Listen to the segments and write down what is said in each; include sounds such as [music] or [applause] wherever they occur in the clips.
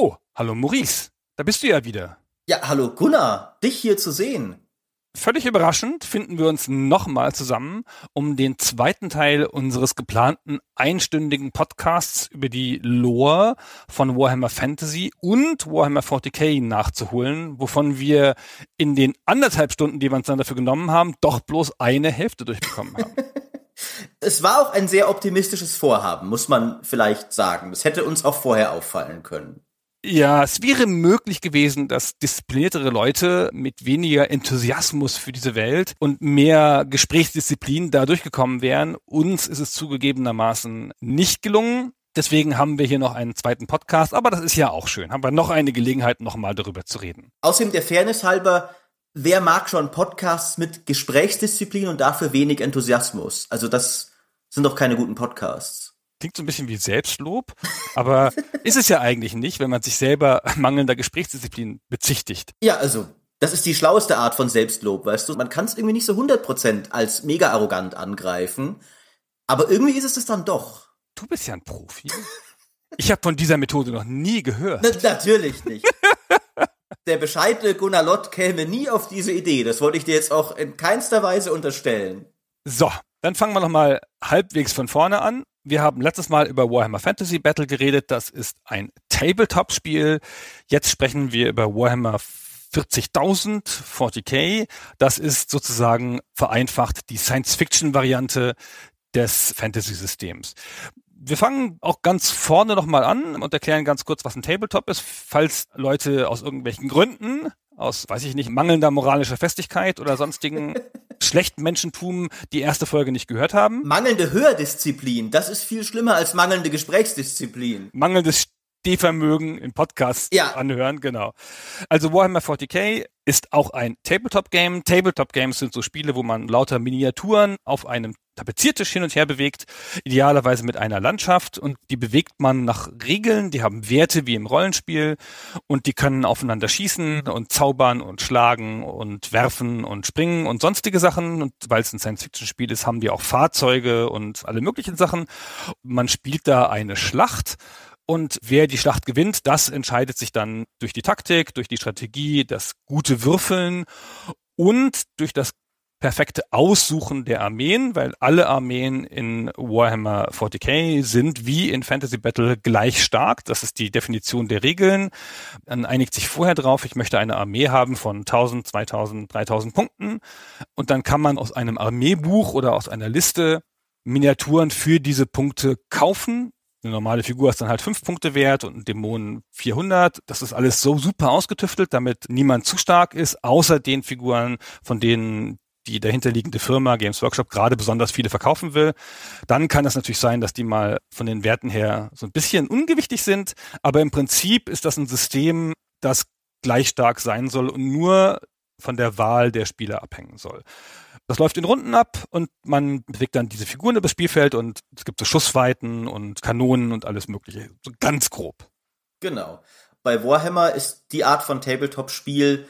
Oh, hallo Maurice, da bist du ja wieder. Ja, hallo Gunnar, dich hier zu sehen. Völlig überraschend finden wir uns nochmal zusammen, um den zweiten Teil unseres geplanten einstündigen Podcasts über die Lore von Warhammer Fantasy und Warhammer 40k nachzuholen, wovon wir in den anderthalb Stunden, die wir uns dann dafür genommen haben, doch bloß eine Hälfte durchbekommen haben. [laughs] es war auch ein sehr optimistisches Vorhaben, muss man vielleicht sagen. Das hätte uns auch vorher auffallen können. Ja, es wäre möglich gewesen, dass diszipliniertere Leute mit weniger Enthusiasmus für diese Welt und mehr Gesprächsdisziplin da durchgekommen wären. Uns ist es zugegebenermaßen nicht gelungen. Deswegen haben wir hier noch einen zweiten Podcast, aber das ist ja auch schön. Haben wir noch eine Gelegenheit, nochmal darüber zu reden. Außerdem der Fairness halber, wer mag schon Podcasts mit Gesprächsdisziplin und dafür wenig Enthusiasmus? Also das sind doch keine guten Podcasts klingt so ein bisschen wie Selbstlob, aber [laughs] ist es ja eigentlich nicht, wenn man sich selber mangelnder Gesprächsdisziplin bezichtigt. Ja, also. Das ist die schlauste Art von Selbstlob, weißt du? Man kann es irgendwie nicht so 100% als mega arrogant angreifen, aber irgendwie ist es das dann doch. Du bist ja ein Profi. Ich habe von dieser Methode noch nie gehört. Na, natürlich nicht. [laughs] der bescheidene Gunnar Lott käme nie auf diese Idee. Das wollte ich dir jetzt auch in keinster Weise unterstellen. So, dann fangen wir nochmal halbwegs von vorne an. Wir haben letztes Mal über Warhammer Fantasy Battle geredet. Das ist ein Tabletop-Spiel. Jetzt sprechen wir über Warhammer 40.000 40k. Das ist sozusagen vereinfacht die Science-Fiction-Variante des Fantasy-Systems. Wir fangen auch ganz vorne nochmal an und erklären ganz kurz, was ein Tabletop ist, falls Leute aus irgendwelchen Gründen aus, weiß ich nicht, mangelnder moralischer Festigkeit oder sonstigen [laughs] schlechten Menschentum die erste Folge nicht gehört haben. Mangelnde Hördisziplin, das ist viel schlimmer als mangelnde Gesprächsdisziplin. Mangelndes Stehvermögen im Podcast ja. anhören, genau. Also Warhammer 40k ist auch ein Tabletop-Game. Tabletop-Games sind so Spiele, wo man lauter Miniaturen auf einem Tapeziertisch hin und her bewegt, idealerweise mit einer Landschaft und die bewegt man nach Regeln, die haben Werte wie im Rollenspiel und die können aufeinander schießen und zaubern und schlagen und werfen und springen und sonstige Sachen und weil es ein Science-Fiction-Spiel ist, haben die auch Fahrzeuge und alle möglichen Sachen. Man spielt da eine Schlacht und wer die Schlacht gewinnt, das entscheidet sich dann durch die Taktik, durch die Strategie, das gute Würfeln und durch das perfekte Aussuchen der Armeen, weil alle Armeen in Warhammer 40k sind wie in Fantasy Battle gleich stark. Das ist die Definition der Regeln. Man einigt sich vorher drauf, ich möchte eine Armee haben von 1000, 2000, 3000 Punkten. Und dann kann man aus einem Armeebuch oder aus einer Liste Miniaturen für diese Punkte kaufen, eine normale Figur ist dann halt fünf Punkte wert und ein Dämonen 400. Das ist alles so super ausgetüftelt, damit niemand zu stark ist, außer den Figuren, von denen die dahinterliegende Firma Games Workshop gerade besonders viele verkaufen will, dann kann es natürlich sein, dass die mal von den Werten her so ein bisschen ungewichtig sind. Aber im Prinzip ist das ein System, das gleich stark sein soll und nur von der Wahl der Spieler abhängen soll. Das läuft in Runden ab und man bewegt dann diese Figuren übers Spielfeld und es gibt so Schussweiten und Kanonen und alles Mögliche. So ganz grob. Genau. Bei Warhammer ist die Art von Tabletop-Spiel,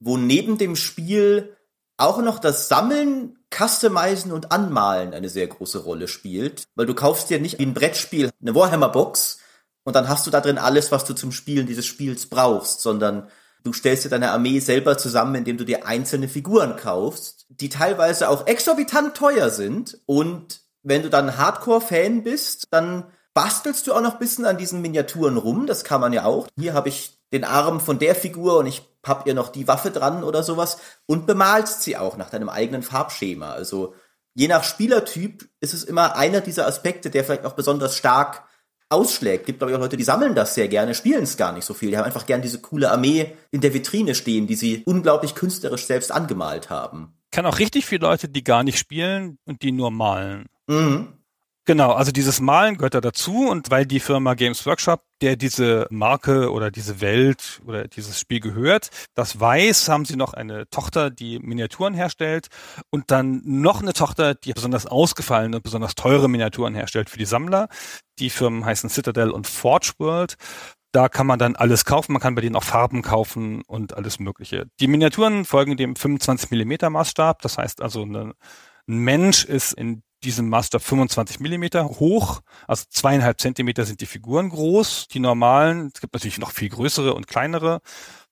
wo neben dem Spiel auch noch das Sammeln, Customizen und Anmalen eine sehr große Rolle spielt, weil du kaufst dir nicht wie ein Brettspiel eine Warhammer-Box und dann hast du da drin alles, was du zum Spielen dieses Spiels brauchst, sondern du stellst dir deine Armee selber zusammen, indem du dir einzelne Figuren kaufst, die teilweise auch exorbitant teuer sind und wenn du dann Hardcore-Fan bist, dann bastelst du auch noch ein bisschen an diesen Miniaturen rum, das kann man ja auch. Hier habe ich den Arm von der Figur und ich habt ihr noch die Waffe dran oder sowas und bemalst sie auch nach deinem eigenen Farbschema. Also je nach Spielertyp ist es immer einer dieser Aspekte, der vielleicht auch besonders stark ausschlägt. Gibt, glaube ich, auch Leute, die sammeln das sehr gerne, spielen es gar nicht so viel. Die haben einfach gern diese coole Armee in der Vitrine stehen, die sie unglaublich künstlerisch selbst angemalt haben. Kann auch richtig viele Leute, die gar nicht spielen und die nur malen. Mhm. Genau, also dieses Malen gehört da dazu und weil die Firma Games Workshop, der diese Marke oder diese Welt oder dieses Spiel gehört, das weiß, haben sie noch eine Tochter, die Miniaturen herstellt und dann noch eine Tochter, die besonders ausgefallene, besonders teure Miniaturen herstellt für die Sammler. Die Firmen heißen Citadel und Forge World. Da kann man dann alles kaufen, man kann bei denen auch Farben kaufen und alles Mögliche. Die Miniaturen folgen dem 25 Millimeter Maßstab, das heißt also eine ein Mensch ist in diesem Maßstab 25 Millimeter hoch, also zweieinhalb Zentimeter sind die Figuren groß. Die normalen, es gibt natürlich noch viel größere und kleinere,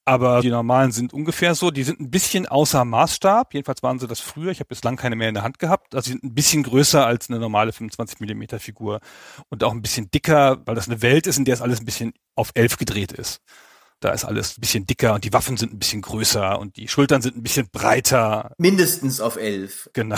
aber die normalen sind ungefähr so. Die sind ein bisschen außer Maßstab. Jedenfalls waren sie das früher. Ich habe bislang keine mehr in der Hand gehabt. Also sie sind ein bisschen größer als eine normale 25 Millimeter Figur und auch ein bisschen dicker, weil das eine Welt ist, in der es alles ein bisschen auf elf gedreht ist. Da ist alles ein bisschen dicker und die Waffen sind ein bisschen größer und die Schultern sind ein bisschen breiter. Mindestens auf elf. Genau.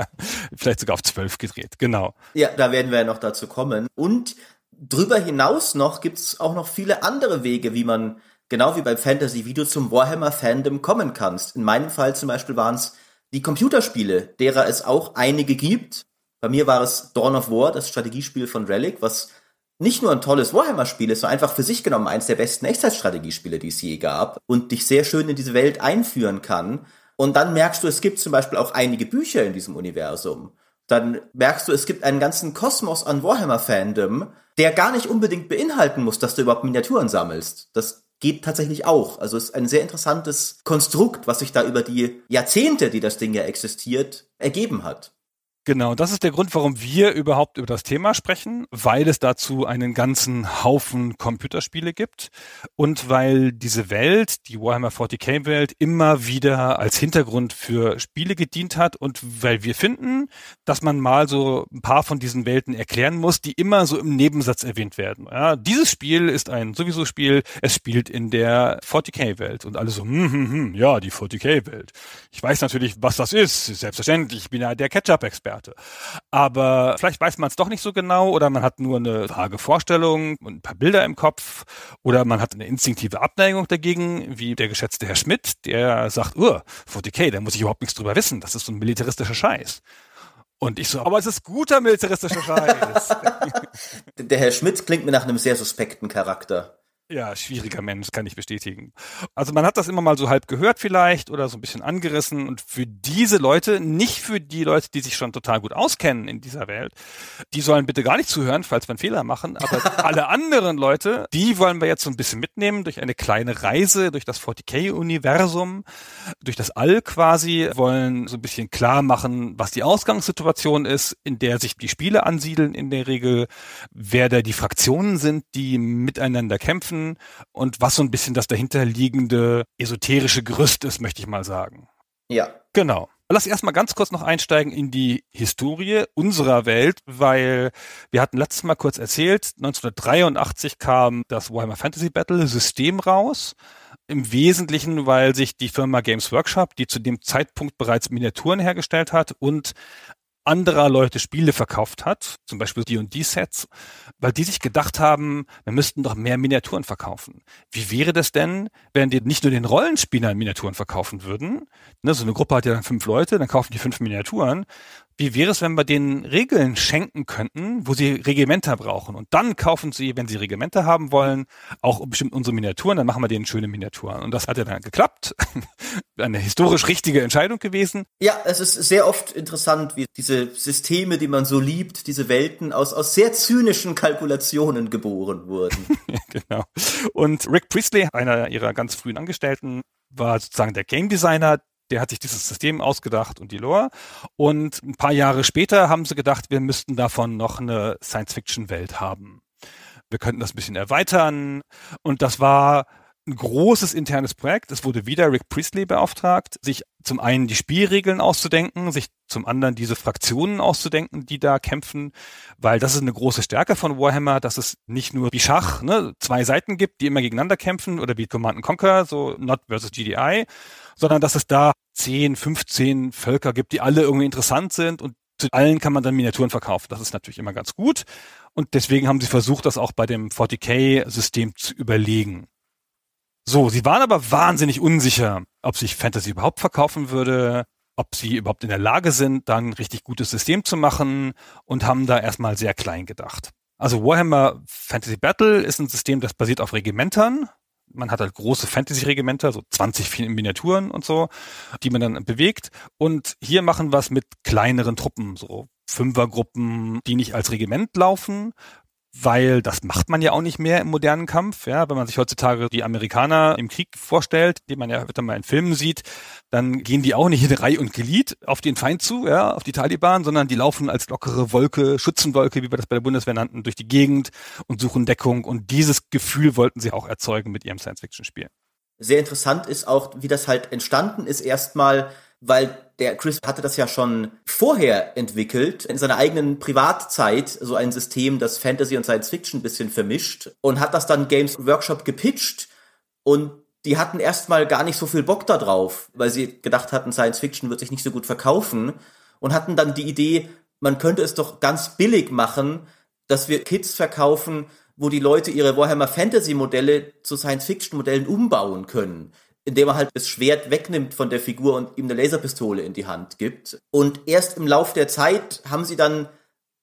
[laughs] Vielleicht sogar auf zwölf gedreht, genau. Ja, da werden wir ja noch dazu kommen. Und drüber hinaus noch gibt es auch noch viele andere Wege, wie man, genau wie beim Fantasy, wie du zum Warhammer-Fandom kommen kannst. In meinem Fall zum Beispiel waren es die Computerspiele, derer es auch einige gibt. Bei mir war es Dawn of War, das Strategiespiel von Relic, was nicht nur ein tolles Warhammer-Spiel ist, sondern einfach für sich genommen eines der besten Echtzeitstrategiespiele, die es je gab und dich sehr schön in diese Welt einführen kann. Und dann merkst du, es gibt zum Beispiel auch einige Bücher in diesem Universum. Dann merkst du, es gibt einen ganzen Kosmos an Warhammer-Fandom, der gar nicht unbedingt beinhalten muss, dass du überhaupt Miniaturen sammelst. Das geht tatsächlich auch. Also es ist ein sehr interessantes Konstrukt, was sich da über die Jahrzehnte, die das Ding ja existiert, ergeben hat. Genau, das ist der Grund, warum wir überhaupt über das Thema sprechen, weil es dazu einen ganzen Haufen Computerspiele gibt und weil diese Welt, die Warhammer 40k Welt, immer wieder als Hintergrund für Spiele gedient hat und weil wir finden, dass man mal so ein paar von diesen Welten erklären muss, die immer so im Nebensatz erwähnt werden. Ja, dieses Spiel ist ein sowieso Spiel, es spielt in der 40k Welt und alle so, hm, hm, hm, ja, die 40k Welt. Ich weiß natürlich, was das ist, selbstverständlich, ich bin ja der Ketchup-Experte. Experte. Aber vielleicht weiß man es doch nicht so genau oder man hat nur eine vage Vorstellung und ein paar Bilder im Kopf oder man hat eine instinktive Abneigung dagegen, wie der geschätzte Herr Schmidt, der sagt, oh, 40k, da muss ich überhaupt nichts drüber wissen, das ist so ein militaristischer Scheiß. Und ich so, aber es ist guter militaristischer Scheiß. [laughs] der Herr Schmidt klingt mir nach einem sehr suspekten Charakter. Ja, schwieriger Mensch, kann ich bestätigen. Also man hat das immer mal so halb gehört vielleicht oder so ein bisschen angerissen und für diese Leute, nicht für die Leute, die sich schon total gut auskennen in dieser Welt, die sollen bitte gar nicht zuhören, falls wir einen Fehler machen, aber [laughs] alle anderen Leute, die wollen wir jetzt so ein bisschen mitnehmen durch eine kleine Reise durch das 40k-Universum, durch das All quasi, wollen so ein bisschen klar machen, was die Ausgangssituation ist, in der sich die Spiele ansiedeln in der Regel, wer da die Fraktionen sind, die miteinander kämpfen, können und was so ein bisschen das dahinterliegende esoterische Gerüst ist, möchte ich mal sagen. Ja. Genau. Lass erstmal ganz kurz noch einsteigen in die Historie unserer Welt, weil wir hatten letztes Mal kurz erzählt, 1983 kam das Warhammer Fantasy Battle System raus. Im Wesentlichen, weil sich die Firma Games Workshop, die zu dem Zeitpunkt bereits Miniaturen hergestellt hat und anderer Leute Spiele verkauft hat, zum Beispiel die und die sets weil die sich gedacht haben, wir müssten doch mehr Miniaturen verkaufen. Wie wäre das denn, wenn die nicht nur den Rollenspielern Miniaturen verkaufen würden, ne, so eine Gruppe hat ja dann fünf Leute, dann kaufen die fünf Miniaturen, wie wäre es, wenn wir denen Regeln schenken könnten, wo sie Regimenter brauchen? Und dann kaufen sie, wenn sie Regimenter haben wollen, auch bestimmt unsere Miniaturen, dann machen wir denen schöne Miniaturen. Und das hat ja dann geklappt. [laughs] Eine historisch richtige Entscheidung gewesen. Ja, es ist sehr oft interessant, wie diese Systeme, die man so liebt, diese Welten aus, aus sehr zynischen Kalkulationen geboren wurden. [laughs] genau. Und Rick Priestley, einer ihrer ganz frühen Angestellten, war sozusagen der Game Designer, der hat sich dieses System ausgedacht und die Lore. Und ein paar Jahre später haben sie gedacht, wir müssten davon noch eine Science-Fiction-Welt haben. Wir könnten das ein bisschen erweitern. Und das war ein großes internes Projekt. Es wurde wieder Rick Priestley beauftragt, sich zum einen die Spielregeln auszudenken, sich zum anderen diese Fraktionen auszudenken, die da kämpfen, weil das ist eine große Stärke von Warhammer, dass es nicht nur wie Schach ne, zwei Seiten gibt, die immer gegeneinander kämpfen oder wie Command Conquer, so Not versus GDI, sondern dass es da 10, 15 Völker gibt, die alle irgendwie interessant sind und zu allen kann man dann Miniaturen verkaufen. Das ist natürlich immer ganz gut. Und deswegen haben sie versucht, das auch bei dem 40k-System zu überlegen. So, sie waren aber wahnsinnig unsicher, ob sich Fantasy überhaupt verkaufen würde, ob sie überhaupt in der Lage sind, dann ein richtig gutes System zu machen und haben da erstmal sehr klein gedacht. Also Warhammer Fantasy Battle ist ein System, das basiert auf Regimentern. Man hat halt große Fantasy-Regimenter, so 20 Miniaturen und so, die man dann bewegt. Und hier machen wir es mit kleineren Truppen, so Fünfergruppen, die nicht als Regiment laufen, weil das macht man ja auch nicht mehr im modernen Kampf. Ja, wenn man sich heutzutage die Amerikaner im Krieg vorstellt, die man ja öfter mal in Filmen sieht, dann gehen die auch nicht in Reihe und Glied auf den Feind zu, ja, auf die Taliban, sondern die laufen als lockere Wolke, Schützenwolke, wie wir das bei der Bundeswehr nannten, durch die Gegend und suchen Deckung. Und dieses Gefühl wollten sie auch erzeugen mit ihrem Science-Fiction-Spiel. Sehr interessant ist auch, wie das halt entstanden ist. Erstmal weil der Chris hatte das ja schon vorher entwickelt, in seiner eigenen Privatzeit, so ein System, das Fantasy und Science Fiction ein bisschen vermischt und hat das dann Games Workshop gepitcht und die hatten erstmal gar nicht so viel Bock da drauf, weil sie gedacht hatten, Science Fiction wird sich nicht so gut verkaufen und hatten dann die Idee, man könnte es doch ganz billig machen, dass wir Kids verkaufen, wo die Leute ihre Warhammer Fantasy Modelle zu Science Fiction Modellen umbauen können indem er halt das Schwert wegnimmt von der Figur und ihm eine Laserpistole in die Hand gibt. Und erst im Lauf der Zeit haben sie dann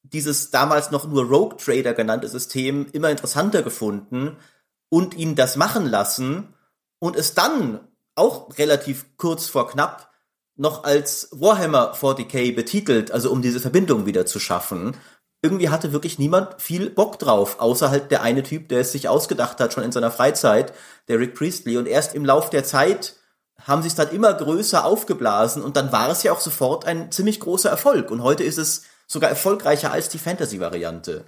dieses damals noch nur Rogue Trader genannte System immer interessanter gefunden und ihn das machen lassen und es dann auch relativ kurz vor knapp noch als Warhammer 40k betitelt, also um diese Verbindung wieder zu schaffen irgendwie hatte wirklich niemand viel Bock drauf, außer halt der eine Typ, der es sich ausgedacht hat, schon in seiner Freizeit, der Rick Priestley. Und erst im Lauf der Zeit haben sie es dann immer größer aufgeblasen und dann war es ja auch sofort ein ziemlich großer Erfolg. Und heute ist es sogar erfolgreicher als die Fantasy-Variante.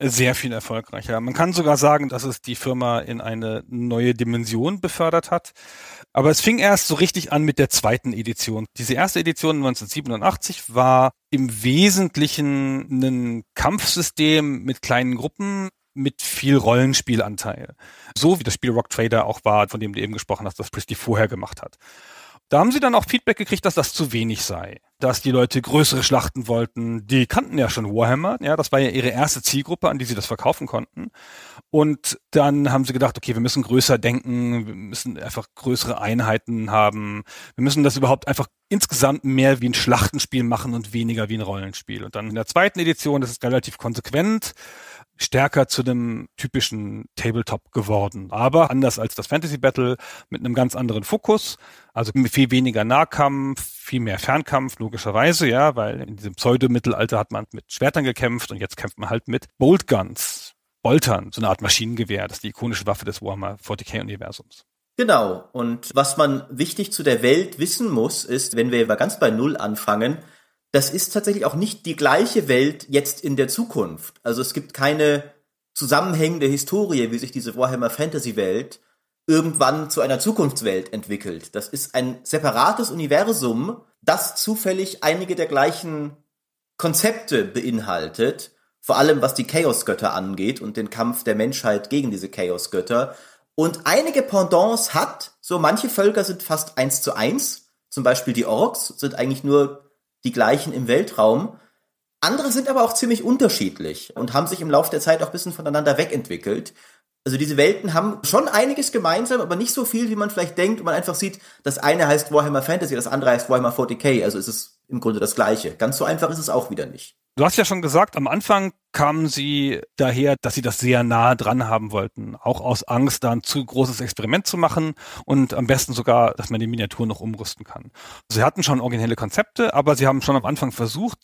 Sehr viel erfolgreicher. Man kann sogar sagen, dass es die Firma in eine neue Dimension befördert hat. Aber es fing erst so richtig an mit der zweiten Edition. Diese erste Edition 1987 war im Wesentlichen ein Kampfsystem mit kleinen Gruppen, mit viel Rollenspielanteil. So wie das Spiel Rock Trader auch war, von dem du eben gesprochen hast, das Christie vorher gemacht hat. Da haben sie dann auch Feedback gekriegt, dass das zu wenig sei, dass die Leute größere Schlachten wollten. Die kannten ja schon Warhammer, ja, das war ja ihre erste Zielgruppe, an die sie das verkaufen konnten. Und dann haben sie gedacht, okay, wir müssen größer denken, wir müssen einfach größere Einheiten haben, wir müssen das überhaupt einfach insgesamt mehr wie ein Schlachtenspiel machen und weniger wie ein Rollenspiel. Und dann in der zweiten Edition, das ist relativ konsequent, stärker zu einem typischen Tabletop geworden. Aber anders als das Fantasy Battle mit einem ganz anderen Fokus, also viel weniger Nahkampf, viel mehr Fernkampf, logischerweise, ja, weil in diesem Pseudo-Mittelalter hat man mit Schwertern gekämpft und jetzt kämpft man halt mit Bolt Guns, Boltern, so eine Art Maschinengewehr, das ist die ikonische Waffe des Warhammer 40k-Universums. Genau. Und was man wichtig zu der Welt wissen muss, ist, wenn wir ganz bei Null anfangen, das ist tatsächlich auch nicht die gleiche Welt jetzt in der Zukunft. Also es gibt keine zusammenhängende Historie, wie sich diese Warhammer Fantasy Welt irgendwann zu einer Zukunftswelt entwickelt. Das ist ein separates Universum, das zufällig einige der gleichen Konzepte beinhaltet, vor allem was die Chaosgötter angeht und den Kampf der Menschheit gegen diese Chaosgötter. Und einige Pendants hat, so manche Völker sind fast eins zu eins, zum Beispiel die Orks sind eigentlich nur die gleichen im Weltraum. Andere sind aber auch ziemlich unterschiedlich und haben sich im Laufe der Zeit auch ein bisschen voneinander wegentwickelt also diese Welten haben schon einiges gemeinsam, aber nicht so viel, wie man vielleicht denkt. Und man einfach sieht, das eine heißt Warhammer Fantasy, das andere heißt Warhammer 40k. Also es ist im Grunde das Gleiche. Ganz so einfach ist es auch wieder nicht. Du hast ja schon gesagt, am Anfang kamen sie daher, dass sie das sehr nah dran haben wollten. Auch aus Angst, da ein zu großes Experiment zu machen und am besten sogar, dass man die Miniatur noch umrüsten kann. Sie hatten schon originelle Konzepte, aber sie haben schon am Anfang versucht,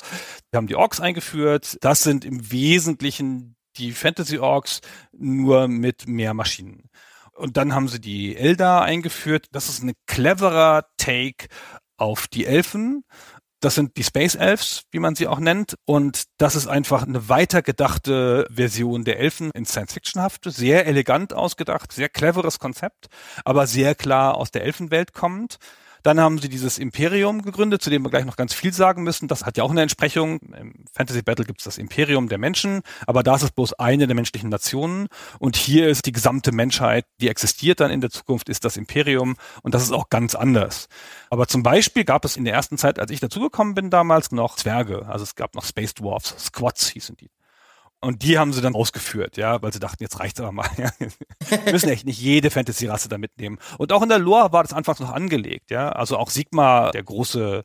sie haben die Orks eingeführt. Das sind im Wesentlichen die Fantasy Orks nur mit mehr Maschinen. Und dann haben sie die Eldar eingeführt. Das ist ein cleverer Take auf die Elfen. Das sind die Space Elves, wie man sie auch nennt. Und das ist einfach eine weitergedachte Version der Elfen in Science-Fiction-Haft. Sehr elegant ausgedacht, sehr cleveres Konzept, aber sehr klar aus der Elfenwelt kommend. Dann haben sie dieses Imperium gegründet, zu dem wir gleich noch ganz viel sagen müssen. Das hat ja auch eine Entsprechung. Im Fantasy Battle gibt es das Imperium der Menschen, aber da ist es bloß eine der menschlichen Nationen. Und hier ist die gesamte Menschheit, die existiert dann in der Zukunft, ist das Imperium. Und das ist auch ganz anders. Aber zum Beispiel gab es in der ersten Zeit, als ich dazugekommen bin damals, noch Zwerge. Also es gab noch Space Dwarfs, Squads hießen die. Und die haben sie dann ausgeführt, ja, weil sie dachten, jetzt reicht's aber mal. Ja. [laughs] Wir müssen echt nicht jede Fantasy-Rasse da mitnehmen. Und auch in der Lore war das anfangs noch angelegt, ja. Also auch Sigma, der große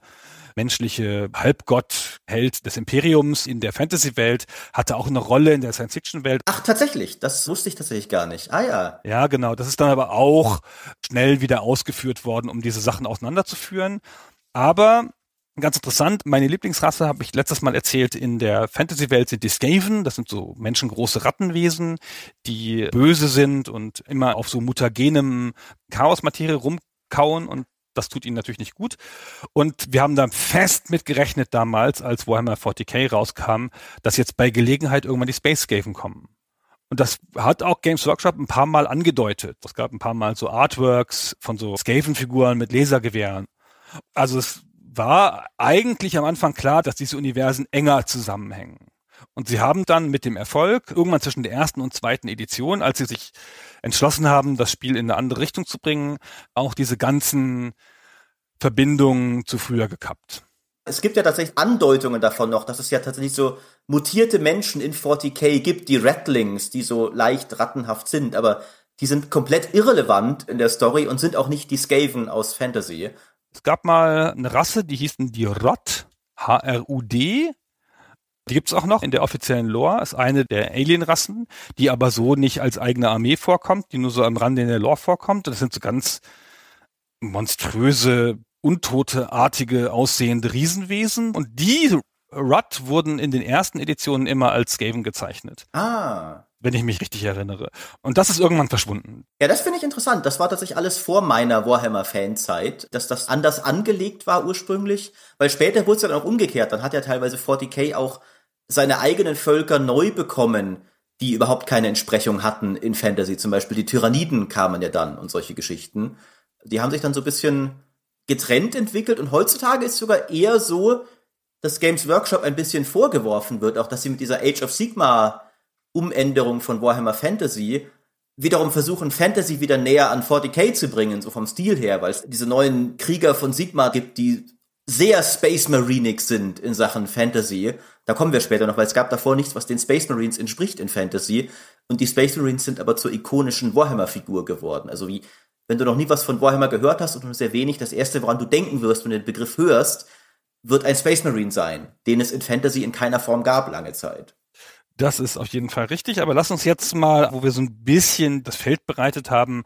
menschliche Halbgott, Held des Imperiums in der Fantasy-Welt, hatte auch eine Rolle in der Science-Fiction-Welt. Ach, tatsächlich, das wusste ich tatsächlich gar nicht. Ah ja. Ja, genau. Das ist dann aber auch schnell wieder ausgeführt worden, um diese Sachen auseinanderzuführen. Aber Ganz interessant, meine Lieblingsrasse habe ich letztes Mal erzählt, in der Fantasy-Welt sind die Skaven, das sind so menschengroße Rattenwesen, die böse sind und immer auf so mutagenem Chaosmaterie rumkauen und das tut ihnen natürlich nicht gut. Und wir haben da fest mitgerechnet damals, als Warhammer 40k rauskam, dass jetzt bei Gelegenheit irgendwann die Space Skaven kommen. Und das hat auch Games Workshop ein paar Mal angedeutet. Es gab ein paar Mal so Artworks von so Skaven-Figuren mit Lasergewehren. Also es war eigentlich am Anfang klar, dass diese Universen enger zusammenhängen. Und sie haben dann mit dem Erfolg irgendwann zwischen der ersten und zweiten Edition, als sie sich entschlossen haben, das Spiel in eine andere Richtung zu bringen, auch diese ganzen Verbindungen zu früher gekappt. Es gibt ja tatsächlich Andeutungen davon noch, dass es ja tatsächlich so mutierte Menschen in 40k gibt, die Rattlings, die so leicht rattenhaft sind, aber die sind komplett irrelevant in der Story und sind auch nicht die Skaven aus Fantasy. Es gab mal eine Rasse, die hießen die Rod, H-R-U-D. Die gibt es auch noch in der offiziellen Lore. Ist eine der Alien-Rassen, die aber so nicht als eigene Armee vorkommt, die nur so am Rande in der Lore vorkommt. Das sind so ganz monströse, untote, artige, aussehende Riesenwesen. Und die Rod wurden in den ersten Editionen immer als Skaven gezeichnet. Ah wenn ich mich richtig erinnere. Und das ist irgendwann verschwunden. Ja, das finde ich interessant. Das war tatsächlich alles vor meiner Warhammer-Fanzeit, dass das anders angelegt war ursprünglich, weil später wurde es dann auch umgekehrt. Dann hat ja teilweise 40k auch seine eigenen Völker neu bekommen, die überhaupt keine Entsprechung hatten in Fantasy. Zum Beispiel die Tyranniden kamen ja dann und solche Geschichten. Die haben sich dann so ein bisschen getrennt entwickelt und heutzutage ist sogar eher so, dass Games Workshop ein bisschen vorgeworfen wird, auch dass sie mit dieser Age of Sigma Umänderung von Warhammer Fantasy wiederum versuchen, Fantasy wieder näher an 40k zu bringen, so vom Stil her, weil es diese neuen Krieger von Sigma gibt, die sehr Space Marinig sind in Sachen Fantasy. Da kommen wir später noch, weil es gab davor nichts, was den Space Marines entspricht in Fantasy. Und die Space Marines sind aber zur ikonischen Warhammer-Figur geworden. Also wie, wenn du noch nie was von Warhammer gehört hast und nur sehr wenig, das erste, woran du denken wirst, wenn du den Begriff hörst, wird ein Space Marine sein, den es in Fantasy in keiner Form gab lange Zeit. Das ist auf jeden Fall richtig, aber lass uns jetzt mal, wo wir so ein bisschen das Feld bereitet haben,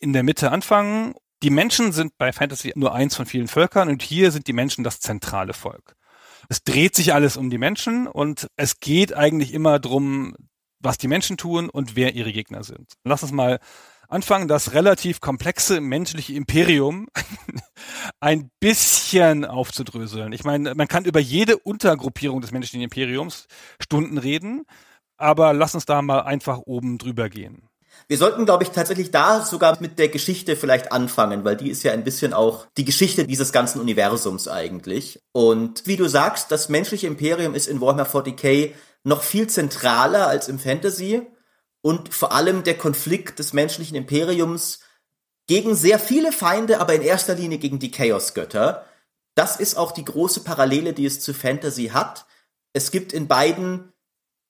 in der Mitte anfangen. Die Menschen sind bei Fantasy nur eins von vielen Völkern und hier sind die Menschen das zentrale Volk. Es dreht sich alles um die Menschen und es geht eigentlich immer drum, was die Menschen tun und wer ihre Gegner sind. Lass uns mal anfangen, das relativ komplexe menschliche Imperium [laughs] ein bisschen aufzudröseln. Ich meine, man kann über jede Untergruppierung des menschlichen Imperiums Stunden reden, aber lass uns da mal einfach oben drüber gehen. Wir sollten, glaube ich, tatsächlich da sogar mit der Geschichte vielleicht anfangen, weil die ist ja ein bisschen auch die Geschichte dieses ganzen Universums eigentlich. Und wie du sagst, das menschliche Imperium ist in Warhammer 40k noch viel zentraler als im Fantasy und vor allem der Konflikt des menschlichen Imperiums gegen sehr viele Feinde, aber in erster Linie gegen die Chaosgötter. Das ist auch die große Parallele, die es zu Fantasy hat. Es gibt in beiden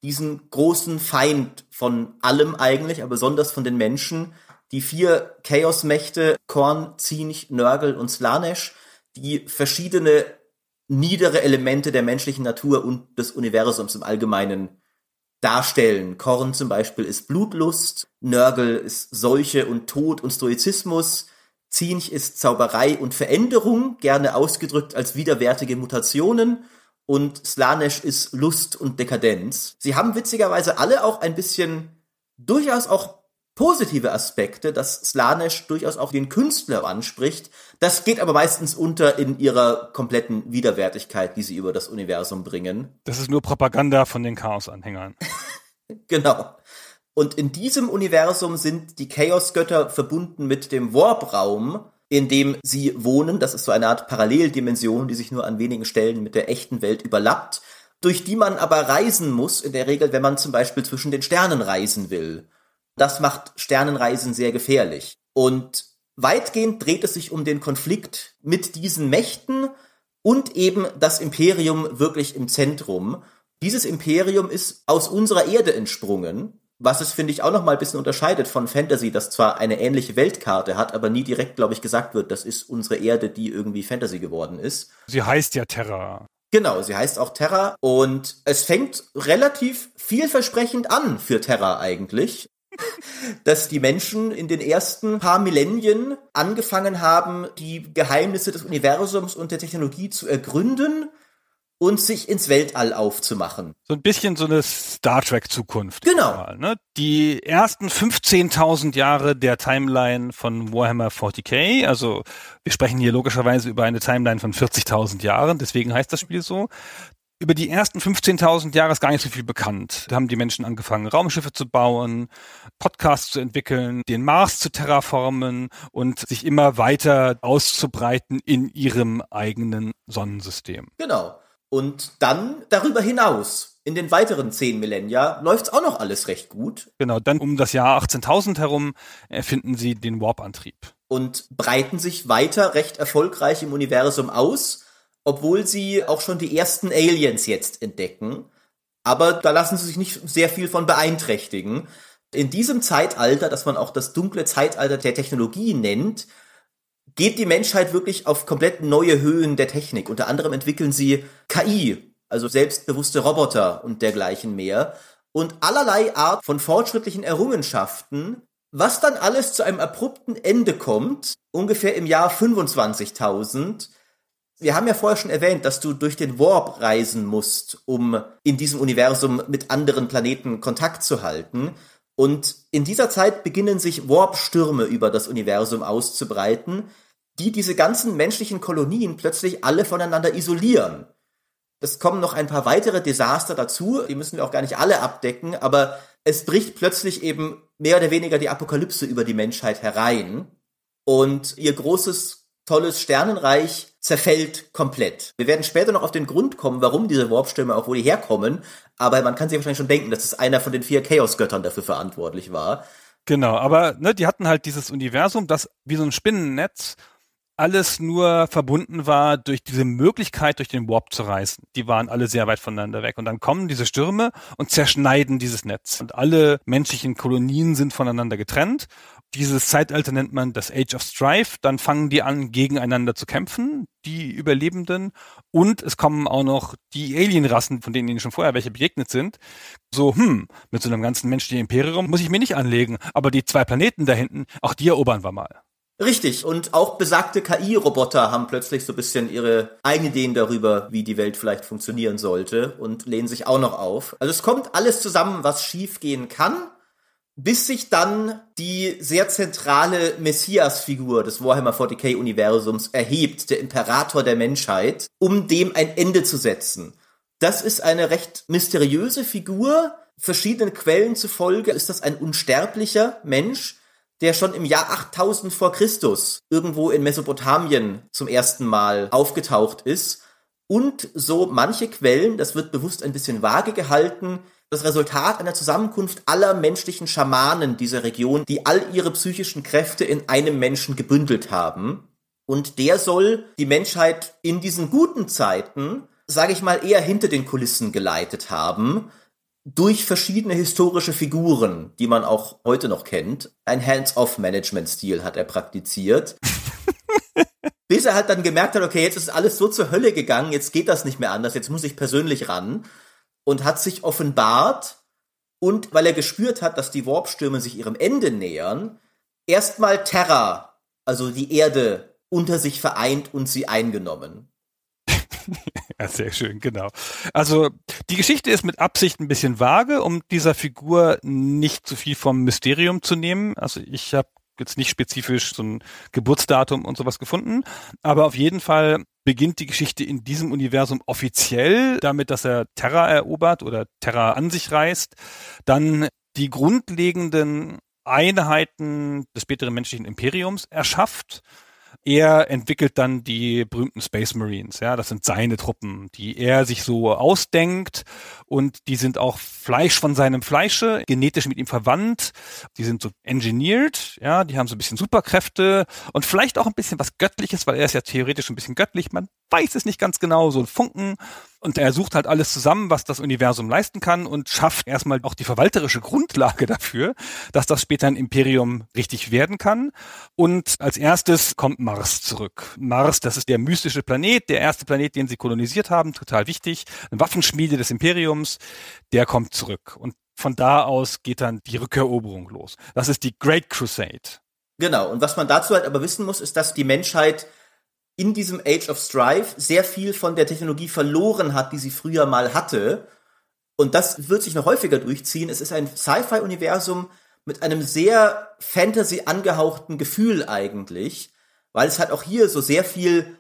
diesen großen Feind von allem eigentlich, aber besonders von den Menschen. Die vier Chaosmächte, Korn, Zinch, Nörgel und Slanesh, die verschiedene niedere Elemente der menschlichen Natur und des Universums im Allgemeinen darstellen. Korn zum Beispiel ist Blutlust, Nörgel ist Seuche und Tod und Stoizismus, Zinch ist Zauberei und Veränderung, gerne ausgedrückt als widerwärtige Mutationen, und Slanesh ist Lust und Dekadenz. Sie haben witzigerweise alle auch ein bisschen durchaus auch positive Aspekte, dass Slanesh durchaus auch den Künstler anspricht. Das geht aber meistens unter in ihrer kompletten Widerwärtigkeit, die sie über das Universum bringen. Das ist nur Propaganda von den Chaos-Anhängern. [laughs] genau. Und in diesem Universum sind die Chaos-Götter verbunden mit dem Warp-Raum, in dem sie wohnen. Das ist so eine Art Paralleldimension, die sich nur an wenigen Stellen mit der echten Welt überlappt, durch die man aber reisen muss, in der Regel, wenn man zum Beispiel zwischen den Sternen reisen will. Das macht Sternenreisen sehr gefährlich. Und weitgehend dreht es sich um den Konflikt mit diesen Mächten und eben das Imperium wirklich im Zentrum. Dieses Imperium ist aus unserer Erde entsprungen, was es, finde ich, auch nochmal ein bisschen unterscheidet von Fantasy, das zwar eine ähnliche Weltkarte hat, aber nie direkt, glaube ich, gesagt wird, das ist unsere Erde, die irgendwie Fantasy geworden ist. Sie heißt ja Terra. Genau, sie heißt auch Terra und es fängt relativ vielversprechend an für Terra eigentlich dass die Menschen in den ersten paar Millennien angefangen haben, die Geheimnisse des Universums und der Technologie zu ergründen und sich ins Weltall aufzumachen. So ein bisschen so eine Star Trek-Zukunft. Genau. Mal, ne? Die ersten 15.000 Jahre der Timeline von Warhammer 40k, also wir sprechen hier logischerweise über eine Timeline von 40.000 Jahren, deswegen heißt das Spiel so, über die ersten 15.000 Jahre ist gar nicht so viel bekannt. Da haben die Menschen angefangen, Raumschiffe zu bauen, Podcasts zu entwickeln, den Mars zu terraformen und sich immer weiter auszubreiten in ihrem eigenen Sonnensystem. Genau. Und dann darüber hinaus. In den weiteren zehn Millennia läuft es auch noch alles recht gut. Genau, dann um das Jahr 18.000 herum erfinden sie den Warp-Antrieb. Und breiten sich weiter recht erfolgreich im Universum aus obwohl sie auch schon die ersten Aliens jetzt entdecken. Aber da lassen sie sich nicht sehr viel von beeinträchtigen. In diesem Zeitalter, das man auch das dunkle Zeitalter der Technologie nennt, geht die Menschheit wirklich auf komplett neue Höhen der Technik. Unter anderem entwickeln sie KI, also selbstbewusste Roboter und dergleichen mehr. Und allerlei Art von fortschrittlichen Errungenschaften, was dann alles zu einem abrupten Ende kommt, ungefähr im Jahr 25.000, wir haben ja vorher schon erwähnt, dass du durch den Warp reisen musst, um in diesem Universum mit anderen Planeten Kontakt zu halten. Und in dieser Zeit beginnen sich Warp-Stürme über das Universum auszubreiten, die diese ganzen menschlichen Kolonien plötzlich alle voneinander isolieren. Es kommen noch ein paar weitere Desaster dazu, die müssen wir auch gar nicht alle abdecken, aber es bricht plötzlich eben mehr oder weniger die Apokalypse über die Menschheit herein. Und ihr großes, tolles Sternenreich zerfällt komplett. Wir werden später noch auf den Grund kommen, warum diese Warpstürme auch wo die herkommen, aber man kann sich wahrscheinlich schon denken, dass es einer von den vier Chaos-Göttern dafür verantwortlich war. Genau, aber ne, die hatten halt dieses Universum, das wie so ein Spinnennetz alles nur verbunden war durch diese Möglichkeit, durch den Warp zu reisen. Die waren alle sehr weit voneinander weg. Und dann kommen diese Stürme und zerschneiden dieses Netz. Und alle menschlichen Kolonien sind voneinander getrennt dieses Zeitalter nennt man das Age of Strife. Dann fangen die an, gegeneinander zu kämpfen, die Überlebenden. Und es kommen auch noch die Alienrassen, von denen ihnen schon vorher welche begegnet sind. So, hm, mit so einem ganzen menschlichen Imperium muss ich mir nicht anlegen. Aber die zwei Planeten da hinten, auch die erobern wir mal. Richtig, und auch besagte KI-Roboter haben plötzlich so ein bisschen ihre eigenen Ideen darüber, wie die Welt vielleicht funktionieren sollte und lehnen sich auch noch auf. Also es kommt alles zusammen, was schief gehen kann bis sich dann die sehr zentrale Messias-Figur des Warhammer 40k-Universums erhebt, der Imperator der Menschheit, um dem ein Ende zu setzen. Das ist eine recht mysteriöse Figur. Verschiedenen Quellen zufolge ist das ein unsterblicher Mensch, der schon im Jahr 8000 vor Christus irgendwo in Mesopotamien zum ersten Mal aufgetaucht ist. Und so manche Quellen, das wird bewusst ein bisschen vage gehalten, das Resultat einer Zusammenkunft aller menschlichen Schamanen dieser Region, die all ihre psychischen Kräfte in einem Menschen gebündelt haben. Und der soll die Menschheit in diesen guten Zeiten, sage ich mal, eher hinter den Kulissen geleitet haben, durch verschiedene historische Figuren, die man auch heute noch kennt. Ein Hands-off-Management-Stil hat er praktiziert. [laughs] Bis er halt dann gemerkt hat, okay, jetzt ist alles so zur Hölle gegangen, jetzt geht das nicht mehr anders, jetzt muss ich persönlich ran und hat sich offenbart und weil er gespürt hat, dass die Warpstürme sich ihrem Ende nähern, erstmal Terra, also die Erde, unter sich vereint und sie eingenommen. [laughs] Ja, sehr schön, genau. Also die Geschichte ist mit Absicht ein bisschen vage, um dieser Figur nicht zu viel vom Mysterium zu nehmen. Also ich habe jetzt nicht spezifisch so ein Geburtsdatum und sowas gefunden, aber auf jeden Fall beginnt die Geschichte in diesem Universum offiziell damit, dass er Terra erobert oder Terra an sich reißt. Dann die grundlegenden Einheiten des späteren menschlichen Imperiums erschafft er entwickelt dann die berühmten Space Marines. Ja, das sind seine Truppen, die er sich so ausdenkt und die sind auch Fleisch von seinem Fleische, genetisch mit ihm verwandt. Die sind so engineered, ja, die haben so ein bisschen Superkräfte und vielleicht auch ein bisschen was Göttliches, weil er ist ja theoretisch ein bisschen göttlich. Man weiß es nicht ganz genau, so ein Funken. Und er sucht halt alles zusammen, was das Universum leisten kann und schafft erstmal auch die verwalterische Grundlage [laughs] dafür, dass das später ein Imperium richtig werden kann. Und als erstes kommt Mars zurück. Mars, das ist der mystische Planet, der erste Planet, den sie kolonisiert haben, total wichtig. Eine Waffenschmiede des Imperiums, der kommt zurück. Und von da aus geht dann die Rückeroberung los. Das ist die Great Crusade. Genau. Und was man dazu halt aber wissen muss, ist, dass die Menschheit in diesem Age of Strife sehr viel von der Technologie verloren hat, die sie früher mal hatte. Und das wird sich noch häufiger durchziehen. Es ist ein Sci-Fi-Universum mit einem sehr Fantasy angehauchten Gefühl eigentlich, weil es halt auch hier so sehr viel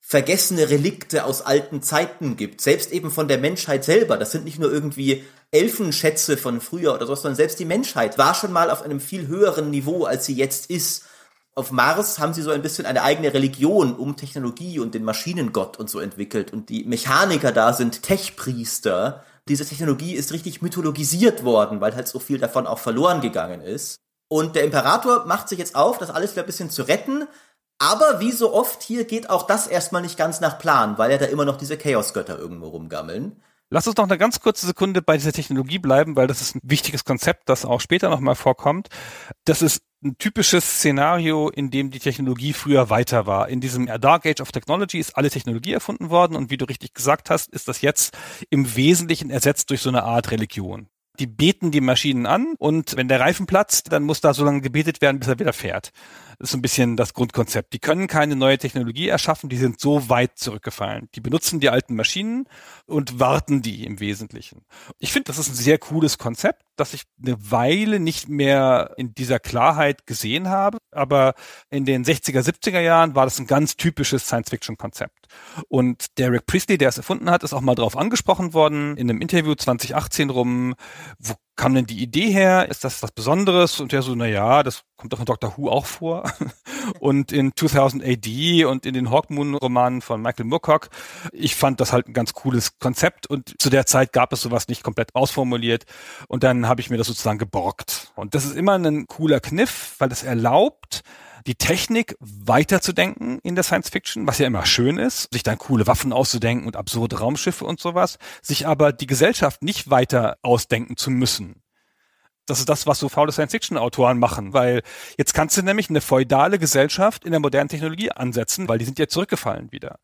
vergessene Relikte aus alten Zeiten gibt, selbst eben von der Menschheit selber. Das sind nicht nur irgendwie Elfenschätze von früher oder so, sondern selbst die Menschheit war schon mal auf einem viel höheren Niveau, als sie jetzt ist auf Mars haben sie so ein bisschen eine eigene Religion um Technologie und den Maschinengott und so entwickelt. Und die Mechaniker da sind Techpriester. Diese Technologie ist richtig mythologisiert worden, weil halt so viel davon auch verloren gegangen ist. Und der Imperator macht sich jetzt auf, das alles wieder ein bisschen zu retten. Aber wie so oft hier geht auch das erstmal nicht ganz nach Plan, weil ja da immer noch diese Chaosgötter irgendwo rumgammeln. Lass uns noch eine ganz kurze Sekunde bei dieser Technologie bleiben, weil das ist ein wichtiges Konzept, das auch später nochmal vorkommt. Das ist ein typisches Szenario, in dem die Technologie früher weiter war. In diesem Dark Age of Technology ist alle Technologie erfunden worden und wie du richtig gesagt hast, ist das jetzt im Wesentlichen ersetzt durch so eine Art Religion. Die beten die Maschinen an und wenn der Reifen platzt, dann muss da so lange gebetet werden, bis er wieder fährt. Das ist ein bisschen das Grundkonzept. Die können keine neue Technologie erschaffen, die sind so weit zurückgefallen. Die benutzen die alten Maschinen und warten die im Wesentlichen. Ich finde, das ist ein sehr cooles Konzept, das ich eine Weile nicht mehr in dieser Klarheit gesehen habe. Aber in den 60er, 70er Jahren war das ein ganz typisches Science-Fiction-Konzept. Und Derek Priestley, der es erfunden hat, ist auch mal drauf angesprochen worden in einem Interview 2018 rum, wo kam denn die Idee her? Ist das was Besonderes? Und er so, na ja, das kommt doch in Doctor Who auch vor. [laughs] und in 2000 AD und in den Hawkmoon-Romanen von Michael Moorcock. Ich fand das halt ein ganz cooles Konzept und zu der Zeit gab es sowas nicht komplett ausformuliert. Und dann habe ich mir das sozusagen geborgt. Und das ist immer ein cooler Kniff, weil das erlaubt, die Technik weiterzudenken in der Science Fiction, was ja immer schön ist, sich dann coole Waffen auszudenken und absurde Raumschiffe und sowas, sich aber die Gesellschaft nicht weiter ausdenken zu müssen. Das ist das, was so faule Science-Fiction-Autoren machen, weil jetzt kannst du nämlich eine feudale Gesellschaft in der modernen Technologie ansetzen, weil die sind ja zurückgefallen wieder.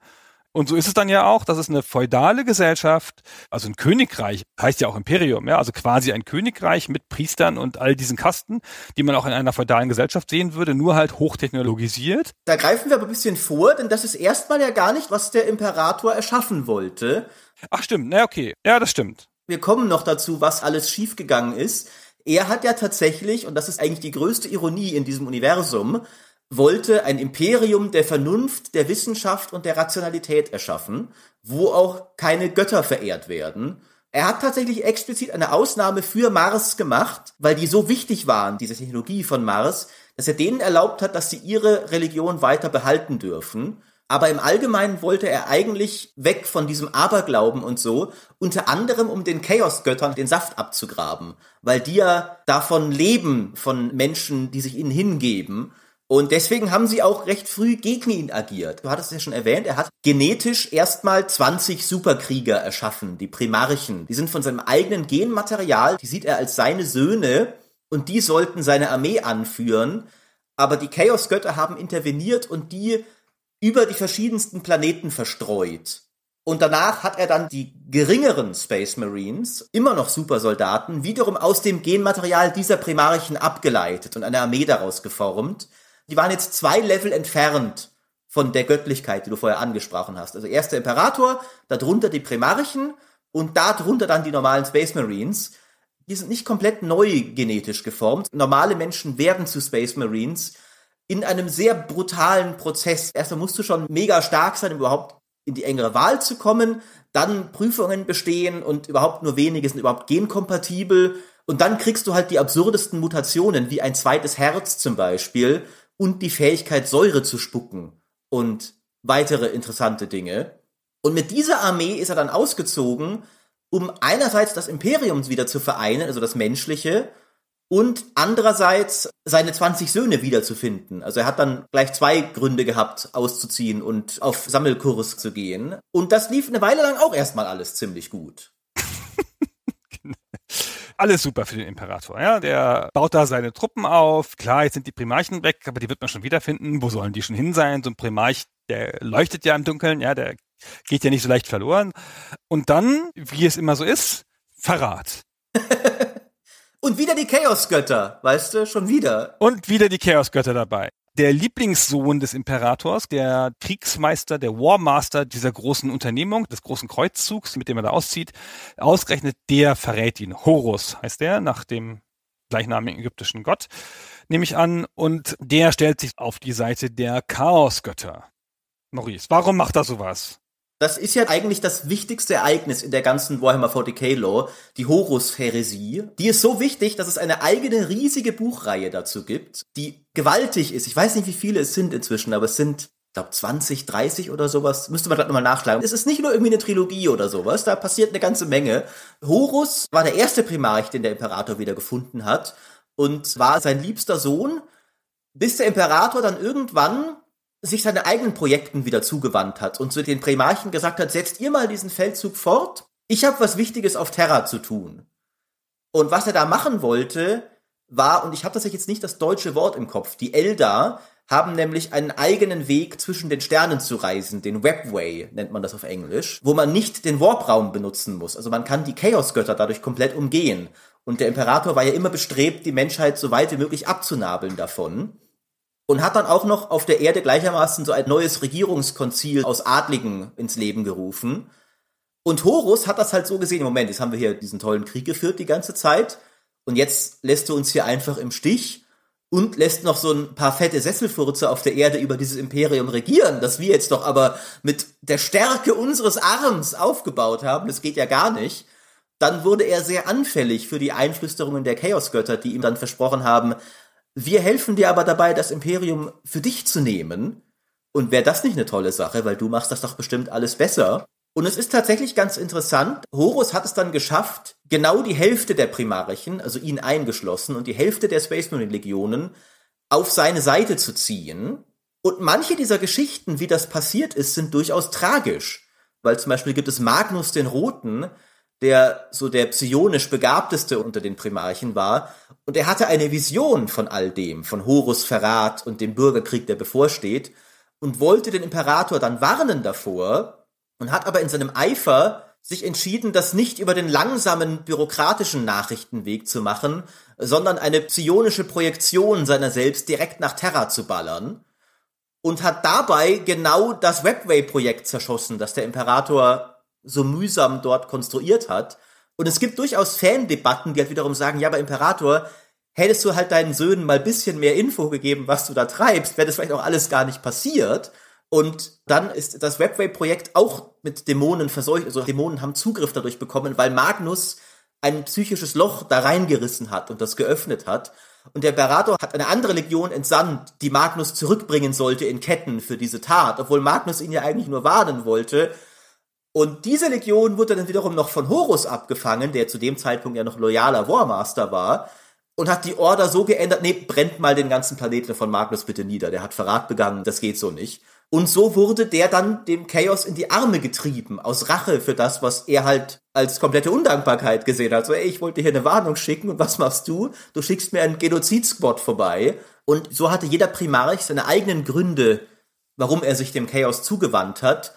Und so ist es dann ja auch, dass es eine feudale Gesellschaft, also ein Königreich, heißt ja auch Imperium, ja, also quasi ein Königreich mit Priestern und all diesen Kasten, die man auch in einer feudalen Gesellschaft sehen würde, nur halt hochtechnologisiert. Da greifen wir aber ein bisschen vor, denn das ist erstmal ja gar nicht, was der Imperator erschaffen wollte. Ach stimmt, na okay, ja, das stimmt. Wir kommen noch dazu, was alles schiefgegangen ist. Er hat ja tatsächlich, und das ist eigentlich die größte Ironie in diesem Universum, wollte ein Imperium der Vernunft, der Wissenschaft und der Rationalität erschaffen, wo auch keine Götter verehrt werden. Er hat tatsächlich explizit eine Ausnahme für Mars gemacht, weil die so wichtig waren, diese Technologie von Mars, dass er denen erlaubt hat, dass sie ihre Religion weiter behalten dürfen. Aber im Allgemeinen wollte er eigentlich weg von diesem Aberglauben und so, unter anderem um den Chaosgöttern den Saft abzugraben, weil die ja davon leben, von Menschen, die sich ihnen hingeben und deswegen haben sie auch recht früh gegen ihn agiert. Du hattest es ja schon erwähnt, er hat genetisch erstmal 20 Superkrieger erschaffen, die Primarchen. Die sind von seinem eigenen Genmaterial, die sieht er als seine Söhne und die sollten seine Armee anführen. Aber die Chaosgötter haben interveniert und die über die verschiedensten Planeten verstreut. Und danach hat er dann die geringeren Space Marines, immer noch Supersoldaten, wiederum aus dem Genmaterial dieser Primarchen abgeleitet und eine Armee daraus geformt die waren jetzt zwei Level entfernt von der Göttlichkeit, die du vorher angesprochen hast. Also erster Imperator, darunter die Primarchen und darunter dann die normalen Space Marines. Die sind nicht komplett neu genetisch geformt. Normale Menschen werden zu Space Marines in einem sehr brutalen Prozess. Erstmal musst du schon mega stark sein, um überhaupt in die engere Wahl zu kommen, dann Prüfungen bestehen und überhaupt nur wenige sind überhaupt genkompatibel. Und dann kriegst du halt die absurdesten Mutationen, wie ein zweites Herz zum Beispiel, und die Fähigkeit, Säure zu spucken und weitere interessante Dinge. Und mit dieser Armee ist er dann ausgezogen, um einerseits das Imperium wieder zu vereinen, also das Menschliche, und andererseits seine 20 Söhne wiederzufinden. Also er hat dann gleich zwei Gründe gehabt, auszuziehen und auf Sammelkurs zu gehen. Und das lief eine Weile lang auch erstmal alles ziemlich gut. [laughs] Alles super für den Imperator, ja. Der baut da seine Truppen auf. Klar, jetzt sind die Primarchen weg, aber die wird man schon wiederfinden. Wo sollen die schon hin sein? So ein Primarch, der leuchtet ja im Dunkeln, ja, der geht ja nicht so leicht verloren. Und dann, wie es immer so ist, Verrat. [laughs] Und wieder die Chaosgötter, weißt du, schon wieder. Und wieder die Chaosgötter dabei der Lieblingssohn des Imperators, der Kriegsmeister, der Warmaster dieser großen Unternehmung, des großen Kreuzzugs, mit dem er da auszieht, ausgerechnet der verrät ihn. Horus heißt der, nach dem gleichnamigen ägyptischen Gott, nehme ich an. Und der stellt sich auf die Seite der Chaosgötter. Maurice, warum macht er sowas? Das ist ja eigentlich das wichtigste Ereignis in der ganzen Warhammer 40k Lore, die Horus-Häresie. Die ist so wichtig, dass es eine eigene riesige Buchreihe dazu gibt, die gewaltig ist. Ich weiß nicht, wie viele es sind inzwischen, aber es sind, glaube 20, 30 oder sowas. Müsste man gerade nochmal nachschlagen. Es ist nicht nur irgendwie eine Trilogie oder sowas, da passiert eine ganze Menge. Horus war der erste Primarch, den der Imperator wieder gefunden hat und war sein liebster Sohn, bis der Imperator dann irgendwann sich seinen eigenen Projekten wieder zugewandt hat und zu den Primarchen gesagt hat, setzt ihr mal diesen Feldzug fort, ich habe was Wichtiges auf Terra zu tun. Und was er da machen wollte, war, und ich habe tatsächlich jetzt nicht das deutsche Wort im Kopf, die Eldar haben nämlich einen eigenen Weg zwischen den Sternen zu reisen, den Webway nennt man das auf Englisch, wo man nicht den Warpraum benutzen muss. Also man kann die Chaosgötter dadurch komplett umgehen. Und der Imperator war ja immer bestrebt, die Menschheit so weit wie möglich abzunabeln davon und hat dann auch noch auf der Erde gleichermaßen so ein neues Regierungskonzil aus Adligen ins Leben gerufen. Und Horus hat das halt so gesehen, Moment, jetzt haben wir hier diesen tollen Krieg geführt die ganze Zeit und jetzt lässt du uns hier einfach im Stich und lässt noch so ein paar fette Sesselfurze auf der Erde über dieses Imperium regieren, das wir jetzt doch aber mit der Stärke unseres Arms aufgebaut haben, das geht ja gar nicht. Dann wurde er sehr anfällig für die Einflüsterungen der Chaosgötter, die ihm dann versprochen haben, wir helfen dir aber dabei, das Imperium für dich zu nehmen. Und wäre das nicht eine tolle Sache, weil du machst das doch bestimmt alles besser. Und es ist tatsächlich ganz interessant, Horus hat es dann geschafft, genau die Hälfte der Primarchen, also ihn eingeschlossen, und die Hälfte der Space Marine Legionen auf seine Seite zu ziehen. Und manche dieser Geschichten, wie das passiert ist, sind durchaus tragisch. Weil zum Beispiel gibt es Magnus den Roten, der so der psionisch begabteste unter den Primarchen war, und er hatte eine Vision von all dem, von Horus Verrat und dem Bürgerkrieg, der bevorsteht, und wollte den Imperator dann warnen davor und hat aber in seinem Eifer sich entschieden, das nicht über den langsamen bürokratischen Nachrichtenweg zu machen, sondern eine psionische Projektion seiner selbst direkt nach Terra zu ballern und hat dabei genau das Webway-Projekt zerschossen, das der Imperator so mühsam dort konstruiert hat und es gibt durchaus Fandebatten, die halt wiederum sagen, ja, aber Imperator, hättest du halt deinen Söhnen mal bisschen mehr Info gegeben, was du da treibst, wäre das vielleicht auch alles gar nicht passiert. Und dann ist das Webway-Projekt auch mit Dämonen verseucht. Also Dämonen haben Zugriff dadurch bekommen, weil Magnus ein psychisches Loch da reingerissen hat und das geöffnet hat. Und der Imperator hat eine andere Legion entsandt, die Magnus zurückbringen sollte in Ketten für diese Tat, obwohl Magnus ihn ja eigentlich nur warnen wollte. Und diese Legion wurde dann wiederum noch von Horus abgefangen, der zu dem Zeitpunkt ja noch loyaler Warmaster war, und hat die Order so geändert, nee, brennt mal den ganzen Planeten von Magnus bitte nieder, der hat Verrat begangen, das geht so nicht. Und so wurde der dann dem Chaos in die Arme getrieben, aus Rache für das, was er halt als komplette Undankbarkeit gesehen hat. So, ey, ich wollte dir hier eine Warnung schicken und was machst du? Du schickst mir einen Genozidsquad vorbei. Und so hatte jeder Primarch seine eigenen Gründe, warum er sich dem Chaos zugewandt hat.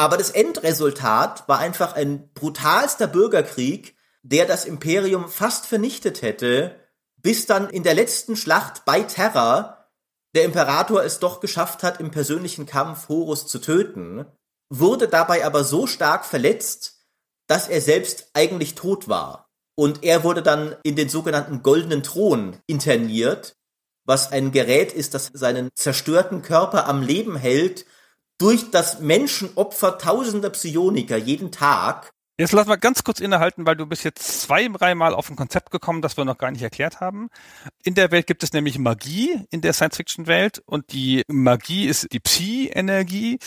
Aber das Endresultat war einfach ein brutalster Bürgerkrieg, der das Imperium fast vernichtet hätte, bis dann in der letzten Schlacht bei Terra der Imperator es doch geschafft hat, im persönlichen Kampf Horus zu töten, wurde dabei aber so stark verletzt, dass er selbst eigentlich tot war. Und er wurde dann in den sogenannten goldenen Thron interniert, was ein Gerät ist, das seinen zerstörten Körper am Leben hält durch das Menschenopfer tausender Psioniker jeden Tag. Jetzt lass mal ganz kurz innehalten, weil du bist jetzt zwei, dreimal auf ein Konzept gekommen, das wir noch gar nicht erklärt haben. In der Welt gibt es nämlich Magie in der Science-Fiction-Welt und die Magie ist die Psi-Energie.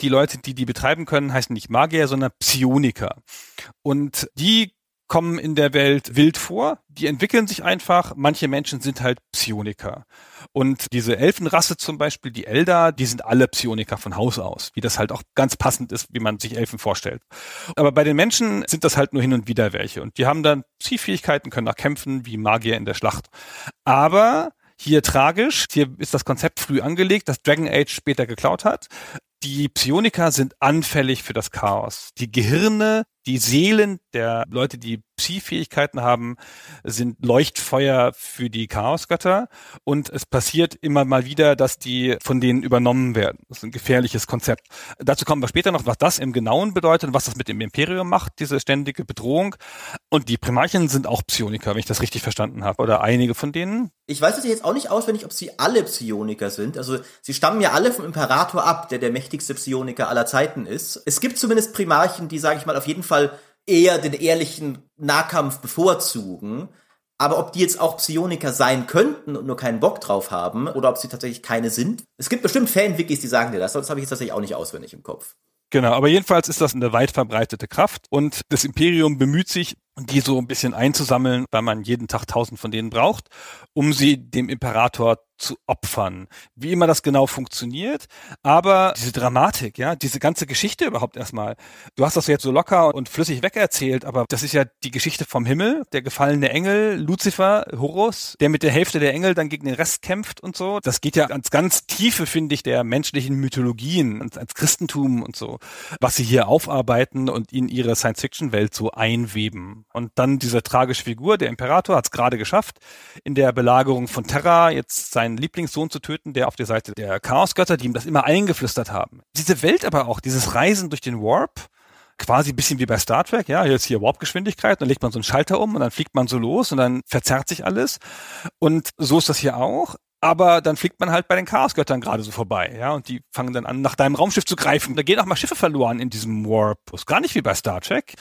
Die Leute, die die betreiben können, heißen nicht Magier, sondern Psioniker. Und die kommen in der Welt wild vor, die entwickeln sich einfach. Manche Menschen sind halt Psioniker. Und diese Elfenrasse zum Beispiel, die Eldar, die sind alle Psioniker von Haus aus, wie das halt auch ganz passend ist, wie man sich Elfen vorstellt. Aber bei den Menschen sind das halt nur hin und wieder welche. Und die haben dann Zielfähigkeiten, können auch kämpfen, wie Magier in der Schlacht. Aber hier tragisch, hier ist das Konzept früh angelegt, das Dragon Age später geklaut hat die Psioniker sind anfällig für das Chaos. Die Gehirne die Seelen der Leute, die Psi-Fähigkeiten haben, sind Leuchtfeuer für die Chaosgötter. Und es passiert immer mal wieder, dass die von denen übernommen werden. Das ist ein gefährliches Konzept. Dazu kommen wir später noch, was das im Genauen bedeutet und was das mit dem Imperium macht, diese ständige Bedrohung. Und die Primarchen sind auch Psioniker, wenn ich das richtig verstanden habe. Oder einige von denen. Ich weiß es jetzt auch nicht auswendig, ob sie alle Psioniker sind. Also sie stammen ja alle vom Imperator ab, der der mächtigste Psioniker aller Zeiten ist. Es gibt zumindest Primarchen, die, sage ich mal, auf jeden Fall Fall eher den ehrlichen Nahkampf bevorzugen. Aber ob die jetzt auch Psioniker sein könnten und nur keinen Bock drauf haben oder ob sie tatsächlich keine sind. Es gibt bestimmt Fan-Wikis, die sagen dir das, sonst habe ich jetzt tatsächlich auch nicht auswendig im Kopf. Genau, aber jedenfalls ist das eine weit verbreitete Kraft und das Imperium bemüht sich, die so ein bisschen einzusammeln, weil man jeden Tag tausend von denen braucht, um sie dem Imperator zu opfern. Wie immer das genau funktioniert, aber diese Dramatik, ja, diese ganze Geschichte überhaupt erstmal. Du hast das jetzt so locker und flüssig wegerzählt, aber das ist ja die Geschichte vom Himmel, der gefallene Engel, Lucifer, Horus, der mit der Hälfte der Engel dann gegen den Rest kämpft und so. Das geht ja ans ganz Tiefe, finde ich, der menschlichen Mythologien, ans, ans Christentum und so, was sie hier aufarbeiten und in ihre Science-Fiction-Welt so einweben. Und dann diese tragische Figur, der Imperator hat es gerade geschafft, in der Belagerung von Terra jetzt sein deinen Lieblingssohn zu töten, der auf der Seite der Chaosgötter, die ihm das immer eingeflüstert haben. Diese Welt aber auch, dieses Reisen durch den Warp, quasi ein bisschen wie bei Star Trek, ja, jetzt hier Warp-Geschwindigkeit, dann legt man so einen Schalter um und dann fliegt man so los und dann verzerrt sich alles. Und so ist das hier auch. Aber dann fliegt man halt bei den Chaosgöttern gerade so vorbei, ja, und die fangen dann an, nach deinem Raumschiff zu greifen. Da gehen auch mal Schiffe verloren in diesem Warp. Das Ist gar nicht wie bei Star Trek.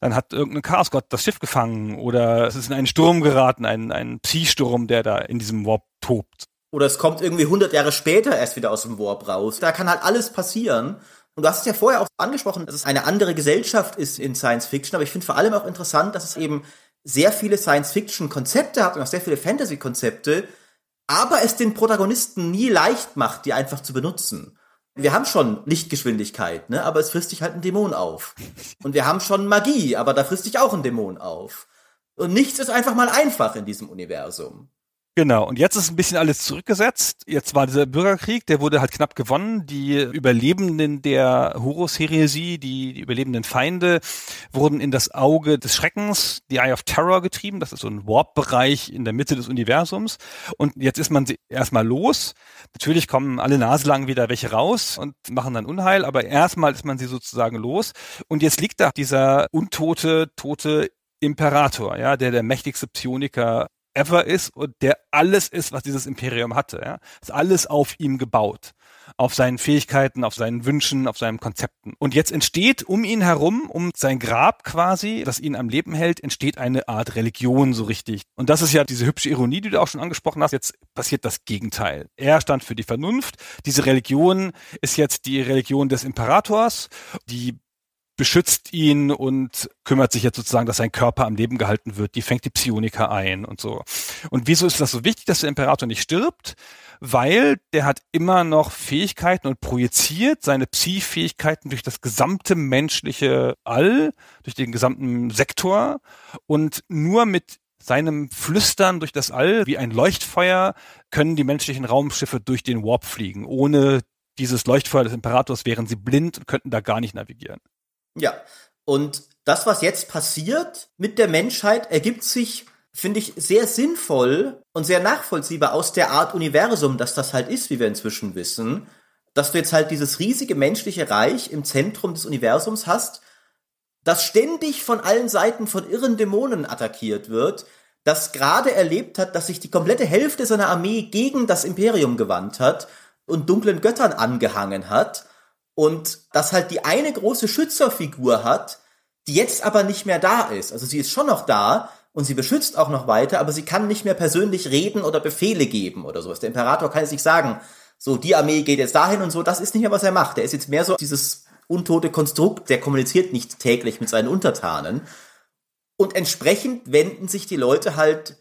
Dann hat irgendein Chaosgott das Schiff gefangen oder es ist in einen Sturm geraten, ein, ein Psi-Sturm, der da in diesem Warp tobt. Oder es kommt irgendwie 100 Jahre später erst wieder aus dem Warp raus. Da kann halt alles passieren. Und du hast es ja vorher auch angesprochen, dass es eine andere Gesellschaft ist in Science Fiction. Aber ich finde vor allem auch interessant, dass es eben sehr viele Science-Fiction-Konzepte hat und auch sehr viele Fantasy-Konzepte, aber es den Protagonisten nie leicht macht, die einfach zu benutzen. Wir haben schon Lichtgeschwindigkeit, ne? aber es frisst sich halt ein Dämon auf. Und wir haben schon Magie, aber da frisst sich auch ein Dämon auf. Und nichts ist einfach mal einfach in diesem Universum. Genau, und jetzt ist ein bisschen alles zurückgesetzt. Jetzt war dieser Bürgerkrieg, der wurde halt knapp gewonnen. Die Überlebenden der Horus-Heresie, die, die, überlebenden Feinde, wurden in das Auge des Schreckens, die Eye of Terror, getrieben. Das ist so ein Warp-Bereich in der Mitte des Universums. Und jetzt ist man erstmal los. Natürlich kommen alle naselang wieder welche raus und machen dann Unheil, aber erstmal ist man sie sozusagen los. Und jetzt liegt da dieser untote, tote Imperator, ja, der der mächtigste Psioniker ever ist und der alles ist, was dieses Imperium hatte. Ja? Ist alles auf ihm gebaut. Auf seinen Fähigkeiten, auf seinen Wünschen, auf seinen Konzepten. Und jetzt entsteht um ihn herum, um sein Grab quasi, das ihn am Leben hält, entsteht eine Art Religion so richtig. Und das ist ja diese hübsche Ironie, die du auch schon angesprochen hast. Jetzt passiert das Gegenteil. Er stand für die Vernunft. Diese Religion ist jetzt die Religion des Imperators. Die beschützt ihn und kümmert sich jetzt sozusagen, dass sein Körper am Leben gehalten wird. Die fängt die Psioniker ein und so. Und wieso ist das so wichtig, dass der Imperator nicht stirbt? Weil der hat immer noch Fähigkeiten und projiziert seine Psi-Fähigkeiten durch das gesamte menschliche All, durch den gesamten Sektor und nur mit seinem Flüstern durch das All wie ein Leuchtfeuer können die menschlichen Raumschiffe durch den Warp fliegen. Ohne dieses Leuchtfeuer des Imperators wären sie blind und könnten da gar nicht navigieren. Ja, und das, was jetzt passiert mit der Menschheit, ergibt sich, finde ich, sehr sinnvoll und sehr nachvollziehbar aus der Art Universum, dass das halt ist, wie wir inzwischen wissen, dass du jetzt halt dieses riesige menschliche Reich im Zentrum des Universums hast, das ständig von allen Seiten von irren Dämonen attackiert wird, das gerade erlebt hat, dass sich die komplette Hälfte seiner Armee gegen das Imperium gewandt hat und dunklen Göttern angehangen hat und das halt die eine große Schützerfigur hat, die jetzt aber nicht mehr da ist. Also sie ist schon noch da und sie beschützt auch noch weiter, aber sie kann nicht mehr persönlich reden oder Befehle geben oder sowas. Der Imperator kann jetzt nicht sagen, so die Armee geht jetzt dahin und so, das ist nicht mehr, was er macht. Der ist jetzt mehr so dieses untote Konstrukt, der kommuniziert nicht täglich mit seinen Untertanen. Und entsprechend wenden sich die Leute halt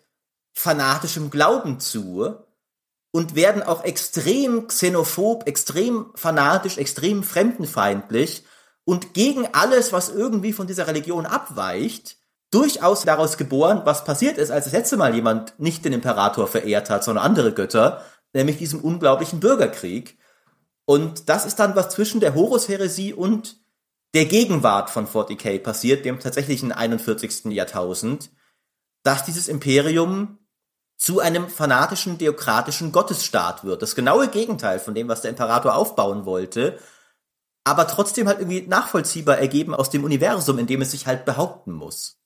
fanatischem Glauben zu und werden auch extrem xenophob, extrem fanatisch, extrem fremdenfeindlich und gegen alles, was irgendwie von dieser Religion abweicht, durchaus daraus geboren, was passiert ist, als das letzte Mal jemand nicht den Imperator verehrt hat, sondern andere Götter, nämlich diesem unglaublichen Bürgerkrieg. Und das ist dann, was zwischen der Horus-Heresie und der Gegenwart von 40k passiert, dem tatsächlichen 41. Jahrtausend, dass dieses Imperium zu einem fanatischen, theokratischen Gottesstaat wird. Das genaue Gegenteil von dem, was der Imperator aufbauen wollte, aber trotzdem halt irgendwie nachvollziehbar ergeben aus dem Universum, in dem es sich halt behaupten muss.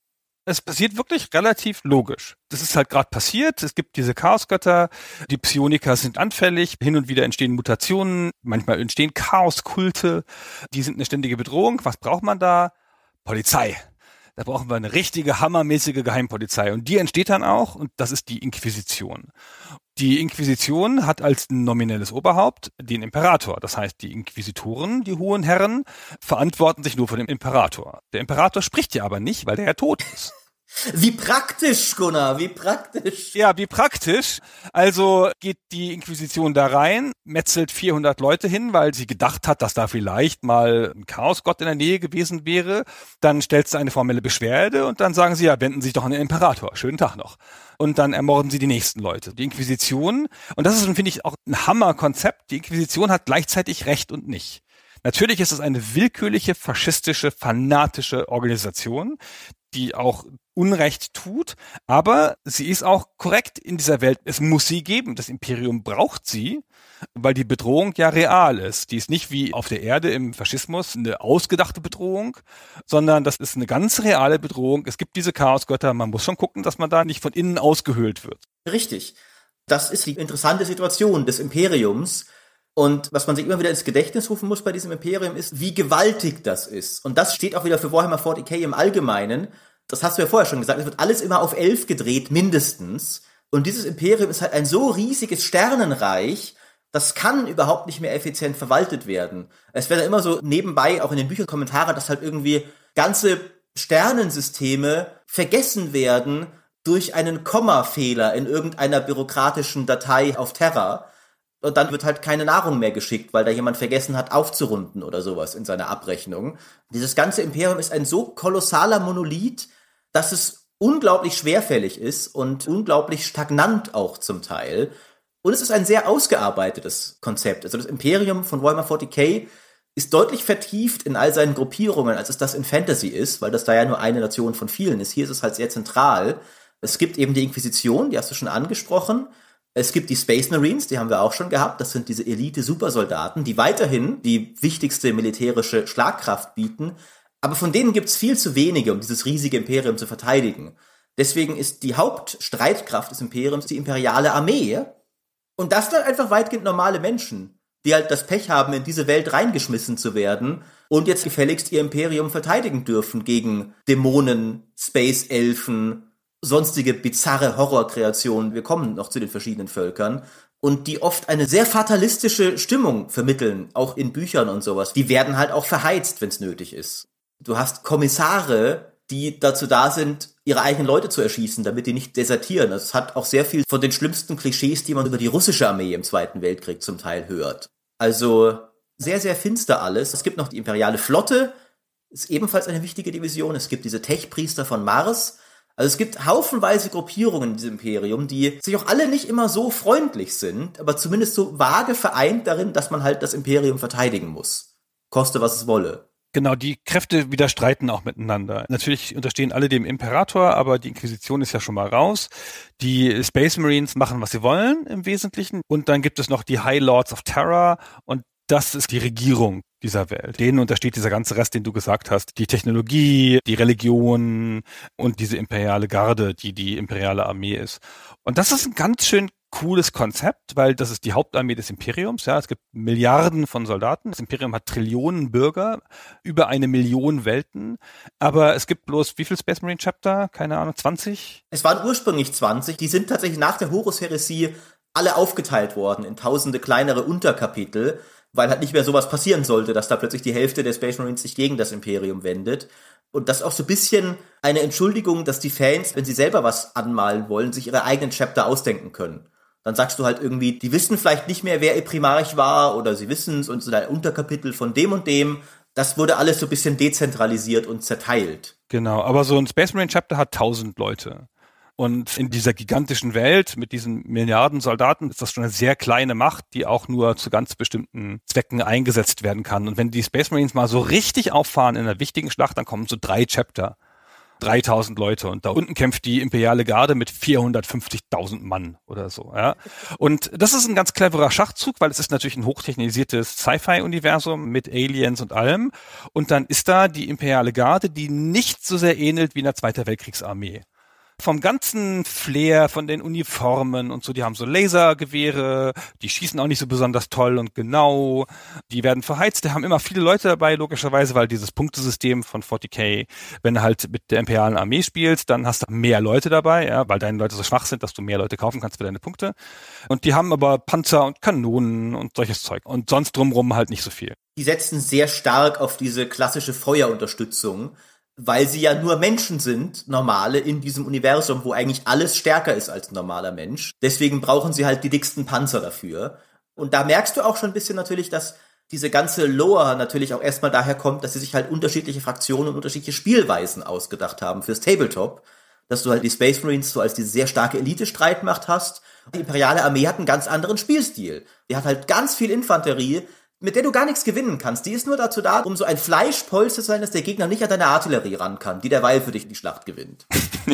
Es passiert wirklich relativ logisch. Das ist halt gerade passiert. Es gibt diese Chaosgötter. Die Psioniker sind anfällig. Hin und wieder entstehen Mutationen. Manchmal entstehen Chaoskulte. Die sind eine ständige Bedrohung. Was braucht man da? Polizei da brauchen wir eine richtige, hammermäßige Geheimpolizei. Und die entsteht dann auch, und das ist die Inquisition. Die Inquisition hat als nominelles Oberhaupt den Imperator. Das heißt, die Inquisitoren, die hohen Herren, verantworten sich nur vor dem Imperator. Der Imperator spricht ja aber nicht, weil der ja tot ist. Wie praktisch, Gunnar, wie praktisch. Ja, wie praktisch. Also geht die Inquisition da rein, metzelt 400 Leute hin, weil sie gedacht hat, dass da vielleicht mal ein Chaosgott in der Nähe gewesen wäre. Dann stellt sie eine formelle Beschwerde und dann sagen sie, ja, wenden Sie sich doch an den Imperator. Schönen Tag noch. Und dann ermorden sie die nächsten Leute. Die Inquisition, und das ist, finde ich, auch ein Hammerkonzept, die Inquisition hat gleichzeitig Recht und nicht. Natürlich ist es eine willkürliche, faschistische, fanatische Organisation, die auch Unrecht tut, aber sie ist auch korrekt in dieser Welt. Es muss sie geben. Das Imperium braucht sie, weil die Bedrohung ja real ist. Die ist nicht wie auf der Erde im Faschismus eine ausgedachte Bedrohung, sondern das ist eine ganz reale Bedrohung. Es gibt diese Chaosgötter. Man muss schon gucken, dass man da nicht von innen ausgehöhlt wird. Richtig. Das ist die interessante Situation des Imperiums, und was man sich immer wieder ins Gedächtnis rufen muss bei diesem Imperium ist, wie gewaltig das ist. Und das steht auch wieder für Warhammer 40k im Allgemeinen. Das hast du ja vorher schon gesagt. Es wird alles immer auf elf gedreht, mindestens. Und dieses Imperium ist halt ein so riesiges Sternenreich, das kann überhaupt nicht mehr effizient verwaltet werden. Es werden immer so nebenbei auch in den Büchern Kommentare, dass halt irgendwie ganze Sternensysteme vergessen werden durch einen Kommafehler in irgendeiner bürokratischen Datei auf Terra und dann wird halt keine Nahrung mehr geschickt, weil da jemand vergessen hat aufzurunden oder sowas in seiner Abrechnung. Dieses ganze Imperium ist ein so kolossaler Monolith, dass es unglaublich schwerfällig ist und unglaublich stagnant auch zum Teil. Und es ist ein sehr ausgearbeitetes Konzept. Also das Imperium von Warhammer 40k ist deutlich vertieft in all seinen Gruppierungen, als es das in Fantasy ist, weil das da ja nur eine Nation von vielen ist. Hier ist es halt sehr zentral. Es gibt eben die Inquisition, die hast du schon angesprochen. Es gibt die Space Marines, die haben wir auch schon gehabt. Das sind diese Elite-Supersoldaten, die weiterhin die wichtigste militärische Schlagkraft bieten. Aber von denen gibt es viel zu wenige, um dieses riesige Imperium zu verteidigen. Deswegen ist die Hauptstreitkraft des Imperiums die imperiale Armee. Und das dann einfach weitgehend normale Menschen, die halt das Pech haben, in diese Welt reingeschmissen zu werden und jetzt gefälligst ihr Imperium verteidigen dürfen gegen Dämonen, Space-Elfen, sonstige bizarre Horrorkreationen. Wir kommen noch zu den verschiedenen Völkern. Und die oft eine sehr fatalistische Stimmung vermitteln, auch in Büchern und sowas. Die werden halt auch verheizt, wenn es nötig ist. Du hast Kommissare, die dazu da sind, ihre eigenen Leute zu erschießen, damit die nicht desertieren. Das hat auch sehr viel von den schlimmsten Klischees, die man über die russische Armee im Zweiten Weltkrieg zum Teil hört. Also sehr, sehr finster alles. Es gibt noch die imperiale Flotte, ist ebenfalls eine wichtige Division. Es gibt diese Techpriester von Mars, also es gibt haufenweise Gruppierungen in diesem Imperium, die sich auch alle nicht immer so freundlich sind, aber zumindest so vage vereint darin, dass man halt das Imperium verteidigen muss. Koste was es wolle. Genau, die Kräfte widerstreiten auch miteinander. Natürlich unterstehen alle dem Imperator, aber die Inquisition ist ja schon mal raus. Die Space Marines machen, was sie wollen im Wesentlichen. Und dann gibt es noch die High Lords of Terror und das ist die Regierung dieser Welt. Denen untersteht dieser ganze Rest, den du gesagt hast. Die Technologie, die Religion und diese imperiale Garde, die die imperiale Armee ist. Und das ist ein ganz schön cooles Konzept, weil das ist die Hauptarmee des Imperiums. Ja, es gibt Milliarden von Soldaten. Das Imperium hat Trillionen Bürger, über eine Million Welten. Aber es gibt bloß wie viele Space Marine Chapter? Keine Ahnung, 20? Es waren ursprünglich 20. Die sind tatsächlich nach der Horus-Heresie alle aufgeteilt worden in tausende kleinere Unterkapitel weil halt nicht mehr sowas passieren sollte, dass da plötzlich die Hälfte der Space Marines sich gegen das Imperium wendet. Und das ist auch so ein bisschen eine Entschuldigung, dass die Fans, wenn sie selber was anmalen wollen, sich ihre eigenen Chapter ausdenken können. Dann sagst du halt irgendwie, die wissen vielleicht nicht mehr, wer ihr Primarch war oder sie wissen es und so ein Unterkapitel von dem und dem. Das wurde alles so ein bisschen dezentralisiert und zerteilt. Genau, aber so ein Space Marine Chapter hat tausend Leute. Und in dieser gigantischen Welt mit diesen Milliarden Soldaten ist das schon eine sehr kleine Macht, die auch nur zu ganz bestimmten Zwecken eingesetzt werden kann. Und wenn die Space Marines mal so richtig auffahren in einer wichtigen Schlacht, dann kommen so drei Chapter. 3000 Leute und da unten kämpft die imperiale Garde mit 450.000 Mann oder so. Ja. Und das ist ein ganz cleverer Schachzug, weil es ist natürlich ein hochtechnisiertes Sci-Fi-Universum mit Aliens und allem. Und dann ist da die imperiale Garde, die nicht so sehr ähnelt wie in der Zweiter Weltkriegsarmee vom ganzen Flair, von den Uniformen und so, die haben so Lasergewehre, die schießen auch nicht so besonders toll und genau, die werden verheizt, da haben immer viele Leute dabei, logischerweise, weil dieses Punktesystem von 40k, wenn du halt mit der imperialen Armee spielst, dann hast du mehr Leute dabei, ja, weil deine Leute so schwach sind, dass du mehr Leute kaufen kannst für deine Punkte. Und die haben aber Panzer und Kanonen und solches Zeug und sonst drumrum halt nicht so viel. Die setzen sehr stark auf diese klassische Feuerunterstützung weil sie ja nur Menschen sind, normale, in diesem Universum, wo eigentlich alles stärker ist als ein normaler Mensch. Deswegen brauchen sie halt die dicksten Panzer dafür. Und da merkst du auch schon ein bisschen natürlich, dass diese ganze Lore natürlich auch erstmal daher kommt, dass sie sich halt unterschiedliche Fraktionen und unterschiedliche Spielweisen ausgedacht haben fürs Tabletop. Dass du halt die Space Marines so als die sehr starke Elite-Streitmacht hast. Die imperiale Armee hat einen ganz anderen Spielstil. Die hat halt ganz viel Infanterie, mit der du gar nichts gewinnen kannst. Die ist nur dazu da, um so ein Fleischpolster zu sein, dass der Gegner nicht an deine Artillerie ran kann, die derweil für dich die Schlacht gewinnt.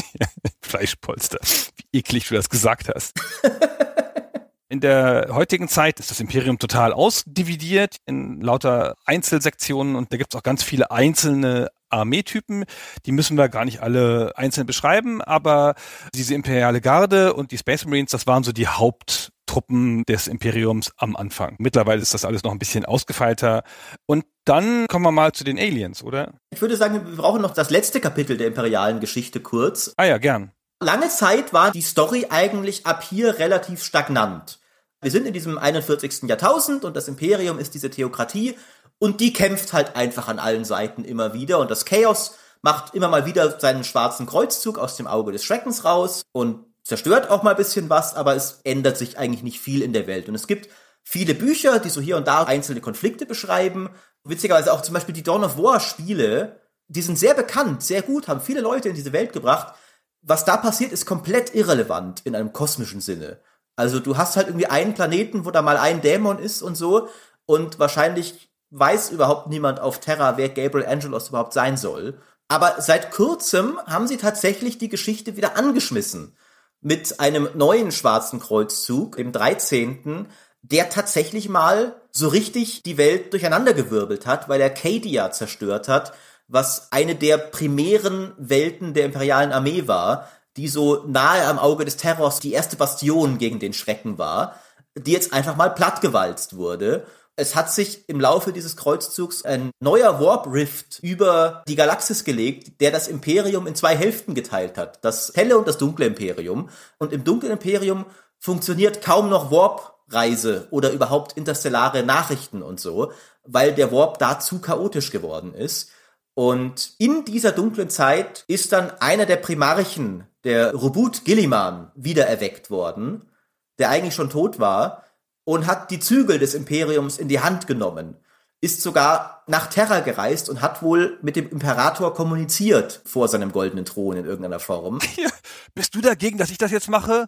[laughs] Fleischpolster. Wie eklig du das gesagt hast. [laughs] In der heutigen Zeit ist das Imperium total ausdividiert in lauter Einzelsektionen und da gibt es auch ganz viele einzelne Armeetypen. Die müssen wir gar nicht alle einzeln beschreiben, aber diese imperiale Garde und die Space Marines, das waren so die Haupt Truppen des Imperiums am Anfang. Mittlerweile ist das alles noch ein bisschen ausgefeilter. Und dann kommen wir mal zu den Aliens, oder? Ich würde sagen, wir brauchen noch das letzte Kapitel der imperialen Geschichte kurz. Ah ja, gern. Lange Zeit war die Story eigentlich ab hier relativ stagnant. Wir sind in diesem 41. Jahrtausend und das Imperium ist diese Theokratie und die kämpft halt einfach an allen Seiten immer wieder und das Chaos macht immer mal wieder seinen schwarzen Kreuzzug aus dem Auge des Schreckens raus und zerstört auch mal ein bisschen was, aber es ändert sich eigentlich nicht viel in der Welt. Und es gibt viele Bücher, die so hier und da einzelne Konflikte beschreiben. Witzigerweise auch zum Beispiel die Dawn of War Spiele, die sind sehr bekannt, sehr gut, haben viele Leute in diese Welt gebracht. Was da passiert, ist komplett irrelevant in einem kosmischen Sinne. Also du hast halt irgendwie einen Planeten, wo da mal ein Dämon ist und so und wahrscheinlich weiß überhaupt niemand auf Terra, wer Gabriel Angelos überhaupt sein soll. Aber seit kurzem haben sie tatsächlich die Geschichte wieder angeschmissen mit einem neuen Schwarzen Kreuzzug, dem 13., der tatsächlich mal so richtig die Welt durcheinandergewirbelt hat, weil er Cadia zerstört hat, was eine der primären Welten der imperialen Armee war, die so nahe am Auge des Terrors die erste Bastion gegen den Schrecken war, die jetzt einfach mal plattgewalzt wurde es hat sich im Laufe dieses Kreuzzugs ein neuer Warp Rift über die Galaxis gelegt, der das Imperium in zwei Hälften geteilt hat. Das helle und das dunkle Imperium. Und im dunklen Imperium funktioniert kaum noch Warp Reise oder überhaupt interstellare Nachrichten und so, weil der Warp da zu chaotisch geworden ist. Und in dieser dunklen Zeit ist dann einer der Primarchen, der Rubut Gilliman, wiedererweckt worden, der eigentlich schon tot war und hat die Zügel des Imperiums in die Hand genommen, ist sogar nach Terra gereist und hat wohl mit dem Imperator kommuniziert vor seinem goldenen Thron in irgendeiner Form. [laughs] Ja, bist du dagegen, dass ich das jetzt mache?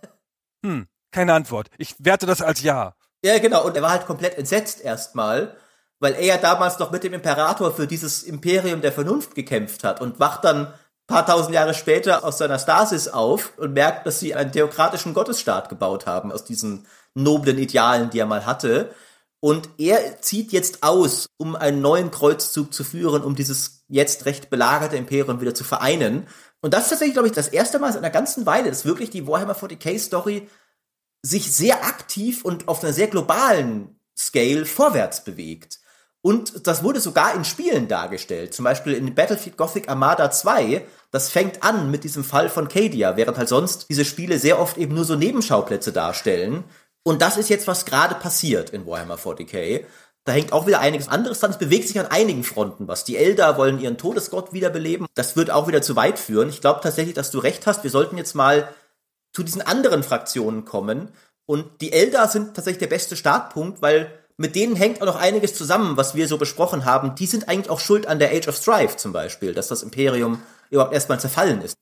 Hm, keine Antwort. Ich werte das als Ja. Ja, genau. Und er war halt komplett entsetzt erstmal, weil er ja damals noch mit dem Imperator für dieses Imperium der Vernunft gekämpft hat und wacht dann ein paar tausend Jahre später aus seiner Stasis auf und merkt, dass sie einen theokratischen Gottesstaat gebaut haben aus diesen noblen Idealen, die er mal hatte. Und er zieht jetzt aus, um einen neuen Kreuzzug zu führen, um dieses jetzt recht belagerte Imperium wieder zu vereinen. Und das ist tatsächlich, glaube ich, das erste Mal in einer ganzen Weile, dass wirklich die Warhammer 40k Story sich sehr aktiv und auf einer sehr globalen Scale vorwärts bewegt. Und das wurde sogar in Spielen dargestellt. Zum Beispiel in Battlefield Gothic Armada 2. Das fängt an mit diesem Fall von Cadia, während halt sonst diese Spiele sehr oft eben nur so Nebenschauplätze darstellen. Und das ist jetzt, was gerade passiert in Warhammer 40k. Da hängt auch wieder einiges anderes dran. Es bewegt sich an einigen Fronten was. Die Elder wollen ihren Todesgott wiederbeleben. Das wird auch wieder zu weit führen. Ich glaube tatsächlich, dass du recht hast. Wir sollten jetzt mal zu diesen anderen Fraktionen kommen. Und die Elder sind tatsächlich der beste Startpunkt, weil mit denen hängt auch noch einiges zusammen, was wir so besprochen haben. Die sind eigentlich auch schuld an der Age of Strife zum Beispiel, dass das Imperium überhaupt erstmal zerfallen ist.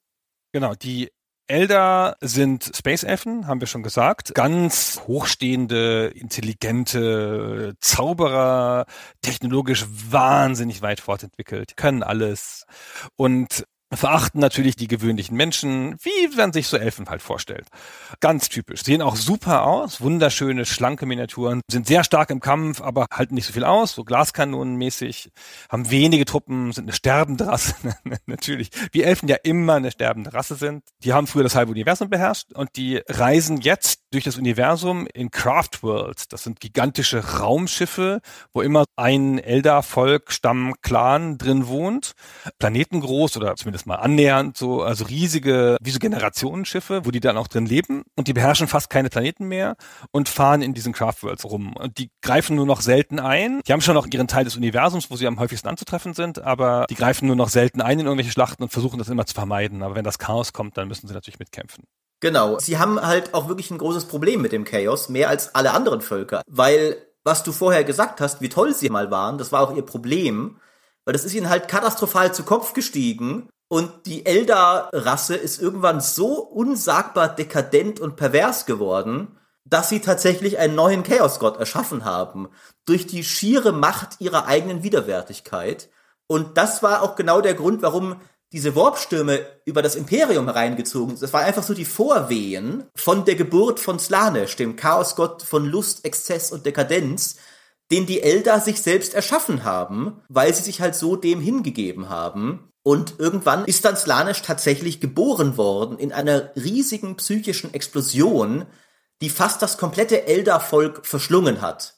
Genau, die Elder sind Space-Elfen, haben wir schon gesagt. Ganz hochstehende, intelligente Zauberer, technologisch wahnsinnig weit fortentwickelt, können alles. Und verachten natürlich die gewöhnlichen Menschen, wie man sich so Elfen halt vorstellt. Ganz typisch. Sehen auch super aus, wunderschöne, schlanke Miniaturen, sind sehr stark im Kampf, aber halten nicht so viel aus, so Glaskanonenmäßig, haben wenige Truppen, sind eine sterbende Rasse, [laughs] natürlich. Wie Elfen ja immer eine sterbende Rasse sind. Die haben früher das halbe Universum beherrscht und die reisen jetzt durch das Universum in Craft Worlds. Das sind gigantische Raumschiffe, wo immer ein elder Volk, Stamm, Clan drin wohnt, planetengroß oder zumindest zumindest mal annähernd so, also riesige, wie so Generationenschiffe, wo die dann auch drin leben und die beherrschen fast keine Planeten mehr und fahren in diesen Craftworlds rum. Und die greifen nur noch selten ein. Die haben schon noch ihren Teil des Universums, wo sie am häufigsten anzutreffen sind, aber die greifen nur noch selten ein in irgendwelche Schlachten und versuchen das immer zu vermeiden. Aber wenn das Chaos kommt, dann müssen sie natürlich mitkämpfen. Genau. Sie haben halt auch wirklich ein großes Problem mit dem Chaos, mehr als alle anderen Völker. Weil, was du vorher gesagt hast, wie toll sie mal waren, das war auch ihr Problem. Weil das ist ihnen halt katastrophal zu Kopf gestiegen. Und die Eldar-Rasse ist irgendwann so unsagbar dekadent und pervers geworden, dass sie tatsächlich einen neuen Chaosgott erschaffen haben. Durch die schiere Macht ihrer eigenen Widerwärtigkeit. Und das war auch genau der Grund, warum diese Warpstürme über das Imperium hereingezogen sind. Das war einfach so die Vorwehen von der Geburt von Slanesh, dem Chaosgott von Lust, Exzess und Dekadenz, den die Eldar sich selbst erschaffen haben, weil sie sich halt so dem hingegeben haben. Und irgendwann ist dann Slanisch tatsächlich geboren worden in einer riesigen psychischen Explosion, die fast das komplette Elder-Volk verschlungen hat.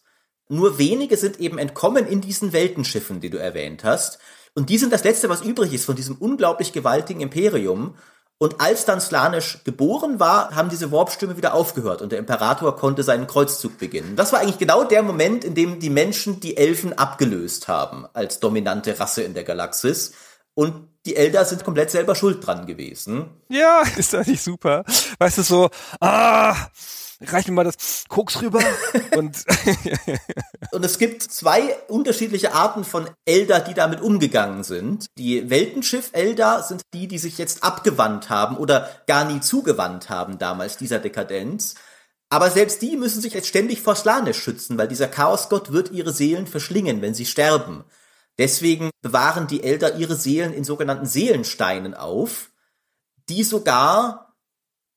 Nur wenige sind eben entkommen in diesen Weltenschiffen, die du erwähnt hast. Und die sind das Letzte, was übrig ist von diesem unglaublich gewaltigen Imperium. Und als dann Slanisch geboren war, haben diese Warpstürme wieder aufgehört und der Imperator konnte seinen Kreuzzug beginnen. Das war eigentlich genau der Moment, in dem die Menschen die Elfen abgelöst haben als dominante Rasse in der Galaxis und die Elder sind komplett selber schuld dran gewesen. Ja, [laughs] ist das nicht super? Weißt du, so, ah, reich mir mal das Koks rüber. [laughs] und, [laughs] und es gibt zwei unterschiedliche Arten von Elder, die damit umgegangen sind. Die Weltenschiff-Elder sind die, die sich jetzt abgewandt haben oder gar nie zugewandt haben damals dieser Dekadenz. Aber selbst die müssen sich jetzt ständig vor Slanesh schützen, weil dieser Chaosgott wird ihre Seelen verschlingen, wenn sie sterben. Deswegen bewahren die Elder ihre Seelen in sogenannten Seelensteinen auf, die sogar,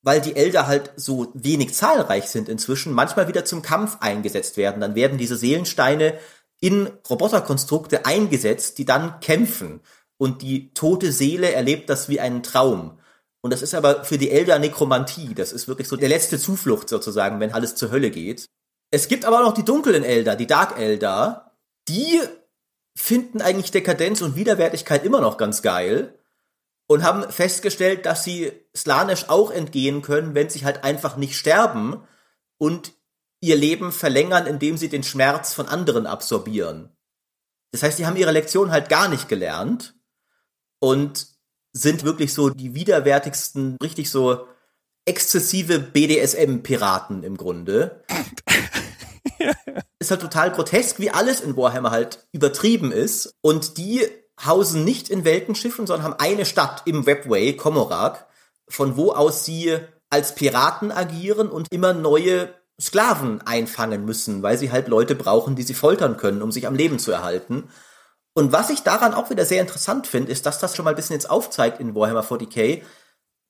weil die Elder halt so wenig zahlreich sind inzwischen, manchmal wieder zum Kampf eingesetzt werden. Dann werden diese Seelensteine in Roboterkonstrukte eingesetzt, die dann kämpfen. Und die tote Seele erlebt das wie einen Traum. Und das ist aber für die Elder Nekromantie. Das ist wirklich so der letzte Zuflucht sozusagen, wenn alles zur Hölle geht. Es gibt aber auch noch die dunklen Elder, die Dark Elder. Die finden eigentlich Dekadenz und Widerwärtigkeit immer noch ganz geil und haben festgestellt, dass sie Slanesh auch entgehen können, wenn sie halt einfach nicht sterben und ihr Leben verlängern, indem sie den Schmerz von anderen absorbieren. Das heißt, sie haben ihre Lektion halt gar nicht gelernt und sind wirklich so die widerwärtigsten, richtig so exzessive BDSM-Piraten im Grunde. [laughs] ist halt total grotesk, wie alles in Warhammer halt übertrieben ist. Und die hausen nicht in Weltenschiffen, sondern haben eine Stadt im Webway, Komorak, von wo aus sie als Piraten agieren und immer neue Sklaven einfangen müssen, weil sie halt Leute brauchen, die sie foltern können, um sich am Leben zu erhalten. Und was ich daran auch wieder sehr interessant finde, ist, dass das schon mal ein bisschen jetzt aufzeigt in Warhammer 40k,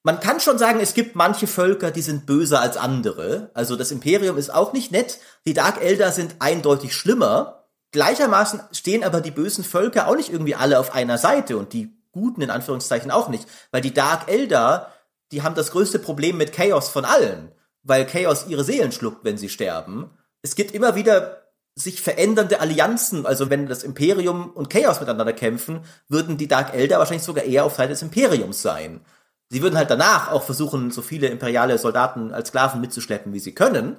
man kann schon sagen, es gibt manche Völker, die sind böser als andere. Also das Imperium ist auch nicht nett. Die Dark Elder sind eindeutig schlimmer. Gleichermaßen stehen aber die bösen Völker auch nicht irgendwie alle auf einer Seite und die guten in Anführungszeichen auch nicht. Weil die Dark Elder, die haben das größte Problem mit Chaos von allen. Weil Chaos ihre Seelen schluckt, wenn sie sterben. Es gibt immer wieder sich verändernde Allianzen, also wenn das Imperium und Chaos miteinander kämpfen, würden die Dark Elder wahrscheinlich sogar eher auf Seite des Imperiums sein. Sie würden halt danach auch versuchen, so viele imperiale Soldaten als Sklaven mitzuschleppen, wie sie können.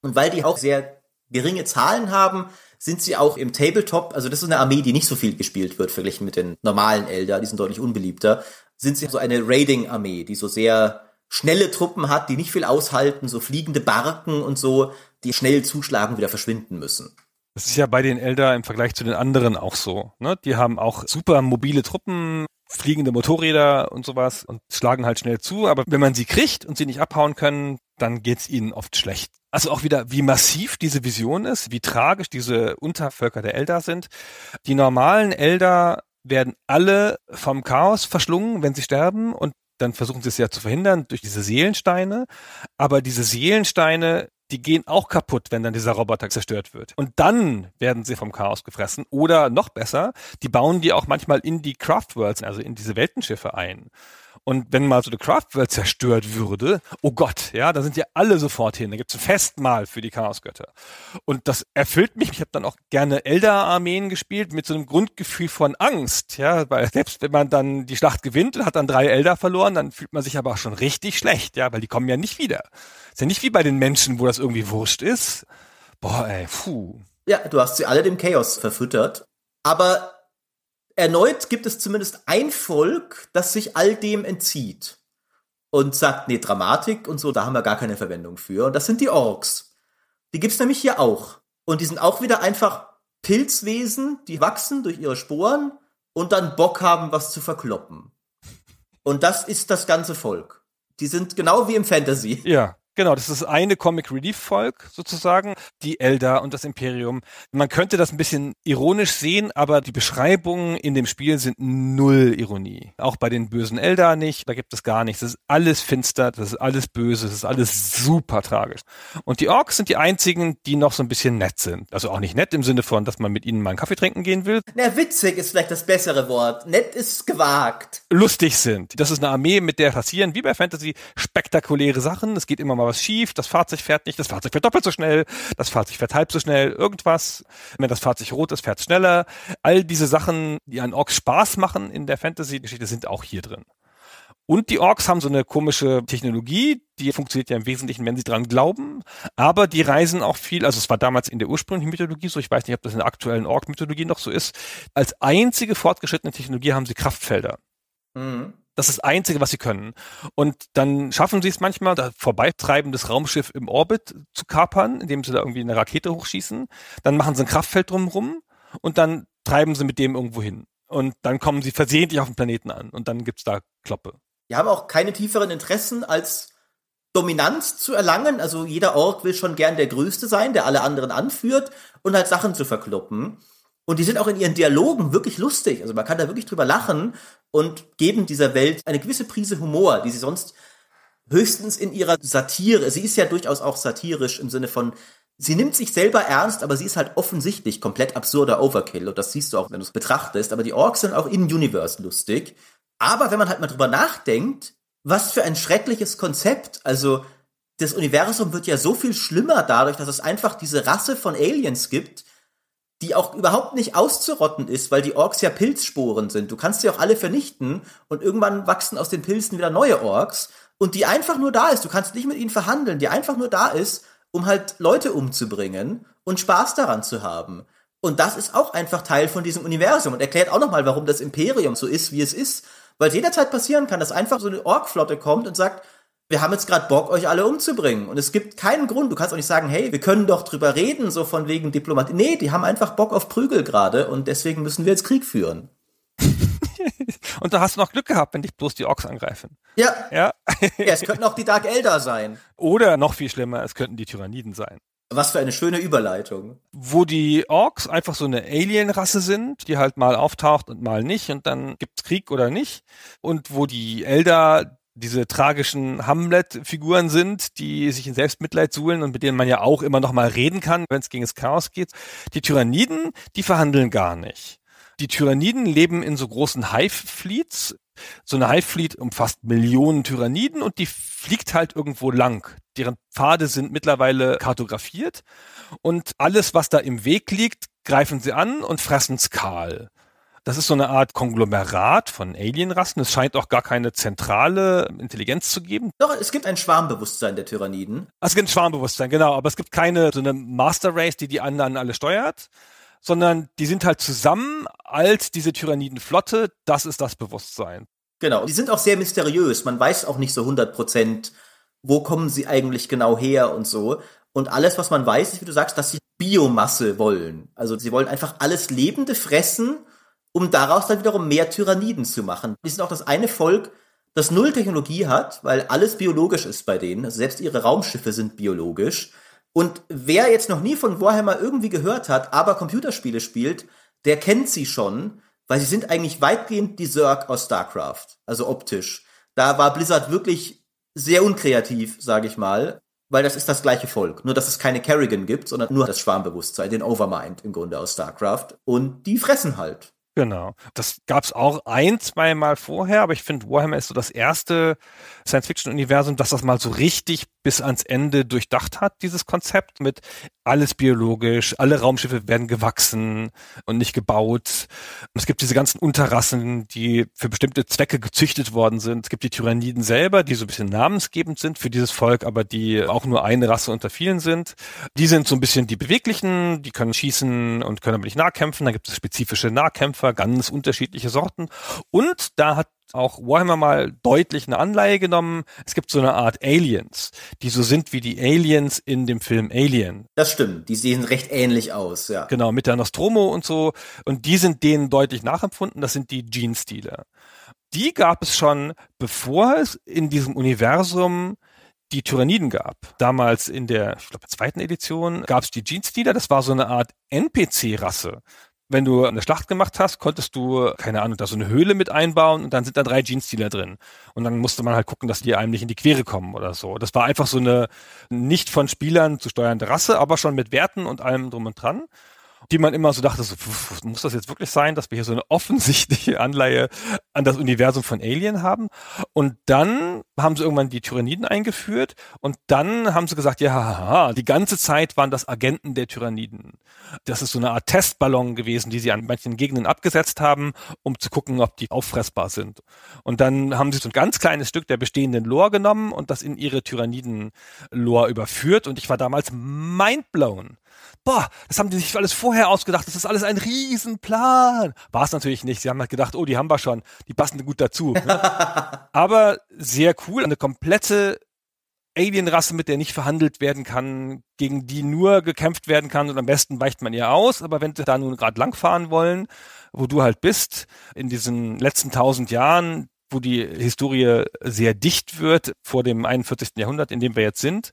Und weil die auch sehr geringe Zahlen haben, sind sie auch im Tabletop, also das ist eine Armee, die nicht so viel gespielt wird, verglichen mit den normalen Elder, die sind deutlich unbeliebter, sind sie so eine Raiding-Armee, die so sehr schnelle Truppen hat, die nicht viel aushalten, so fliegende Barken und so, die schnell zuschlagen, wieder verschwinden müssen. Das ist ja bei den Elder im Vergleich zu den anderen auch so. Ne? Die haben auch super mobile Truppen, fliegende Motorräder und sowas und schlagen halt schnell zu. Aber wenn man sie kriegt und sie nicht abhauen können, dann geht's ihnen oft schlecht. Also auch wieder, wie massiv diese Vision ist, wie tragisch diese Untervölker der Elder sind. Die normalen Elder werden alle vom Chaos verschlungen, wenn sie sterben und dann versuchen sie es ja zu verhindern durch diese Seelensteine. Aber diese Seelensteine die gehen auch kaputt, wenn dann dieser Roboter zerstört wird. Und dann werden sie vom Chaos gefressen. Oder noch besser, die bauen die auch manchmal in die Craftworlds, also in diese Weltenschiffe ein. Und wenn mal so eine World zerstört würde, oh Gott, ja, da sind ja alle sofort hin. Da gibt's ein Festmahl für die Chaosgötter. Und das erfüllt mich. Ich habe dann auch gerne Elder-Armeen gespielt mit so einem Grundgefühl von Angst. Ja, weil selbst wenn man dann die Schlacht gewinnt und hat dann drei Elder verloren, dann fühlt man sich aber auch schon richtig schlecht, ja, weil die kommen ja nicht wieder. Ist ja nicht wie bei den Menschen, wo das irgendwie wurscht ist. Boah, ey, puh. Ja, du hast sie alle dem Chaos verfüttert. Aber erneut gibt es zumindest ein Volk, das sich all dem entzieht und sagt, nee, Dramatik und so, da haben wir gar keine Verwendung für. Und das sind die Orks. Die gibt's nämlich hier auch. Und die sind auch wieder einfach Pilzwesen, die wachsen durch ihre Sporen und dann Bock haben, was zu verkloppen. Und das ist das ganze Volk. Die sind genau wie im Fantasy. Ja. Genau, das ist eine Comic Relief Folk sozusagen, die Elder und das Imperium. Man könnte das ein bisschen ironisch sehen, aber die Beschreibungen in dem Spiel sind null Ironie. Auch bei den bösen Elder nicht, da gibt es gar nichts. Das ist alles finster, das ist alles böse, das ist alles super tragisch. Und die Orks sind die einzigen, die noch so ein bisschen nett sind. Also auch nicht nett im Sinne von, dass man mit ihnen mal einen Kaffee trinken gehen will. Na, witzig ist vielleicht das bessere Wort. Nett ist gewagt. Lustig sind. Das ist eine Armee, mit der passieren, wie bei Fantasy, spektakuläre Sachen. Es geht immer mal was schief, das Fahrzeug fährt nicht, das Fahrzeug fährt doppelt so schnell, das Fahrzeug fährt halb so schnell, irgendwas. Wenn das Fahrzeug rot ist, fährt es schneller. All diese Sachen, die an Orks Spaß machen in der Fantasy-Geschichte, sind auch hier drin. Und die Orks haben so eine komische Technologie, die funktioniert ja im Wesentlichen, wenn sie dran glauben, aber die reisen auch viel, also es war damals in der ursprünglichen Mythologie so, ich weiß nicht, ob das in der aktuellen Ork-Mythologie noch so ist, als einzige fortgeschrittene Technologie haben sie Kraftfelder. Mhm. Das ist das Einzige, was sie können. Und dann schaffen sie es manchmal, das vorbeitreibendes Raumschiff im Orbit zu kapern, indem sie da irgendwie eine Rakete hochschießen. Dann machen sie ein Kraftfeld drumherum und dann treiben sie mit dem irgendwo hin. Und dann kommen sie versehentlich auf den Planeten an und dann gibt es da Kloppe. Die haben auch keine tieferen Interessen als Dominanz zu erlangen. Also jeder Ork will schon gern der Größte sein, der alle anderen anführt und halt Sachen zu verkloppen. Und die sind auch in ihren Dialogen wirklich lustig. Also man kann da wirklich drüber lachen und geben dieser Welt eine gewisse Prise Humor, die sie sonst höchstens in ihrer Satire, sie ist ja durchaus auch satirisch im Sinne von, sie nimmt sich selber ernst, aber sie ist halt offensichtlich komplett absurder Overkill. Und das siehst du auch, wenn du es betrachtest. Aber die Orks sind auch in-Universe lustig. Aber wenn man halt mal drüber nachdenkt, was für ein schreckliches Konzept. Also das Universum wird ja so viel schlimmer dadurch, dass es einfach diese Rasse von Aliens gibt, die auch überhaupt nicht auszurotten ist, weil die Orks ja Pilzsporen sind. Du kannst sie auch alle vernichten und irgendwann wachsen aus den Pilzen wieder neue Orks und die einfach nur da ist. Du kannst nicht mit ihnen verhandeln, die einfach nur da ist, um halt Leute umzubringen und Spaß daran zu haben. Und das ist auch einfach Teil von diesem Universum und erklärt auch nochmal, warum das Imperium so ist, wie es ist. Weil es jederzeit passieren kann, dass einfach so eine Orkflotte kommt und sagt, wir haben jetzt gerade Bock, euch alle umzubringen. Und es gibt keinen Grund. Du kannst auch nicht sagen, hey, wir können doch drüber reden, so von wegen Diplomatie. Nee, die haben einfach Bock auf Prügel gerade und deswegen müssen wir jetzt Krieg führen. [laughs] und da hast du noch Glück gehabt, wenn dich bloß die Orks angreifen. Ja. Ja. ja. Es könnten auch die Dark Elder sein. Oder noch viel schlimmer, es könnten die Tyranniden sein. Was für eine schöne Überleitung. Wo die Orks einfach so eine Alien-Rasse sind, die halt mal auftaucht und mal nicht und dann gibt's Krieg oder nicht. Und wo die Elder diese tragischen Hamlet-Figuren sind, die sich in Selbstmitleid suhlen und mit denen man ja auch immer noch mal reden kann, wenn es gegen das Chaos geht. Die Tyranniden, die verhandeln gar nicht. Die Tyranniden leben in so großen Hive-Fleets. So eine Hive-Fleet umfasst Millionen Tyranniden und die fliegt halt irgendwo lang. Deren Pfade sind mittlerweile kartografiert und alles, was da im Weg liegt, greifen sie an und fressen es kahl. Das ist so eine Art Konglomerat von Alienrassen. Es scheint auch gar keine zentrale Intelligenz zu geben. Doch, es gibt ein Schwarmbewusstsein der Tyranniden. Es gibt ein Schwarmbewusstsein, genau. Aber es gibt keine so eine Master Race, die die anderen alle steuert, sondern die sind halt zusammen als diese Tyrannidenflotte. Das ist das Bewusstsein. Genau. Die sind auch sehr mysteriös. Man weiß auch nicht so 100 Prozent, wo kommen sie eigentlich genau her und so. Und alles, was man weiß, ist, wie du sagst, dass sie Biomasse wollen. Also sie wollen einfach alles Lebende fressen um daraus dann wiederum mehr Tyranniden zu machen. Die sind auch das eine Volk, das null Technologie hat, weil alles biologisch ist bei denen. Also selbst ihre Raumschiffe sind biologisch. Und wer jetzt noch nie von Warhammer irgendwie gehört hat, aber Computerspiele spielt, der kennt sie schon, weil sie sind eigentlich weitgehend die Zerg aus StarCraft, also optisch. Da war Blizzard wirklich sehr unkreativ, sage ich mal, weil das ist das gleiche Volk, nur dass es keine Kerrigan gibt, sondern nur das Schwarmbewusstsein, den Overmind im Grunde aus StarCraft. Und die fressen halt. Genau. Das gab es auch ein, zweimal vorher, aber ich finde, Warhammer ist so das erste Science-Fiction-Universum, das das mal so richtig bis ans Ende durchdacht hat, dieses Konzept mit alles biologisch, alle Raumschiffe werden gewachsen und nicht gebaut. Es gibt diese ganzen Unterrassen, die für bestimmte Zwecke gezüchtet worden sind. Es gibt die Tyranniden selber, die so ein bisschen namensgebend sind für dieses Volk, aber die auch nur eine Rasse unter vielen sind. Die sind so ein bisschen die Beweglichen, die können schießen und können aber nicht nahkämpfen. Da gibt es spezifische Nahkämpfer, ganz unterschiedliche Sorten. Und da hat auch Warhammer mal deutlich eine Anleihe genommen. Es gibt so eine Art Aliens, die so sind wie die Aliens in dem Film Alien. Das stimmt, die sehen recht ähnlich aus, ja. Genau, mit der Nostromo und so. Und die sind denen deutlich nachempfunden, das sind die Jeans-Dealer. Die gab es schon, bevor es in diesem Universum die Tyranniden gab. Damals in der, ich glaube, zweiten Edition gab es die Jeans-Dealer, das war so eine Art NPC-Rasse wenn du eine Schlacht gemacht hast, konntest du, keine Ahnung, da so eine Höhle mit einbauen und dann sind da drei Jeans-Dealer drin. Und dann musste man halt gucken, dass die einem nicht in die Quere kommen oder so. Das war einfach so eine nicht von Spielern zu steuernde Rasse, aber schon mit Werten und allem drum und dran die man immer so dachte, so, muss das jetzt wirklich sein, dass wir hier so eine offensichtliche Anleihe an das Universum von Alien haben? Und dann haben sie irgendwann die Tyranniden eingeführt und dann haben sie gesagt, ja, haha, die ganze Zeit waren das Agenten der Tyranniden. Das ist so eine Art Testballon gewesen, die sie an manchen Gegenden abgesetzt haben, um zu gucken, ob die auffressbar sind. Und dann haben sie so ein ganz kleines Stück der bestehenden Lore genommen und das in ihre Tyranniden-Lore überführt und ich war damals mindblown. Boah, das haben die sich alles vorher vorher ausgedacht, das ist alles ein Riesenplan. War es natürlich nicht. Sie haben halt gedacht, oh, die haben wir schon, die passen gut dazu. Ne? [laughs] Aber sehr cool, eine komplette Alien-Rasse, mit der nicht verhandelt werden kann, gegen die nur gekämpft werden kann und am besten weicht man ihr aus. Aber wenn sie da nun gerade langfahren wollen, wo du halt bist, in diesen letzten tausend Jahren, wo die Historie sehr dicht wird vor dem 41. Jahrhundert, in dem wir jetzt sind,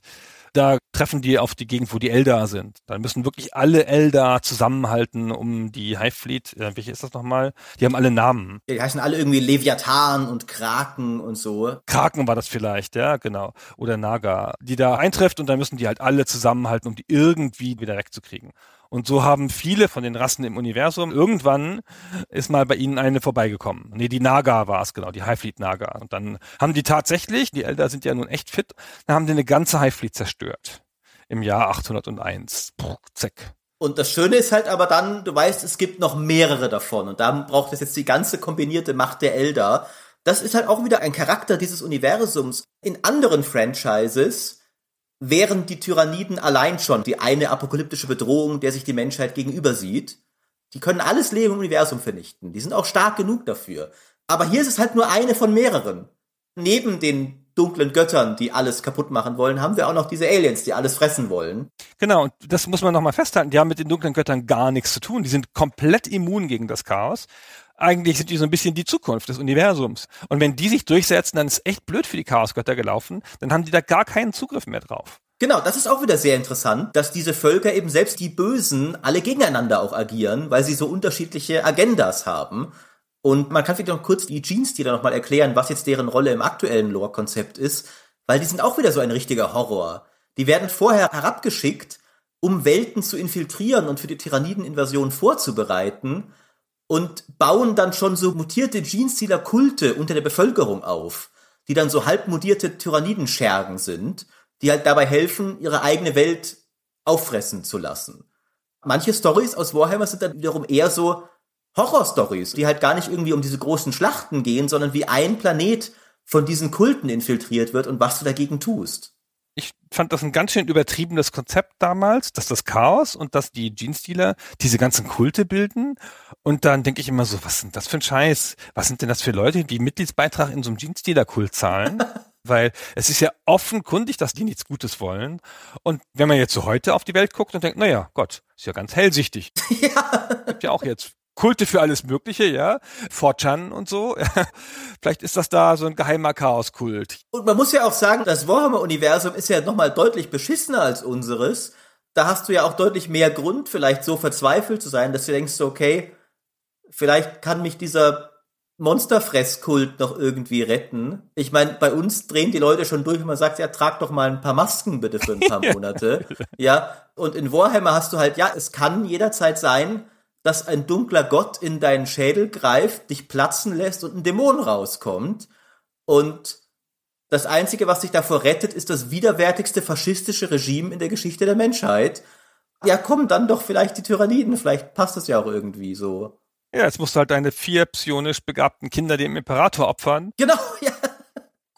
da treffen die auf die Gegend, wo die Eldar sind. Dann müssen wirklich alle Eldar zusammenhalten, um die High Fleet, äh, welche ist das nochmal? Die haben alle Namen. Die heißen alle irgendwie Leviathan und Kraken und so. Kraken war das vielleicht, ja, genau. Oder Naga, die da eintrifft und dann müssen die halt alle zusammenhalten, um die irgendwie wieder wegzukriegen. Und so haben viele von den Rassen im Universum irgendwann ist mal bei ihnen eine vorbeigekommen. Nee, die Naga war es, genau, die Highfleet Naga. Und dann haben die tatsächlich, die Elder sind ja nun echt fit, dann haben die eine ganze Highfleet zerstört. Im Jahr 801. Puh, zack. Und das Schöne ist halt aber dann, du weißt, es gibt noch mehrere davon. Und da braucht es jetzt die ganze kombinierte Macht der Elder. Das ist halt auch wieder ein Charakter dieses Universums. In anderen Franchises wären die Tyranniden allein schon die eine apokalyptische Bedrohung, der sich die Menschheit gegenüber sieht. Die können alles Leben im Universum vernichten. Die sind auch stark genug dafür. Aber hier ist es halt nur eine von mehreren. Neben den dunklen Göttern, die alles kaputt machen wollen, haben wir auch noch diese Aliens, die alles fressen wollen. Genau, und das muss man nochmal festhalten. Die haben mit den dunklen Göttern gar nichts zu tun. Die sind komplett immun gegen das Chaos eigentlich sind die so ein bisschen die Zukunft des Universums. Und wenn die sich durchsetzen, dann ist echt blöd für die Chaosgötter gelaufen, dann haben die da gar keinen Zugriff mehr drauf. Genau, das ist auch wieder sehr interessant, dass diese Völker eben selbst die Bösen alle gegeneinander auch agieren, weil sie so unterschiedliche Agendas haben. Und man kann vielleicht noch kurz die Jeans, die da nochmal erklären, was jetzt deren Rolle im aktuellen Lore-Konzept ist, weil die sind auch wieder so ein richtiger Horror. Die werden vorher herabgeschickt, um Welten zu infiltrieren und für die Tyranniden-Invasion vorzubereiten und bauen dann schon so mutierte jeans kulte unter der Bevölkerung auf, die dann so halbmutierte Tyrannidenschergen sind, die halt dabei helfen, ihre eigene Welt auffressen zu lassen. Manche Stories aus Warhammer sind dann wiederum eher so Horror-Stories, die halt gar nicht irgendwie um diese großen Schlachten gehen, sondern wie ein Planet von diesen Kulten infiltriert wird und was du dagegen tust ich fand das ein ganz schön übertriebenes Konzept damals, dass das Chaos und dass die Jeans-Dealer diese ganzen Kulte bilden. Und dann denke ich immer so, was sind das für ein Scheiß? Was sind denn das für Leute, die Mitgliedsbeitrag in so einem jeans dealer kult zahlen? [laughs] Weil es ist ja offenkundig, dass die nichts Gutes wollen. Und wenn man jetzt so heute auf die Welt guckt und denkt, naja, Gott, ist ja ganz hellsichtig. [laughs] ja. Gibt ja auch jetzt Kulte für alles Mögliche, ja, Fortran und so. [laughs] Vielleicht ist das da so ein geheimer Chaoskult. Und man muss ja auch sagen, das Warhammer-Universum ist ja nochmal deutlich beschissener als unseres. Da hast du ja auch deutlich mehr Grund, vielleicht so verzweifelt zu sein, dass du denkst, okay, vielleicht kann mich dieser Monsterfresskult noch irgendwie retten. Ich meine, bei uns drehen die Leute schon durch, wenn man sagt, ja, trag doch mal ein paar Masken bitte für ein paar [laughs] Monate. ja, und in Warhammer hast du halt, ja, es kann jederzeit sein, dass ein dunkler Gott in deinen Schädel greift, dich platzen lässt und ein Dämon rauskommt. Und das Einzige, was dich davor rettet, ist das widerwärtigste faschistische Regime in der Geschichte der Menschheit. Ja, komm, dann doch vielleicht die Tyranniden, vielleicht passt das ja auch irgendwie so. Ja, jetzt musst du halt deine vier psionisch begabten Kinder dem Imperator opfern. Genau, [laughs] ja.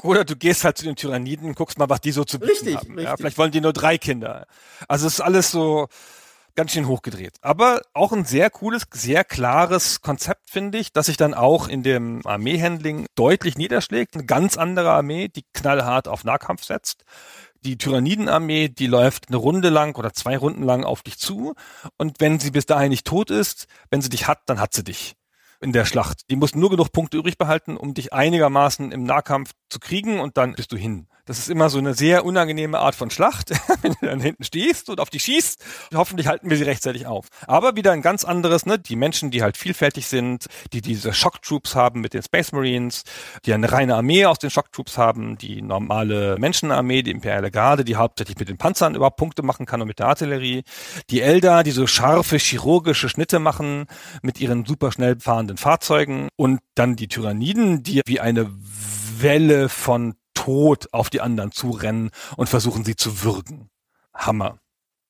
Oder du gehst halt zu den Tyranniden und guckst mal, was die so zu bieten richtig, haben. Richtig. Ja, vielleicht wollen die nur drei Kinder. Also es ist alles so, ganz schön hochgedreht. Aber auch ein sehr cooles, sehr klares Konzept, finde ich, dass sich dann auch in dem Armeehandling deutlich niederschlägt. Eine ganz andere Armee, die knallhart auf Nahkampf setzt. Die Tyrannidenarmee, die läuft eine Runde lang oder zwei Runden lang auf dich zu. Und wenn sie bis dahin nicht tot ist, wenn sie dich hat, dann hat sie dich in der Schlacht. Die mussten nur genug Punkte übrig behalten, um dich einigermaßen im Nahkampf zu kriegen und dann bist du hin. Das ist immer so eine sehr unangenehme Art von Schlacht, [laughs] wenn du dann hinten stehst und auf die schießt. Hoffentlich halten wir sie rechtzeitig auf. Aber wieder ein ganz anderes, ne? Die Menschen, die halt vielfältig sind, die diese Shocktroops haben mit den Space Marines, die eine reine Armee aus den Shocktroops haben, die normale Menschenarmee, die imperiale Garde, die hauptsächlich mit den Panzern überhaupt Punkte machen kann und mit der Artillerie. Die Elder, die so scharfe chirurgische Schnitte machen mit ihren superschnell fahrenden Fahrzeugen und dann die Tyranniden, die wie eine Welle von Tod auf die anderen zurennen und versuchen sie zu würgen. Hammer.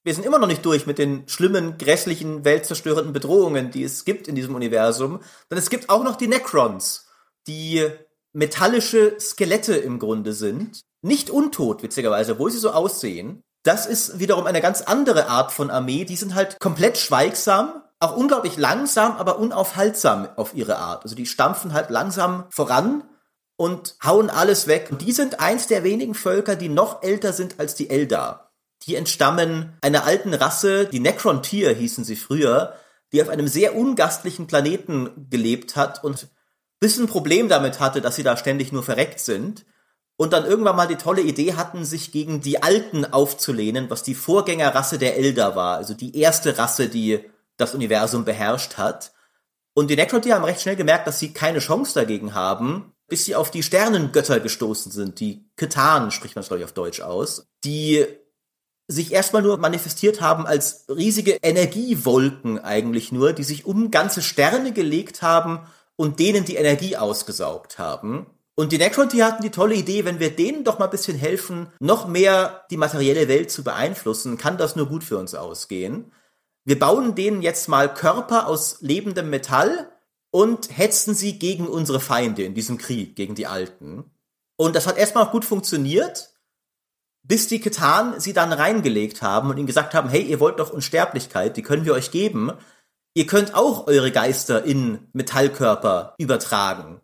Wir sind immer noch nicht durch mit den schlimmen, grässlichen, weltzerstörenden Bedrohungen, die es gibt in diesem Universum. Denn es gibt auch noch die Necrons, die metallische Skelette im Grunde sind. Nicht untot, witzigerweise, obwohl sie so aussehen. Das ist wiederum eine ganz andere Art von Armee. Die sind halt komplett schweigsam, auch unglaublich langsam, aber unaufhaltsam auf ihre Art. Also die stampfen halt langsam voran und hauen alles weg. Und die sind eins der wenigen Völker, die noch älter sind als die Eldar. Die entstammen einer alten Rasse, die Necrontyr hießen sie früher, die auf einem sehr ungastlichen Planeten gelebt hat und ein bisschen Problem damit hatte, dass sie da ständig nur verreckt sind und dann irgendwann mal die tolle Idee hatten, sich gegen die Alten aufzulehnen, was die Vorgängerrasse der Elder war, also die erste Rasse, die das Universum beherrscht hat. Und die Necrotier haben recht schnell gemerkt, dass sie keine Chance dagegen haben bis sie auf die Sternengötter gestoßen sind, die Ketanen, spricht man glaube ich auf Deutsch aus, die sich erstmal nur manifestiert haben als riesige Energiewolken eigentlich nur, die sich um ganze Sterne gelegt haben und denen die Energie ausgesaugt haben. Und die Necron, die hatten die tolle Idee, wenn wir denen doch mal ein bisschen helfen, noch mehr die materielle Welt zu beeinflussen, kann das nur gut für uns ausgehen. Wir bauen denen jetzt mal Körper aus lebendem Metall und hetzten sie gegen unsere Feinde in diesem Krieg, gegen die Alten. Und das hat erstmal gut funktioniert, bis die Ketan sie dann reingelegt haben und ihnen gesagt haben, hey, ihr wollt doch Unsterblichkeit, die können wir euch geben. Ihr könnt auch eure Geister in Metallkörper übertragen.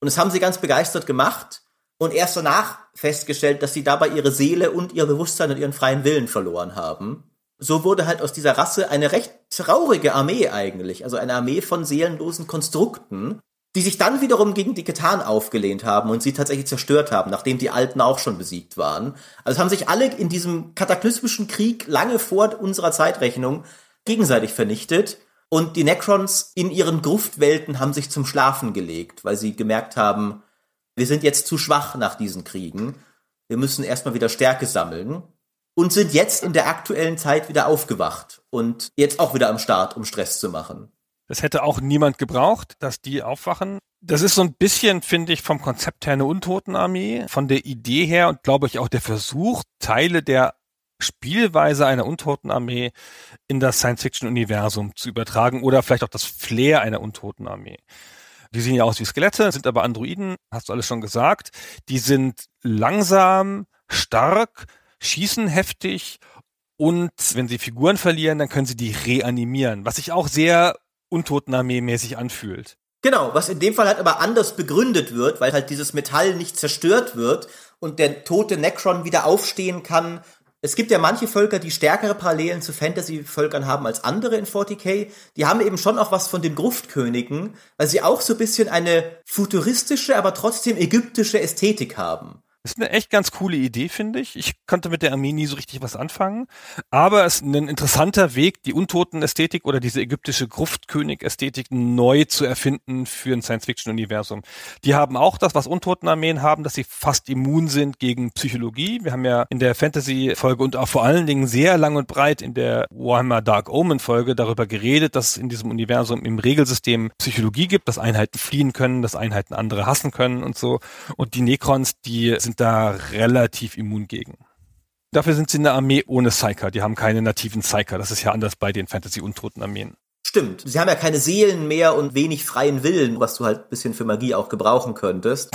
Und das haben sie ganz begeistert gemacht und erst danach festgestellt, dass sie dabei ihre Seele und ihr Bewusstsein und ihren freien Willen verloren haben so wurde halt aus dieser Rasse eine recht traurige Armee eigentlich, also eine Armee von seelenlosen Konstrukten, die sich dann wiederum gegen die Ketan aufgelehnt haben und sie tatsächlich zerstört haben, nachdem die Alten auch schon besiegt waren. Also haben sich alle in diesem kataklysmischen Krieg lange vor unserer Zeitrechnung gegenseitig vernichtet und die Necrons in ihren Gruftwelten haben sich zum Schlafen gelegt, weil sie gemerkt haben, wir sind jetzt zu schwach nach diesen Kriegen. Wir müssen erstmal wieder Stärke sammeln und sind jetzt in der aktuellen Zeit wieder aufgewacht und jetzt auch wieder am Start, um Stress zu machen. Das hätte auch niemand gebraucht, dass die aufwachen. Das ist so ein bisschen, finde ich, vom Konzept her eine Untotenarmee, von der Idee her und glaube ich auch der Versuch, Teile der Spielweise einer Untotenarmee in das Science-Fiction-Universum zu übertragen oder vielleicht auch das Flair einer Untotenarmee. Die sehen ja aus wie Skelette, sind aber Androiden, hast du alles schon gesagt. Die sind langsam, stark, schießen heftig und wenn sie Figuren verlieren, dann können sie die reanimieren, was sich auch sehr Untotenarmee-mäßig anfühlt. Genau, was in dem Fall halt aber anders begründet wird, weil halt dieses Metall nicht zerstört wird und der tote Necron wieder aufstehen kann. Es gibt ja manche Völker, die stärkere Parallelen zu Fantasy-Völkern haben als andere in 40k. Die haben eben schon auch was von den Gruftkönigen, weil sie auch so ein bisschen eine futuristische, aber trotzdem ägyptische Ästhetik haben. Ist eine echt ganz coole Idee, finde ich. Ich konnte mit der Armee nie so richtig was anfangen. Aber es ist ein interessanter Weg, die Untoten-Ästhetik oder diese ägyptische Gruftkönig-Ästhetik neu zu erfinden für ein Science-Fiction-Universum. Die haben auch das, was Untoten-Armeen haben, dass sie fast immun sind gegen Psychologie. Wir haben ja in der Fantasy-Folge und auch vor allen Dingen sehr lang und breit in der Warhammer Dark Omen-Folge darüber geredet, dass es in diesem Universum im Regelsystem Psychologie gibt, dass Einheiten fliehen können, dass Einheiten andere hassen können und so. Und die Necrons, die sind da relativ immun gegen. Dafür sind sie eine Armee ohne Psyker. Die haben keine nativen Psyker. Das ist ja anders bei den Fantasy-untoten Armeen. Stimmt. Sie haben ja keine Seelen mehr und wenig freien Willen, was du halt ein bisschen für Magie auch gebrauchen könntest.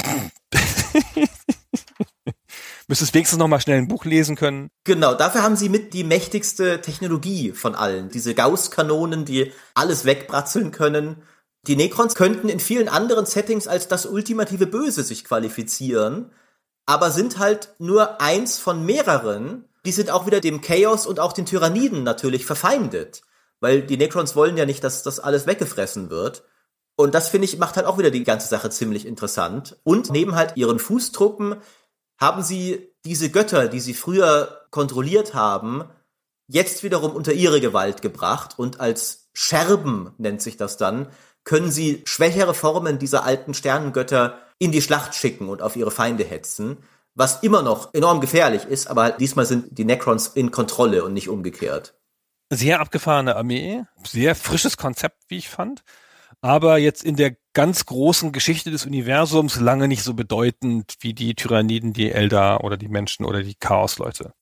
[laughs] Müsstest wenigstens noch mal schnell ein Buch lesen können. Genau, dafür haben sie mit die mächtigste Technologie von allen. Diese Gauss-Kanonen, die alles wegbratzeln können. Die Necrons könnten in vielen anderen Settings als das ultimative Böse sich qualifizieren aber sind halt nur eins von mehreren. Die sind auch wieder dem Chaos und auch den Tyranniden natürlich verfeindet, weil die Necrons wollen ja nicht, dass das alles weggefressen wird. Und das finde ich macht halt auch wieder die ganze Sache ziemlich interessant. Und neben halt ihren Fußtruppen haben sie diese Götter, die sie früher kontrolliert haben, jetzt wiederum unter ihre Gewalt gebracht und als Scherben nennt sich das dann, können sie schwächere Formen dieser alten Sternengötter in die Schlacht schicken und auf ihre Feinde hetzen, was immer noch enorm gefährlich ist, aber diesmal sind die Necrons in Kontrolle und nicht umgekehrt. Sehr abgefahrene Armee, sehr frisches Konzept, wie ich fand, aber jetzt in der ganz großen Geschichte des Universums lange nicht so bedeutend wie die Tyranniden, die Eldar oder die Menschen oder die Chaosleute.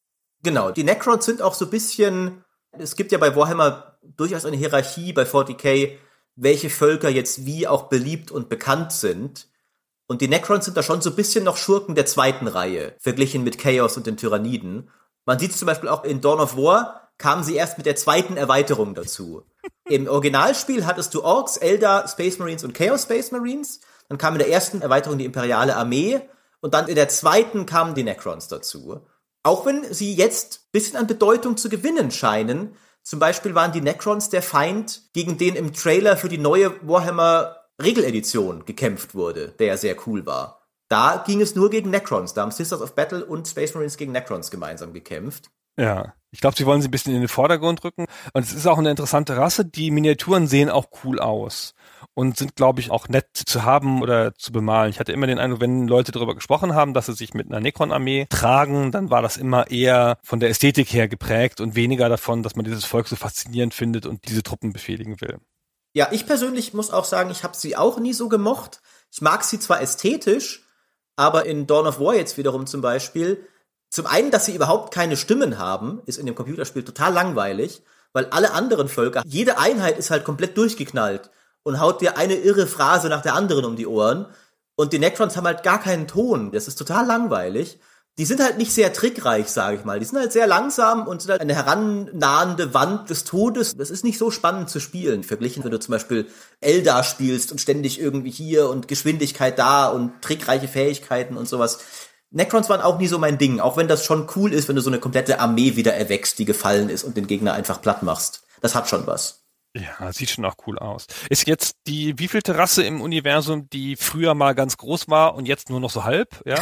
Genau, die Necrons sind auch so ein bisschen, es gibt ja bei Warhammer durchaus eine Hierarchie, bei 40k welche Völker jetzt wie auch beliebt und bekannt sind. Und die Necrons sind da schon so ein bisschen noch Schurken der zweiten Reihe, verglichen mit Chaos und den Tyranniden. Man sieht es zum Beispiel auch in Dawn of War, kamen sie erst mit der zweiten Erweiterung dazu. Im Originalspiel hattest du Orks, Eldar, Space Marines und Chaos Space Marines. Dann kam in der ersten Erweiterung die Imperiale Armee. Und dann in der zweiten kamen die Necrons dazu. Auch wenn sie jetzt ein bisschen an Bedeutung zu gewinnen scheinen, zum Beispiel waren die Necrons der Feind, gegen den im Trailer für die neue Warhammer Regeledition gekämpft wurde, der ja sehr cool war. Da ging es nur gegen Necrons. Da haben Sisters of Battle und Space Marines gegen Necrons gemeinsam gekämpft. Ja, ich glaube, sie wollen sie ein bisschen in den Vordergrund rücken. Und es ist auch eine interessante Rasse. Die Miniaturen sehen auch cool aus und sind, glaube ich, auch nett zu haben oder zu bemalen. Ich hatte immer den Eindruck, wenn Leute darüber gesprochen haben, dass sie sich mit einer Necron-Armee tragen, dann war das immer eher von der Ästhetik her geprägt und weniger davon, dass man dieses Volk so faszinierend findet und diese Truppen befehligen will. Ja, ich persönlich muss auch sagen, ich habe sie auch nie so gemocht. Ich mag sie zwar ästhetisch, aber in Dawn of War jetzt wiederum zum Beispiel, zum einen, dass sie überhaupt keine Stimmen haben, ist in dem Computerspiel total langweilig, weil alle anderen Völker, jede Einheit ist halt komplett durchgeknallt und haut dir eine irre Phrase nach der anderen um die Ohren. Und die Necrons haben halt gar keinen Ton. Das ist total langweilig. Die sind halt nicht sehr trickreich, sage ich mal. Die sind halt sehr langsam und sind halt eine herannahende Wand des Todes. Das ist nicht so spannend zu spielen, verglichen, wenn du zum Beispiel Eldar spielst und ständig irgendwie hier und Geschwindigkeit da und trickreiche Fähigkeiten und sowas. Necrons waren auch nie so mein Ding, auch wenn das schon cool ist, wenn du so eine komplette Armee wieder erwächst, die gefallen ist und den Gegner einfach platt machst. Das hat schon was. Ja, sieht schon auch cool aus. Ist jetzt die wievielte Rasse im Universum, die früher mal ganz groß war und jetzt nur noch so halb, ja?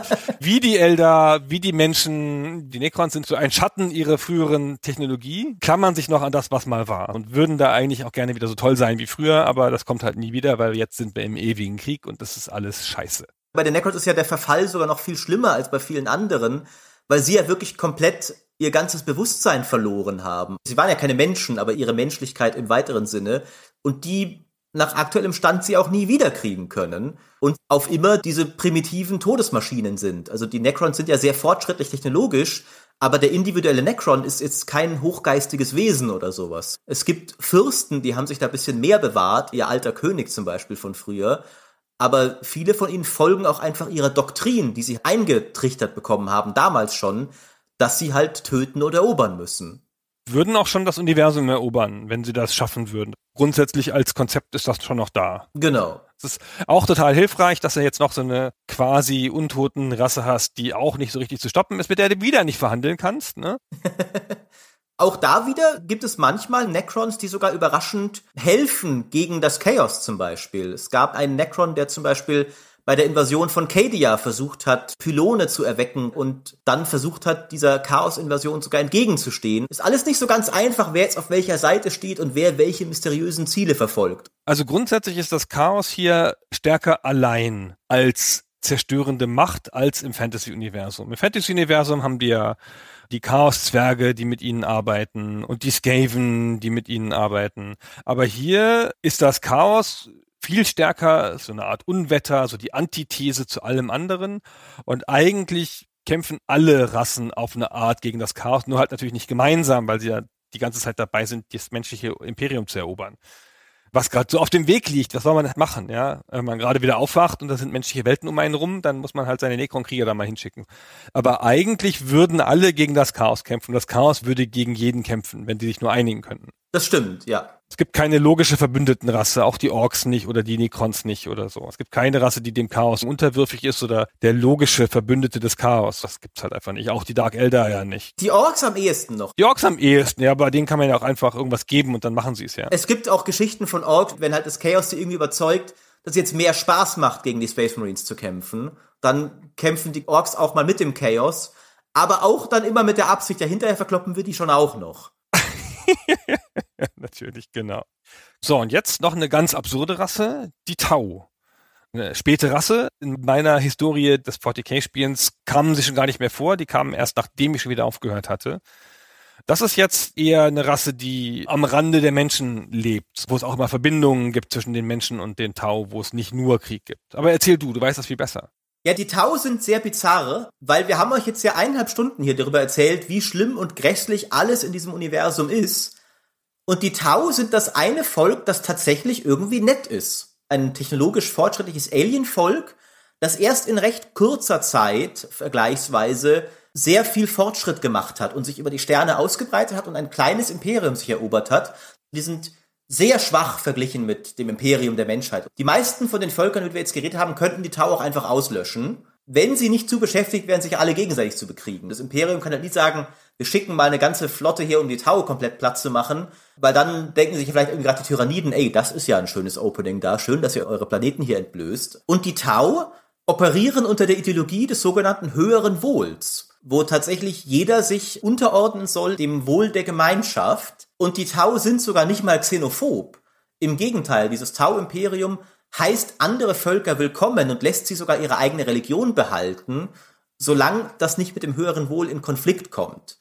[laughs] wie die Elder, wie die Menschen, die Necrons sind so ein Schatten ihrer früheren Technologie, klammern sich noch an das, was mal war und würden da eigentlich auch gerne wieder so toll sein wie früher, aber das kommt halt nie wieder, weil jetzt sind wir im ewigen Krieg und das ist alles scheiße. Bei den Necrons ist ja der Verfall sogar noch viel schlimmer als bei vielen anderen, weil sie ja wirklich komplett ihr ganzes Bewusstsein verloren haben. Sie waren ja keine Menschen, aber ihre Menschlichkeit im weiteren Sinne. Und die nach aktuellem Stand sie auch nie wiederkriegen können und auf immer diese primitiven Todesmaschinen sind. Also die Necrons sind ja sehr fortschrittlich technologisch, aber der individuelle Necron ist jetzt kein hochgeistiges Wesen oder sowas. Es gibt Fürsten, die haben sich da ein bisschen mehr bewahrt, ihr alter König zum Beispiel von früher, aber viele von ihnen folgen auch einfach ihrer Doktrin, die sie eingetrichtert bekommen haben, damals schon, dass sie halt töten oder erobern müssen. Würden auch schon das Universum erobern, wenn sie das schaffen würden. Grundsätzlich als Konzept ist das schon noch da. Genau. Es ist auch total hilfreich, dass er jetzt noch so eine quasi untoten Rasse hast, die auch nicht so richtig zu stoppen ist, mit der du wieder nicht verhandeln kannst, ne? [laughs] Auch da wieder gibt es manchmal Necrons, die sogar überraschend helfen gegen das Chaos zum Beispiel. Es gab einen Necron, der zum Beispiel bei der Invasion von Cadia versucht hat, Pylone zu erwecken und dann versucht hat, dieser Chaos-Invasion sogar entgegenzustehen. Ist alles nicht so ganz einfach, wer jetzt auf welcher Seite steht und wer welche mysteriösen Ziele verfolgt. Also grundsätzlich ist das Chaos hier stärker allein als zerstörende Macht als im Fantasy-Universum. Im Fantasy-Universum haben wir die Chaos-Zwerge, die mit ihnen arbeiten und die Skaven, die mit ihnen arbeiten. Aber hier ist das Chaos viel stärker, so eine Art Unwetter, so die Antithese zu allem anderen. Und eigentlich kämpfen alle Rassen auf eine Art gegen das Chaos, nur halt natürlich nicht gemeinsam, weil sie ja die ganze Zeit dabei sind, das menschliche Imperium zu erobern. Was gerade so auf dem Weg liegt, was soll man machen, ja? Wenn man gerade wieder aufwacht und da sind menschliche Welten um einen rum, dann muss man halt seine Necron-Krieger da mal hinschicken. Aber eigentlich würden alle gegen das Chaos kämpfen. Das Chaos würde gegen jeden kämpfen, wenn die sich nur einigen könnten. Das stimmt, ja. Es gibt keine logische Verbündetenrasse, auch die Orks nicht oder die Necrons nicht oder so. Es gibt keine Rasse, die dem Chaos unterwürfig ist oder der logische Verbündete des Chaos. Das gibt's halt einfach nicht. Auch die Dark Elder ja nicht. Die Orks am ehesten noch. Die Orks am ehesten, ja, aber denen kann man ja auch einfach irgendwas geben und dann machen sie es ja. Es gibt auch Geschichten von Orks, wenn halt das Chaos sie irgendwie überzeugt, dass es jetzt mehr Spaß macht, gegen die Space Marines zu kämpfen. Dann kämpfen die Orks auch mal mit dem Chaos, aber auch dann immer mit der Absicht, ja, hinterher verkloppen wir die schon auch noch. [laughs] Natürlich, genau. So, und jetzt noch eine ganz absurde Rasse, die Tau. Eine späte Rasse. In meiner Historie des 40k-Spielens kamen sie schon gar nicht mehr vor. Die kamen erst, nachdem ich schon wieder aufgehört hatte. Das ist jetzt eher eine Rasse, die am Rande der Menschen lebt, wo es auch immer Verbindungen gibt zwischen den Menschen und den Tau, wo es nicht nur Krieg gibt. Aber erzähl du, du weißt das viel besser. Ja, die Tau sind sehr bizarre, weil wir haben euch jetzt ja eineinhalb Stunden hier darüber erzählt, wie schlimm und grässlich alles in diesem Universum ist. Und die Tau sind das eine Volk, das tatsächlich irgendwie nett ist. Ein technologisch fortschrittliches Alienvolk, das erst in recht kurzer Zeit vergleichsweise sehr viel Fortschritt gemacht hat und sich über die Sterne ausgebreitet hat und ein kleines Imperium sich erobert hat. Die sind sehr schwach verglichen mit dem Imperium der Menschheit. Die meisten von den Völkern, mit denen wir jetzt geredet haben, könnten die Tau auch einfach auslöschen, wenn sie nicht zu beschäftigt wären, sich alle gegenseitig zu bekriegen. Das Imperium kann halt nicht sagen, wir schicken mal eine ganze Flotte hier, um die Tau komplett platt zu machen, weil dann denken sich vielleicht irgendwie gerade die Tyranniden, ey, das ist ja ein schönes Opening da, schön, dass ihr eure Planeten hier entblößt. Und die Tau operieren unter der Ideologie des sogenannten höheren Wohls, wo tatsächlich jeder sich unterordnen soll dem Wohl der Gemeinschaft und die Tau sind sogar nicht mal xenophob. Im Gegenteil, dieses Tau-Imperium heißt andere Völker willkommen und lässt sie sogar ihre eigene Religion behalten, solange das nicht mit dem höheren Wohl in Konflikt kommt.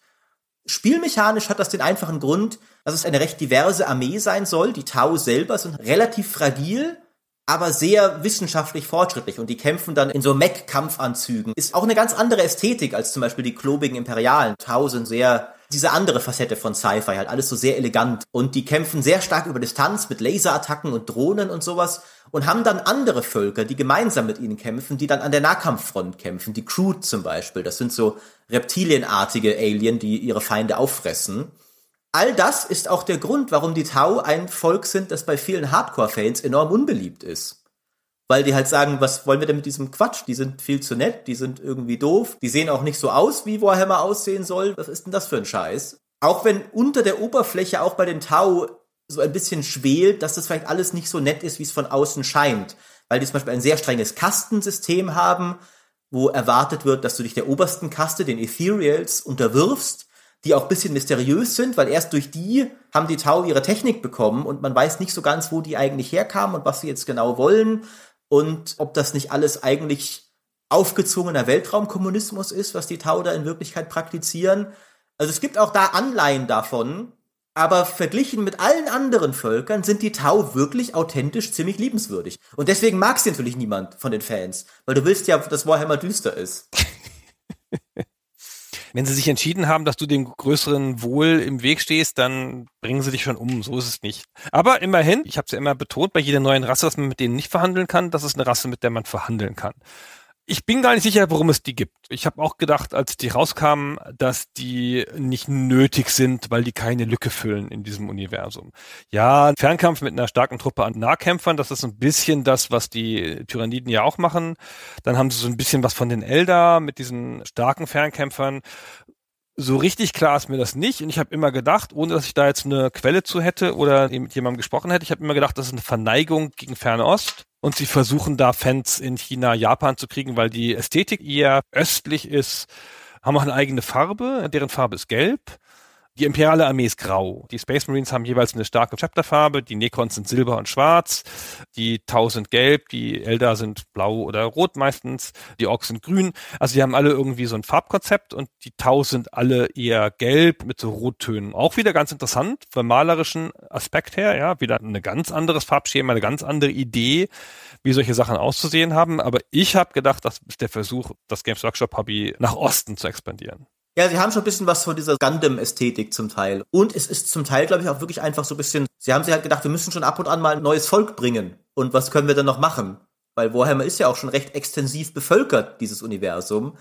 Spielmechanisch hat das den einfachen Grund, dass es eine recht diverse Armee sein soll. Die Tau selber sind relativ fragil, aber sehr wissenschaftlich fortschrittlich und die kämpfen dann in so Mech-Kampfanzügen. Ist auch eine ganz andere Ästhetik als zum Beispiel die klobigen Imperialen. Tau sind sehr diese andere Facette von Sci-Fi, halt alles so sehr elegant. Und die kämpfen sehr stark über Distanz mit Laserattacken und Drohnen und sowas und haben dann andere Völker, die gemeinsam mit ihnen kämpfen, die dann an der Nahkampffront kämpfen. Die Crude zum Beispiel, das sind so reptilienartige Alien, die ihre Feinde auffressen. All das ist auch der Grund, warum die Tau ein Volk sind, das bei vielen Hardcore-Fans enorm unbeliebt ist weil die halt sagen, was wollen wir denn mit diesem Quatsch? Die sind viel zu nett, die sind irgendwie doof, die sehen auch nicht so aus, wie Warhammer aussehen soll. Was ist denn das für ein Scheiß? Auch wenn unter der Oberfläche, auch bei den Tau, so ein bisschen schwelt, dass das vielleicht alles nicht so nett ist, wie es von außen scheint. Weil die zum Beispiel ein sehr strenges Kastensystem haben, wo erwartet wird, dass du dich der obersten Kaste, den Ethereals, unterwirfst, die auch ein bisschen mysteriös sind, weil erst durch die haben die Tau ihre Technik bekommen und man weiß nicht so ganz, wo die eigentlich herkamen und was sie jetzt genau wollen und ob das nicht alles eigentlich aufgezwungener Weltraumkommunismus ist, was die Tau da in Wirklichkeit praktizieren. Also es gibt auch da Anleihen davon, aber verglichen mit allen anderen Völkern sind die Tau wirklich authentisch ziemlich liebenswürdig. Und deswegen mag sie natürlich niemand von den Fans, weil du willst ja, dass Warhammer düster ist. [laughs] wenn sie sich entschieden haben, dass du dem größeren Wohl im Weg stehst, dann bringen sie dich schon um. So ist es nicht. Aber immerhin, ich habe es ja immer betont, bei jeder neuen Rasse, dass man mit denen nicht verhandeln kann, das ist eine Rasse, mit der man verhandeln kann. Ich bin gar nicht sicher, warum es die gibt. Ich habe auch gedacht, als die rauskamen, dass die nicht nötig sind, weil die keine Lücke füllen in diesem Universum. Ja, Fernkampf mit einer starken Truppe an Nahkämpfern, das ist ein bisschen das, was die Tyranniden ja auch machen. Dann haben sie so ein bisschen was von den Elder mit diesen starken Fernkämpfern so richtig klar ist mir das nicht. Und ich habe immer gedacht, ohne dass ich da jetzt eine Quelle zu hätte oder mit jemandem gesprochen hätte, ich habe immer gedacht, das ist eine Verneigung gegen Fernost. Und sie versuchen da Fans in China, Japan zu kriegen, weil die Ästhetik eher östlich ist, haben auch eine eigene Farbe, deren Farbe ist gelb. Die imperiale Armee ist grau. Die Space Marines haben jeweils eine starke Chapterfarbe. Die Necrons sind silber und schwarz. Die Tau sind gelb. Die Eldar sind blau oder rot meistens. Die Orks sind grün. Also die haben alle irgendwie so ein Farbkonzept und die Tau sind alle eher gelb mit so Rottönen. Auch wieder ganz interessant vom malerischen Aspekt her. Ja, wieder ein ganz anderes Farbschema, eine ganz andere Idee, wie solche Sachen auszusehen haben. Aber ich habe gedacht, das ist der Versuch, das Games Workshop Hobby nach Osten zu expandieren. Ja, sie haben schon ein bisschen was von dieser Gundam-Ästhetik zum Teil. Und es ist zum Teil, glaube ich, auch wirklich einfach so ein bisschen, sie haben sich halt gedacht, wir müssen schon ab und an mal ein neues Volk bringen. Und was können wir denn noch machen? Weil Warhammer ist ja auch schon recht extensiv bevölkert, dieses Universum.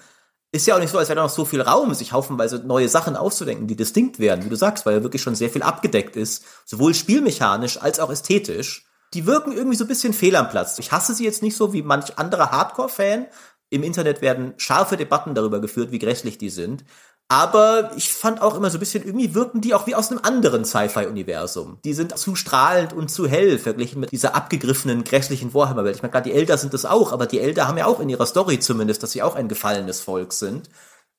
Ist ja auch nicht so, als wäre da noch so viel Raum, sich haufenweise neue Sachen auszudenken, die distinkt werden, wie du sagst, weil ja wirklich schon sehr viel abgedeckt ist, sowohl spielmechanisch als auch ästhetisch die wirken irgendwie so ein bisschen fehl am Platz. Ich hasse sie jetzt nicht so wie manch anderer Hardcore-Fan, im Internet werden scharfe Debatten darüber geführt, wie grässlich die sind. Aber ich fand auch immer so ein bisschen, irgendwie wirken die auch wie aus einem anderen Sci-Fi-Universum. Die sind zu strahlend und zu hell verglichen mit dieser abgegriffenen, grässlichen Warhammer-Welt. Ich meine, klar, die Elder sind das auch, aber die Elder haben ja auch in ihrer Story zumindest, dass sie auch ein gefallenes Volk sind.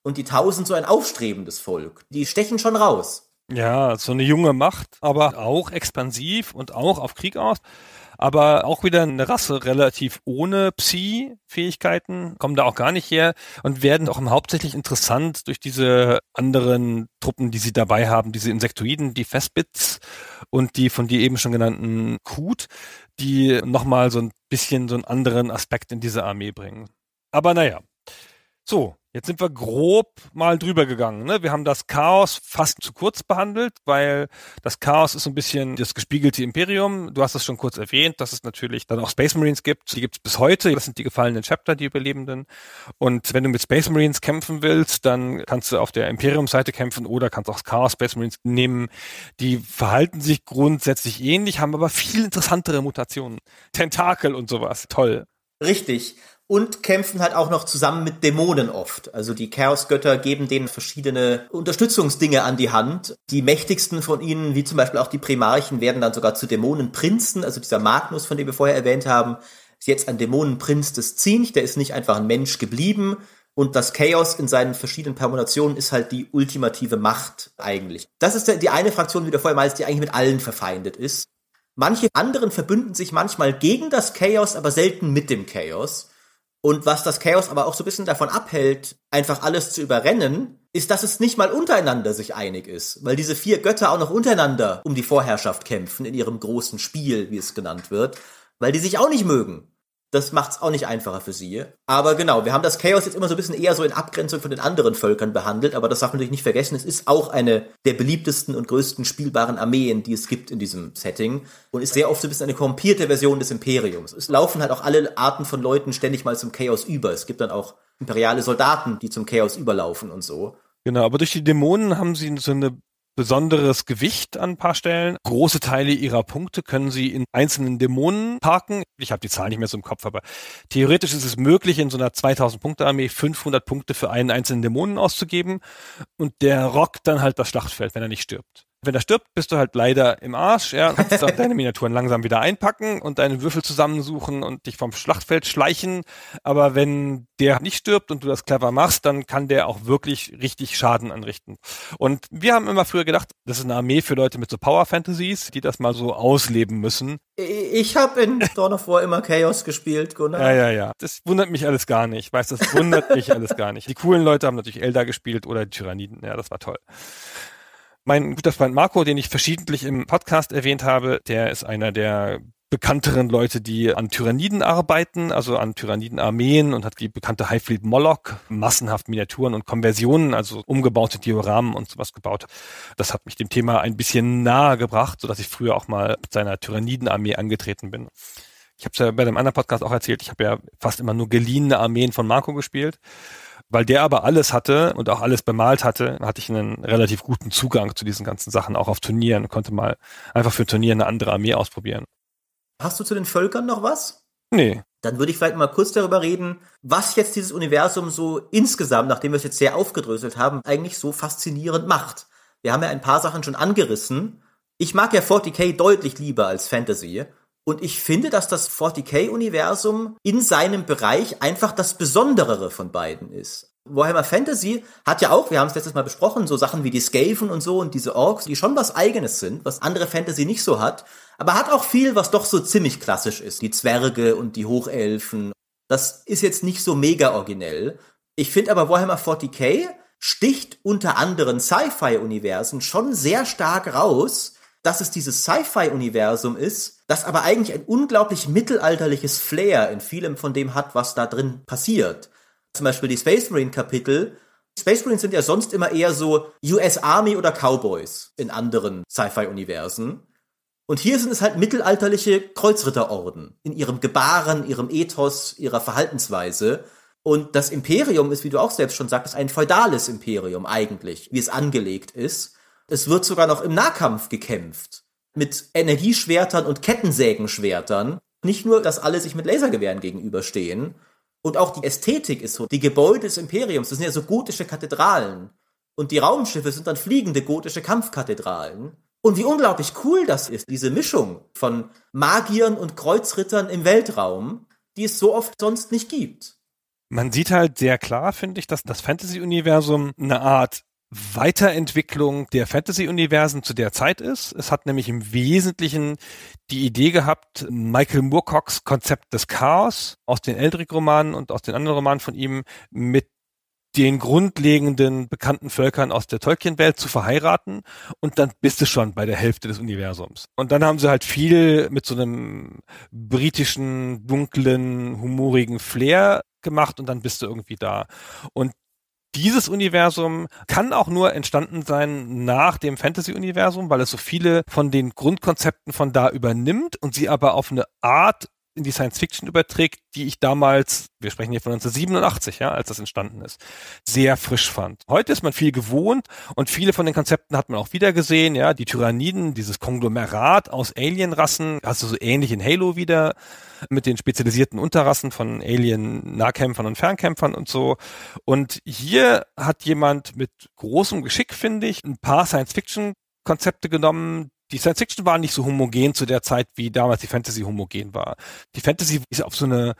Und die Tausend so ein aufstrebendes Volk. Die stechen schon raus. Ja, so eine junge Macht, aber auch expansiv und auch auf Krieg aus aber auch wieder eine Rasse relativ ohne Psi-Fähigkeiten, kommen da auch gar nicht her und werden auch hauptsächlich interessant durch diese anderen Truppen, die sie dabei haben, diese Insektoiden, die Festbits und die von dir eben schon genannten Kut, die nochmal so ein bisschen so einen anderen Aspekt in diese Armee bringen. Aber naja. So, Jetzt sind wir grob mal drüber gegangen. Ne? Wir haben das Chaos fast zu kurz behandelt, weil das Chaos ist so ein bisschen das gespiegelte Imperium. Du hast es schon kurz erwähnt, dass es natürlich dann auch Space Marines gibt. Die gibt es bis heute. Das sind die gefallenen Chapter, die Überlebenden. Und wenn du mit Space Marines kämpfen willst, dann kannst du auf der Imperium-Seite kämpfen oder kannst auch Chaos Space Marines nehmen. Die verhalten sich grundsätzlich ähnlich, haben aber viel interessantere Mutationen. Tentakel und sowas. Toll. Richtig und kämpfen halt auch noch zusammen mit Dämonen oft. Also die Chaosgötter geben denen verschiedene Unterstützungsdinge an die Hand. Die mächtigsten von ihnen, wie zum Beispiel auch die Primarchen, werden dann sogar zu Dämonenprinzen. Also dieser Magnus, von dem wir vorher erwähnt haben, ist jetzt ein Dämonenprinz des Zinch. Der ist nicht einfach ein Mensch geblieben, und das Chaos in seinen verschiedenen Permutationen ist halt die ultimative Macht eigentlich. Das ist die eine Fraktion, wie der vorher mal die eigentlich mit allen verfeindet ist. Manche anderen verbünden sich manchmal gegen das Chaos, aber selten mit dem Chaos. Und was das Chaos aber auch so ein bisschen davon abhält, einfach alles zu überrennen, ist, dass es nicht mal untereinander sich einig ist, weil diese vier Götter auch noch untereinander um die Vorherrschaft kämpfen in ihrem großen Spiel, wie es genannt wird, weil die sich auch nicht mögen. Das macht es auch nicht einfacher für sie. Aber genau, wir haben das Chaos jetzt immer so ein bisschen eher so in Abgrenzung von den anderen Völkern behandelt, aber das darf man natürlich nicht vergessen. Es ist auch eine der beliebtesten und größten spielbaren Armeen, die es gibt in diesem Setting und ist sehr oft so ein bisschen eine korrumpierte Version des Imperiums. Es laufen halt auch alle Arten von Leuten ständig mal zum Chaos über. Es gibt dann auch imperiale Soldaten, die zum Chaos überlaufen und so. Genau, aber durch die Dämonen haben sie so eine besonderes Gewicht an ein paar Stellen. Große Teile ihrer Punkte können sie in einzelnen Dämonen parken. Ich habe die Zahl nicht mehr so im Kopf, aber theoretisch ist es möglich, in so einer 2000-Punkte-Armee 500 Punkte für einen einzelnen Dämonen auszugeben und der rockt dann halt das Schlachtfeld, wenn er nicht stirbt. Wenn er stirbt, bist du halt leider im Arsch. Ja, kannst [laughs] dann deine Miniaturen langsam wieder einpacken und deine Würfel zusammensuchen und dich vom Schlachtfeld schleichen. Aber wenn der nicht stirbt und du das clever machst, dann kann der auch wirklich richtig Schaden anrichten. Und wir haben immer früher gedacht, das ist eine Armee für Leute mit so Power Fantasies, die das mal so ausleben müssen. Ich habe in Dawn of War immer Chaos gespielt, Gunnar. Ja, ja, ja. Das wundert mich alles gar nicht. Ich weiß, das wundert mich alles gar nicht. Die coolen Leute haben natürlich Elder gespielt oder die Tyranniden. Ja, das war toll. Mein guter Freund Marco, den ich verschiedentlich im Podcast erwähnt habe, der ist einer der bekannteren Leute, die an Tyranniden arbeiten, also an Tyrannidenarmeen und hat die bekannte Highfleet Moloch, massenhaft Miniaturen und Konversionen, also umgebaute Dioramen und sowas gebaut. Das hat mich dem Thema ein bisschen nahe gebracht, sodass ich früher auch mal mit seiner Tyrannidenarmee angetreten bin. Ich habe es ja bei dem anderen Podcast auch erzählt, ich habe ja fast immer nur geliehene Armeen von Marco gespielt. Weil der aber alles hatte und auch alles bemalt hatte, hatte ich einen relativ guten Zugang zu diesen ganzen Sachen, auch auf Turnieren, konnte mal einfach für ein Turnier eine andere Armee ausprobieren. Hast du zu den Völkern noch was? Nee. Dann würde ich vielleicht mal kurz darüber reden, was jetzt dieses Universum so insgesamt, nachdem wir es jetzt sehr aufgedröselt haben, eigentlich so faszinierend macht. Wir haben ja ein paar Sachen schon angerissen. Ich mag ja 40k deutlich lieber als Fantasy. Und ich finde, dass das 40k-Universum in seinem Bereich einfach das Besonderere von beiden ist. Warhammer Fantasy hat ja auch, wir haben es letztes Mal besprochen, so Sachen wie die Skaven und so und diese Orks, die schon was eigenes sind, was andere Fantasy nicht so hat, aber hat auch viel, was doch so ziemlich klassisch ist. Die Zwerge und die Hochelfen. Das ist jetzt nicht so mega originell. Ich finde aber Warhammer 40k sticht unter anderen Sci-Fi-Universen schon sehr stark raus, dass es dieses Sci-Fi-Universum ist, das aber eigentlich ein unglaublich mittelalterliches Flair in vielem von dem hat, was da drin passiert. Zum Beispiel die Space Marine Kapitel. Space Marines sind ja sonst immer eher so US Army oder Cowboys in anderen Sci-Fi-Universen. Und hier sind es halt mittelalterliche Kreuzritterorden in ihrem Gebaren, ihrem Ethos, ihrer Verhaltensweise. Und das Imperium ist, wie du auch selbst schon sagtest, ein feudales Imperium eigentlich, wie es angelegt ist. Es wird sogar noch im Nahkampf gekämpft mit Energieschwertern und Kettensägenschwertern. Nicht nur, dass alle sich mit Lasergewehren gegenüberstehen. Und auch die Ästhetik ist so. Die Gebäude des Imperiums, das sind ja so gotische Kathedralen. Und die Raumschiffe sind dann fliegende gotische Kampfkathedralen. Und wie unglaublich cool das ist, diese Mischung von Magiern und Kreuzrittern im Weltraum, die es so oft sonst nicht gibt. Man sieht halt sehr klar, finde ich, dass das Fantasy-Universum eine Art Weiterentwicklung der Fantasy-Universen zu der Zeit ist. Es hat nämlich im Wesentlichen die Idee gehabt, Michael Moorcocks Konzept des Chaos aus den Eldrick-Romanen und aus den anderen Romanen von ihm mit den grundlegenden bekannten Völkern aus der Tolkien-Welt zu verheiraten und dann bist du schon bei der Hälfte des Universums. Und dann haben sie halt viel mit so einem britischen, dunklen, humorigen Flair gemacht und dann bist du irgendwie da. Und dieses Universum kann auch nur entstanden sein nach dem Fantasy-Universum, weil es so viele von den Grundkonzepten von da übernimmt und sie aber auf eine Art in die Science Fiction überträgt, die ich damals, wir sprechen hier von 1987, ja, als das entstanden ist, sehr frisch fand. Heute ist man viel gewohnt und viele von den Konzepten hat man auch wieder gesehen, ja, die Tyranniden, dieses Konglomerat aus Alienrassen, hast also du so ähnlich in Halo wieder mit den spezialisierten Unterrassen von Alien Nahkämpfern und Fernkämpfern und so. Und hier hat jemand mit großem Geschick, finde ich, ein paar Science Fiction Konzepte genommen, die Science Fiction war nicht so homogen zu der Zeit, wie damals die Fantasy homogen war. Die Fantasy ist auf so eine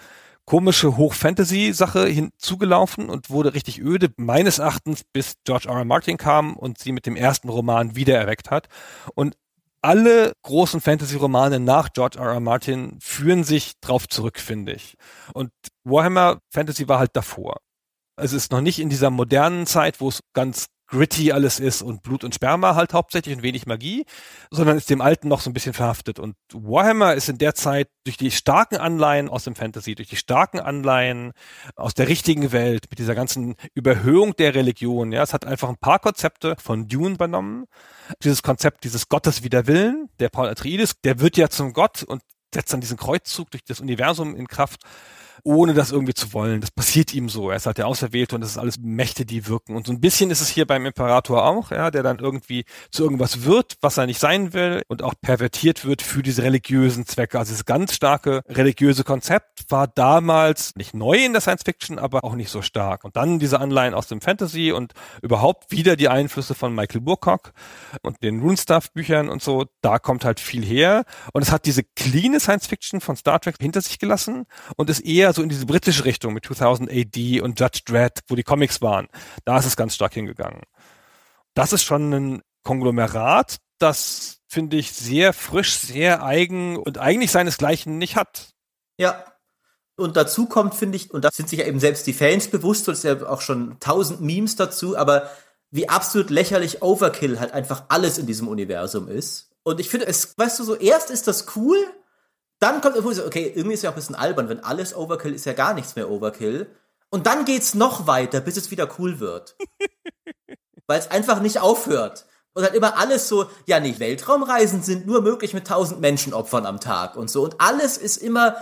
komische Hoch-Fantasy-Sache hinzugelaufen und wurde richtig öde, meines Erachtens, bis George R. R. Martin kam und sie mit dem ersten Roman wiedererweckt hat. Und alle großen Fantasy-Romane nach George R. R. Martin führen sich drauf zurück, finde ich. Und Warhammer Fantasy war halt davor. Also es ist noch nicht in dieser modernen Zeit, wo es ganz gritty alles ist und Blut und Sperma halt hauptsächlich und wenig Magie, sondern ist dem Alten noch so ein bisschen verhaftet. Und Warhammer ist in der Zeit durch die starken Anleihen aus dem Fantasy, durch die starken Anleihen aus der richtigen Welt, mit dieser ganzen Überhöhung der Religion, ja, es hat einfach ein paar Konzepte von Dune übernommen. Dieses Konzept dieses Gottes wider Willen, der Paul Atreides, der wird ja zum Gott und setzt dann diesen Kreuzzug durch das Universum in Kraft ohne das irgendwie zu wollen. Das passiert ihm so. Er ist halt der Auserwählte und das ist alles Mächte, die wirken. Und so ein bisschen ist es hier beim Imperator auch, ja, der dann irgendwie zu irgendwas wird, was er nicht sein will und auch pervertiert wird für diese religiösen Zwecke. Also das ganz starke religiöse Konzept war damals nicht neu in der Science Fiction, aber auch nicht so stark. Und dann diese Anleihen aus dem Fantasy und überhaupt wieder die Einflüsse von Michael Burcock und den Runestaff-Büchern und so, da kommt halt viel her. Und es hat diese cleane Science Fiction von Star Trek hinter sich gelassen und ist eher eher so in diese britische Richtung mit 2000 AD und Judge Dredd, wo die Comics waren. Da ist es ganz stark hingegangen. Das ist schon ein Konglomerat, das finde ich sehr frisch, sehr eigen und eigentlich seinesgleichen nicht hat. Ja. Und dazu kommt, finde ich, und da sind sich ja eben selbst die Fans bewusst, und es sind ja auch schon tausend Memes dazu, aber wie absolut lächerlich Overkill halt einfach alles in diesem Universum ist. Und ich finde, es, weißt du, so erst ist das cool, dann kommt der so, okay, irgendwie ist ja auch ein bisschen albern, wenn alles Overkill ist ja gar nichts mehr Overkill. Und dann geht's noch weiter, bis es wieder cool wird. [laughs] Weil es einfach nicht aufhört. Und dann immer alles so, ja, nicht nee, Weltraumreisen sind nur möglich mit 1000 Menschenopfern am Tag und so. Und alles ist immer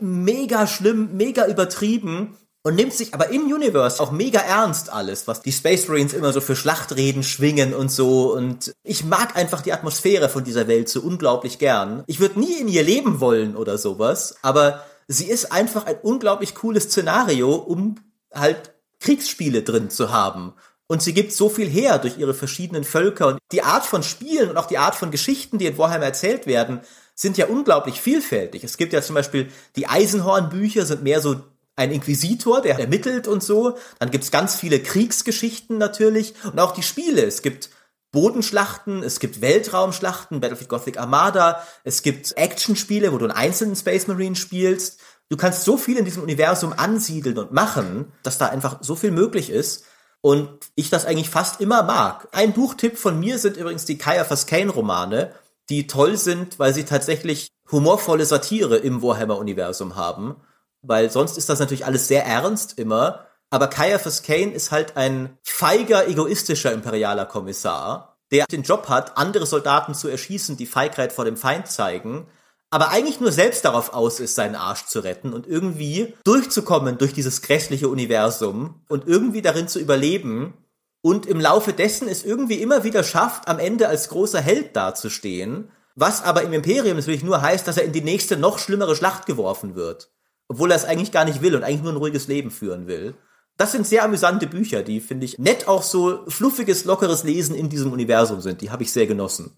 mega schlimm, mega übertrieben und nimmt sich aber im Universe auch mega ernst alles, was die Space Marines immer so für Schlachtreden schwingen und so. Und ich mag einfach die Atmosphäre von dieser Welt so unglaublich gern. Ich würde nie in ihr leben wollen oder sowas, aber sie ist einfach ein unglaublich cooles Szenario, um halt Kriegsspiele drin zu haben. Und sie gibt so viel her durch ihre verschiedenen Völker und die Art von Spielen und auch die Art von Geschichten, die in Warhammer erzählt werden, sind ja unglaublich vielfältig. Es gibt ja zum Beispiel die Eisenhorn-Bücher sind mehr so ein Inquisitor, der ermittelt und so. Dann gibt's ganz viele Kriegsgeschichten natürlich und auch die Spiele. Es gibt Bodenschlachten, es gibt Weltraumschlachten, Battlefield Gothic Armada, es gibt Actionspiele, wo du einen einzelnen Space Marine spielst. Du kannst so viel in diesem Universum ansiedeln und machen, dass da einfach so viel möglich ist und ich das eigentlich fast immer mag. Ein Buchtipp von mir sind übrigens die Caiaphas Kane Romane, die toll sind, weil sie tatsächlich humorvolle Satire im Warhammer Universum haben weil sonst ist das natürlich alles sehr ernst immer. Aber Caiaphas Kane ist halt ein feiger, egoistischer imperialer Kommissar, der den Job hat, andere Soldaten zu erschießen, die Feigheit vor dem Feind zeigen, aber eigentlich nur selbst darauf aus ist, seinen Arsch zu retten und irgendwie durchzukommen durch dieses grässliche Universum und irgendwie darin zu überleben und im Laufe dessen es irgendwie immer wieder schafft, am Ende als großer Held dazustehen, was aber im Imperium natürlich nur heißt, dass er in die nächste noch schlimmere Schlacht geworfen wird obwohl er es eigentlich gar nicht will und eigentlich nur ein ruhiges Leben führen will. Das sind sehr amüsante Bücher, die, finde ich, nett auch so fluffiges, lockeres Lesen in diesem Universum sind. Die habe ich sehr genossen.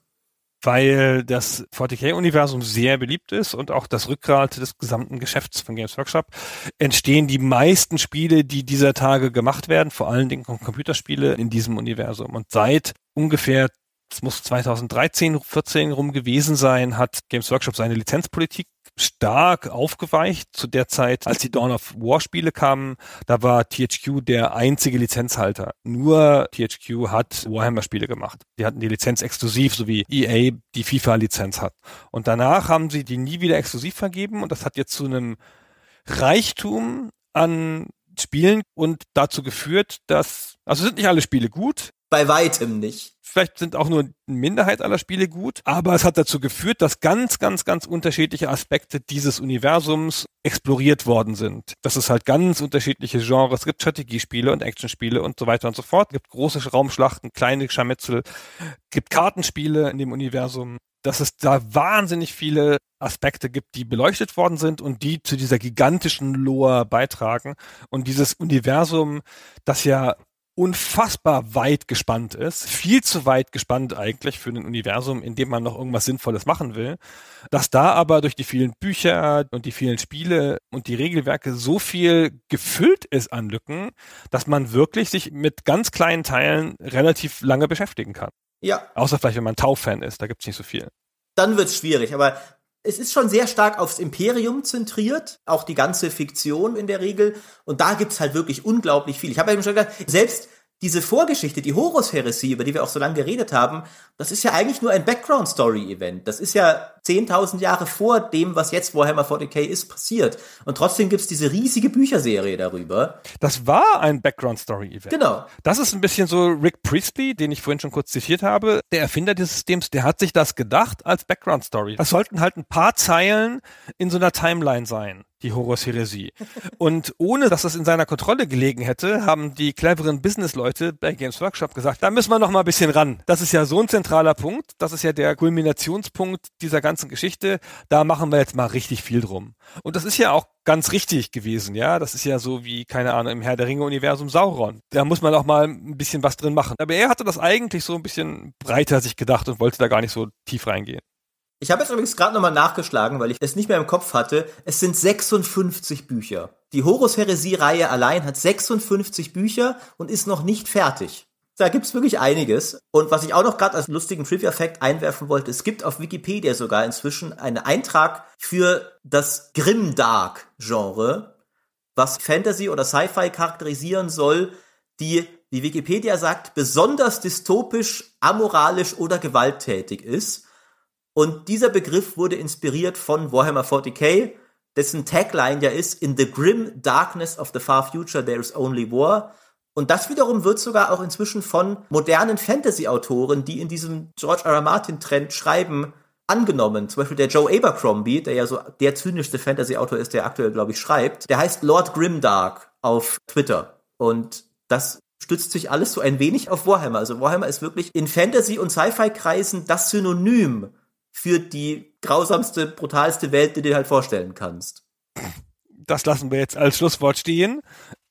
Weil das 40k-Universum sehr beliebt ist und auch das Rückgrat des gesamten Geschäfts von Games Workshop, entstehen die meisten Spiele, die dieser Tage gemacht werden, vor allen Dingen Computerspiele in diesem Universum. Und seit ungefähr es muss 2013, 14 rum gewesen sein, hat Games Workshop seine Lizenzpolitik stark aufgeweicht. Zu der Zeit, als die Dawn of War Spiele kamen, da war THQ der einzige Lizenzhalter. Nur THQ hat Warhammer Spiele gemacht. Die hatten die Lizenz exklusiv, so wie EA die FIFA Lizenz hat. Und danach haben sie die nie wieder exklusiv vergeben und das hat jetzt zu einem Reichtum an Spielen und dazu geführt, dass, also sind nicht alle Spiele gut. Bei weitem nicht vielleicht sind auch nur eine Minderheit aller Spiele gut, aber es hat dazu geführt, dass ganz, ganz, ganz unterschiedliche Aspekte dieses Universums exploriert worden sind. Dass es halt ganz unterschiedliche Genres es gibt, Strategiespiele und Actionspiele und so weiter und so fort. Es gibt große Raumschlachten, kleine Scharmützel, gibt Kartenspiele in dem Universum dass es da wahnsinnig viele Aspekte gibt, die beleuchtet worden sind und die zu dieser gigantischen Lore beitragen. Und dieses Universum, das ja unfassbar weit gespannt ist, viel zu weit gespannt eigentlich für ein Universum, in dem man noch irgendwas Sinnvolles machen will, dass da aber durch die vielen Bücher und die vielen Spiele und die Regelwerke so viel gefüllt ist an Lücken, dass man wirklich sich mit ganz kleinen Teilen relativ lange beschäftigen kann. Ja. Außer vielleicht, wenn man Tau-Fan ist, da gibt's nicht so viel. Dann wird's schwierig, aber es ist schon sehr stark aufs Imperium zentriert, auch die ganze Fiktion in der Regel. Und da gibt's halt wirklich unglaublich viel. Ich habe eben schon gesagt, selbst diese Vorgeschichte, die Horus-Heresie, über die wir auch so lange geredet haben, das ist ja eigentlich nur ein Background-Story-Event. Das ist ja 10.000 Jahre vor dem, was jetzt Warhammer 40k ist, passiert. Und trotzdem gibt es diese riesige Bücherserie darüber. Das war ein Background-Story-Event. Genau. Das ist ein bisschen so Rick Priestley, den ich vorhin schon kurz zitiert habe, der Erfinder des Systems, der hat sich das gedacht als Background-Story. Das sollten halt ein paar Zeilen in so einer Timeline sein die Horus-Heresie. Und ohne, dass das in seiner Kontrolle gelegen hätte, haben die cleveren Business-Leute bei Games Workshop gesagt, da müssen wir noch mal ein bisschen ran. Das ist ja so ein zentraler Punkt. Das ist ja der Kulminationspunkt dieser ganzen ganzen Geschichte, da machen wir jetzt mal richtig viel drum. Und das ist ja auch ganz richtig gewesen, ja. Das ist ja so wie, keine Ahnung, im Herr der Ringe-Universum Sauron. Da muss man auch mal ein bisschen was drin machen. Aber er hatte das eigentlich so ein bisschen breiter sich gedacht und wollte da gar nicht so tief reingehen. Ich habe jetzt übrigens gerade nochmal nachgeschlagen, weil ich es nicht mehr im Kopf hatte. Es sind 56 Bücher. Die Horus-Heresie-Reihe allein hat 56 Bücher und ist noch nicht fertig. Da gibt es wirklich einiges. Und was ich auch noch gerade als lustigen Trivia-Fact einwerfen wollte, es gibt auf Wikipedia sogar inzwischen einen Eintrag für das Grimdark-Genre, was Fantasy oder Sci-Fi charakterisieren soll, die, wie Wikipedia sagt, besonders dystopisch, amoralisch oder gewalttätig ist. Und dieser Begriff wurde inspiriert von Warhammer 40k, dessen Tagline ja ist, in the grim darkness of the far future there is only war. Und das wiederum wird sogar auch inzwischen von modernen Fantasy-Autoren, die in diesem George R. R. Martin-Trend schreiben, angenommen. Zum Beispiel der Joe Abercrombie, der ja so der zynischste Fantasy-Autor ist, der aktuell, glaube ich, schreibt, der heißt Lord Grimdark auf Twitter. Und das stützt sich alles so ein wenig auf Warhammer. Also Warhammer ist wirklich in Fantasy- und Sci-Fi-Kreisen das Synonym für die grausamste, brutalste Welt, die du dir halt vorstellen kannst. Das lassen wir jetzt als Schlusswort stehen.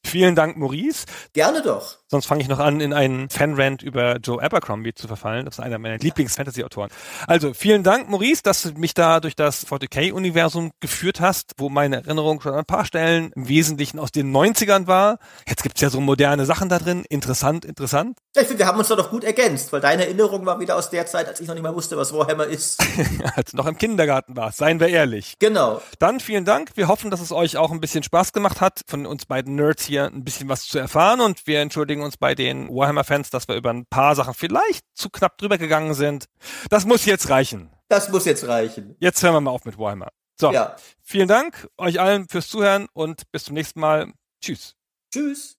Vielen Dank, Maurice. Gerne doch. Sonst fange ich noch an, in einen Fanrant über Joe Abercrombie zu verfallen. Das ist einer meiner Lieblings-Fantasy-Autoren. Also, vielen Dank, Maurice, dass du mich da durch das 40k-Universum geführt hast, wo meine Erinnerung schon an ein paar Stellen im Wesentlichen aus den 90ern war. Jetzt gibt es ja so moderne Sachen da drin. Interessant, interessant. Ja, ich finde, wir haben uns da doch gut ergänzt, weil deine Erinnerung war wieder aus der Zeit, als ich noch nicht mal wusste, was Warhammer ist. [laughs] als du noch im Kindergarten warst, seien wir ehrlich. Genau. Dann vielen Dank. Wir hoffen, dass es euch auch ein bisschen Spaß gemacht hat, von uns beiden Nerds hier hier ein bisschen was zu erfahren und wir entschuldigen uns bei den Warhammer-Fans, dass wir über ein paar Sachen vielleicht zu knapp drüber gegangen sind. Das muss jetzt reichen. Das muss jetzt reichen. Jetzt hören wir mal auf mit Warhammer. So, ja. vielen Dank euch allen fürs Zuhören und bis zum nächsten Mal. Tschüss. Tschüss.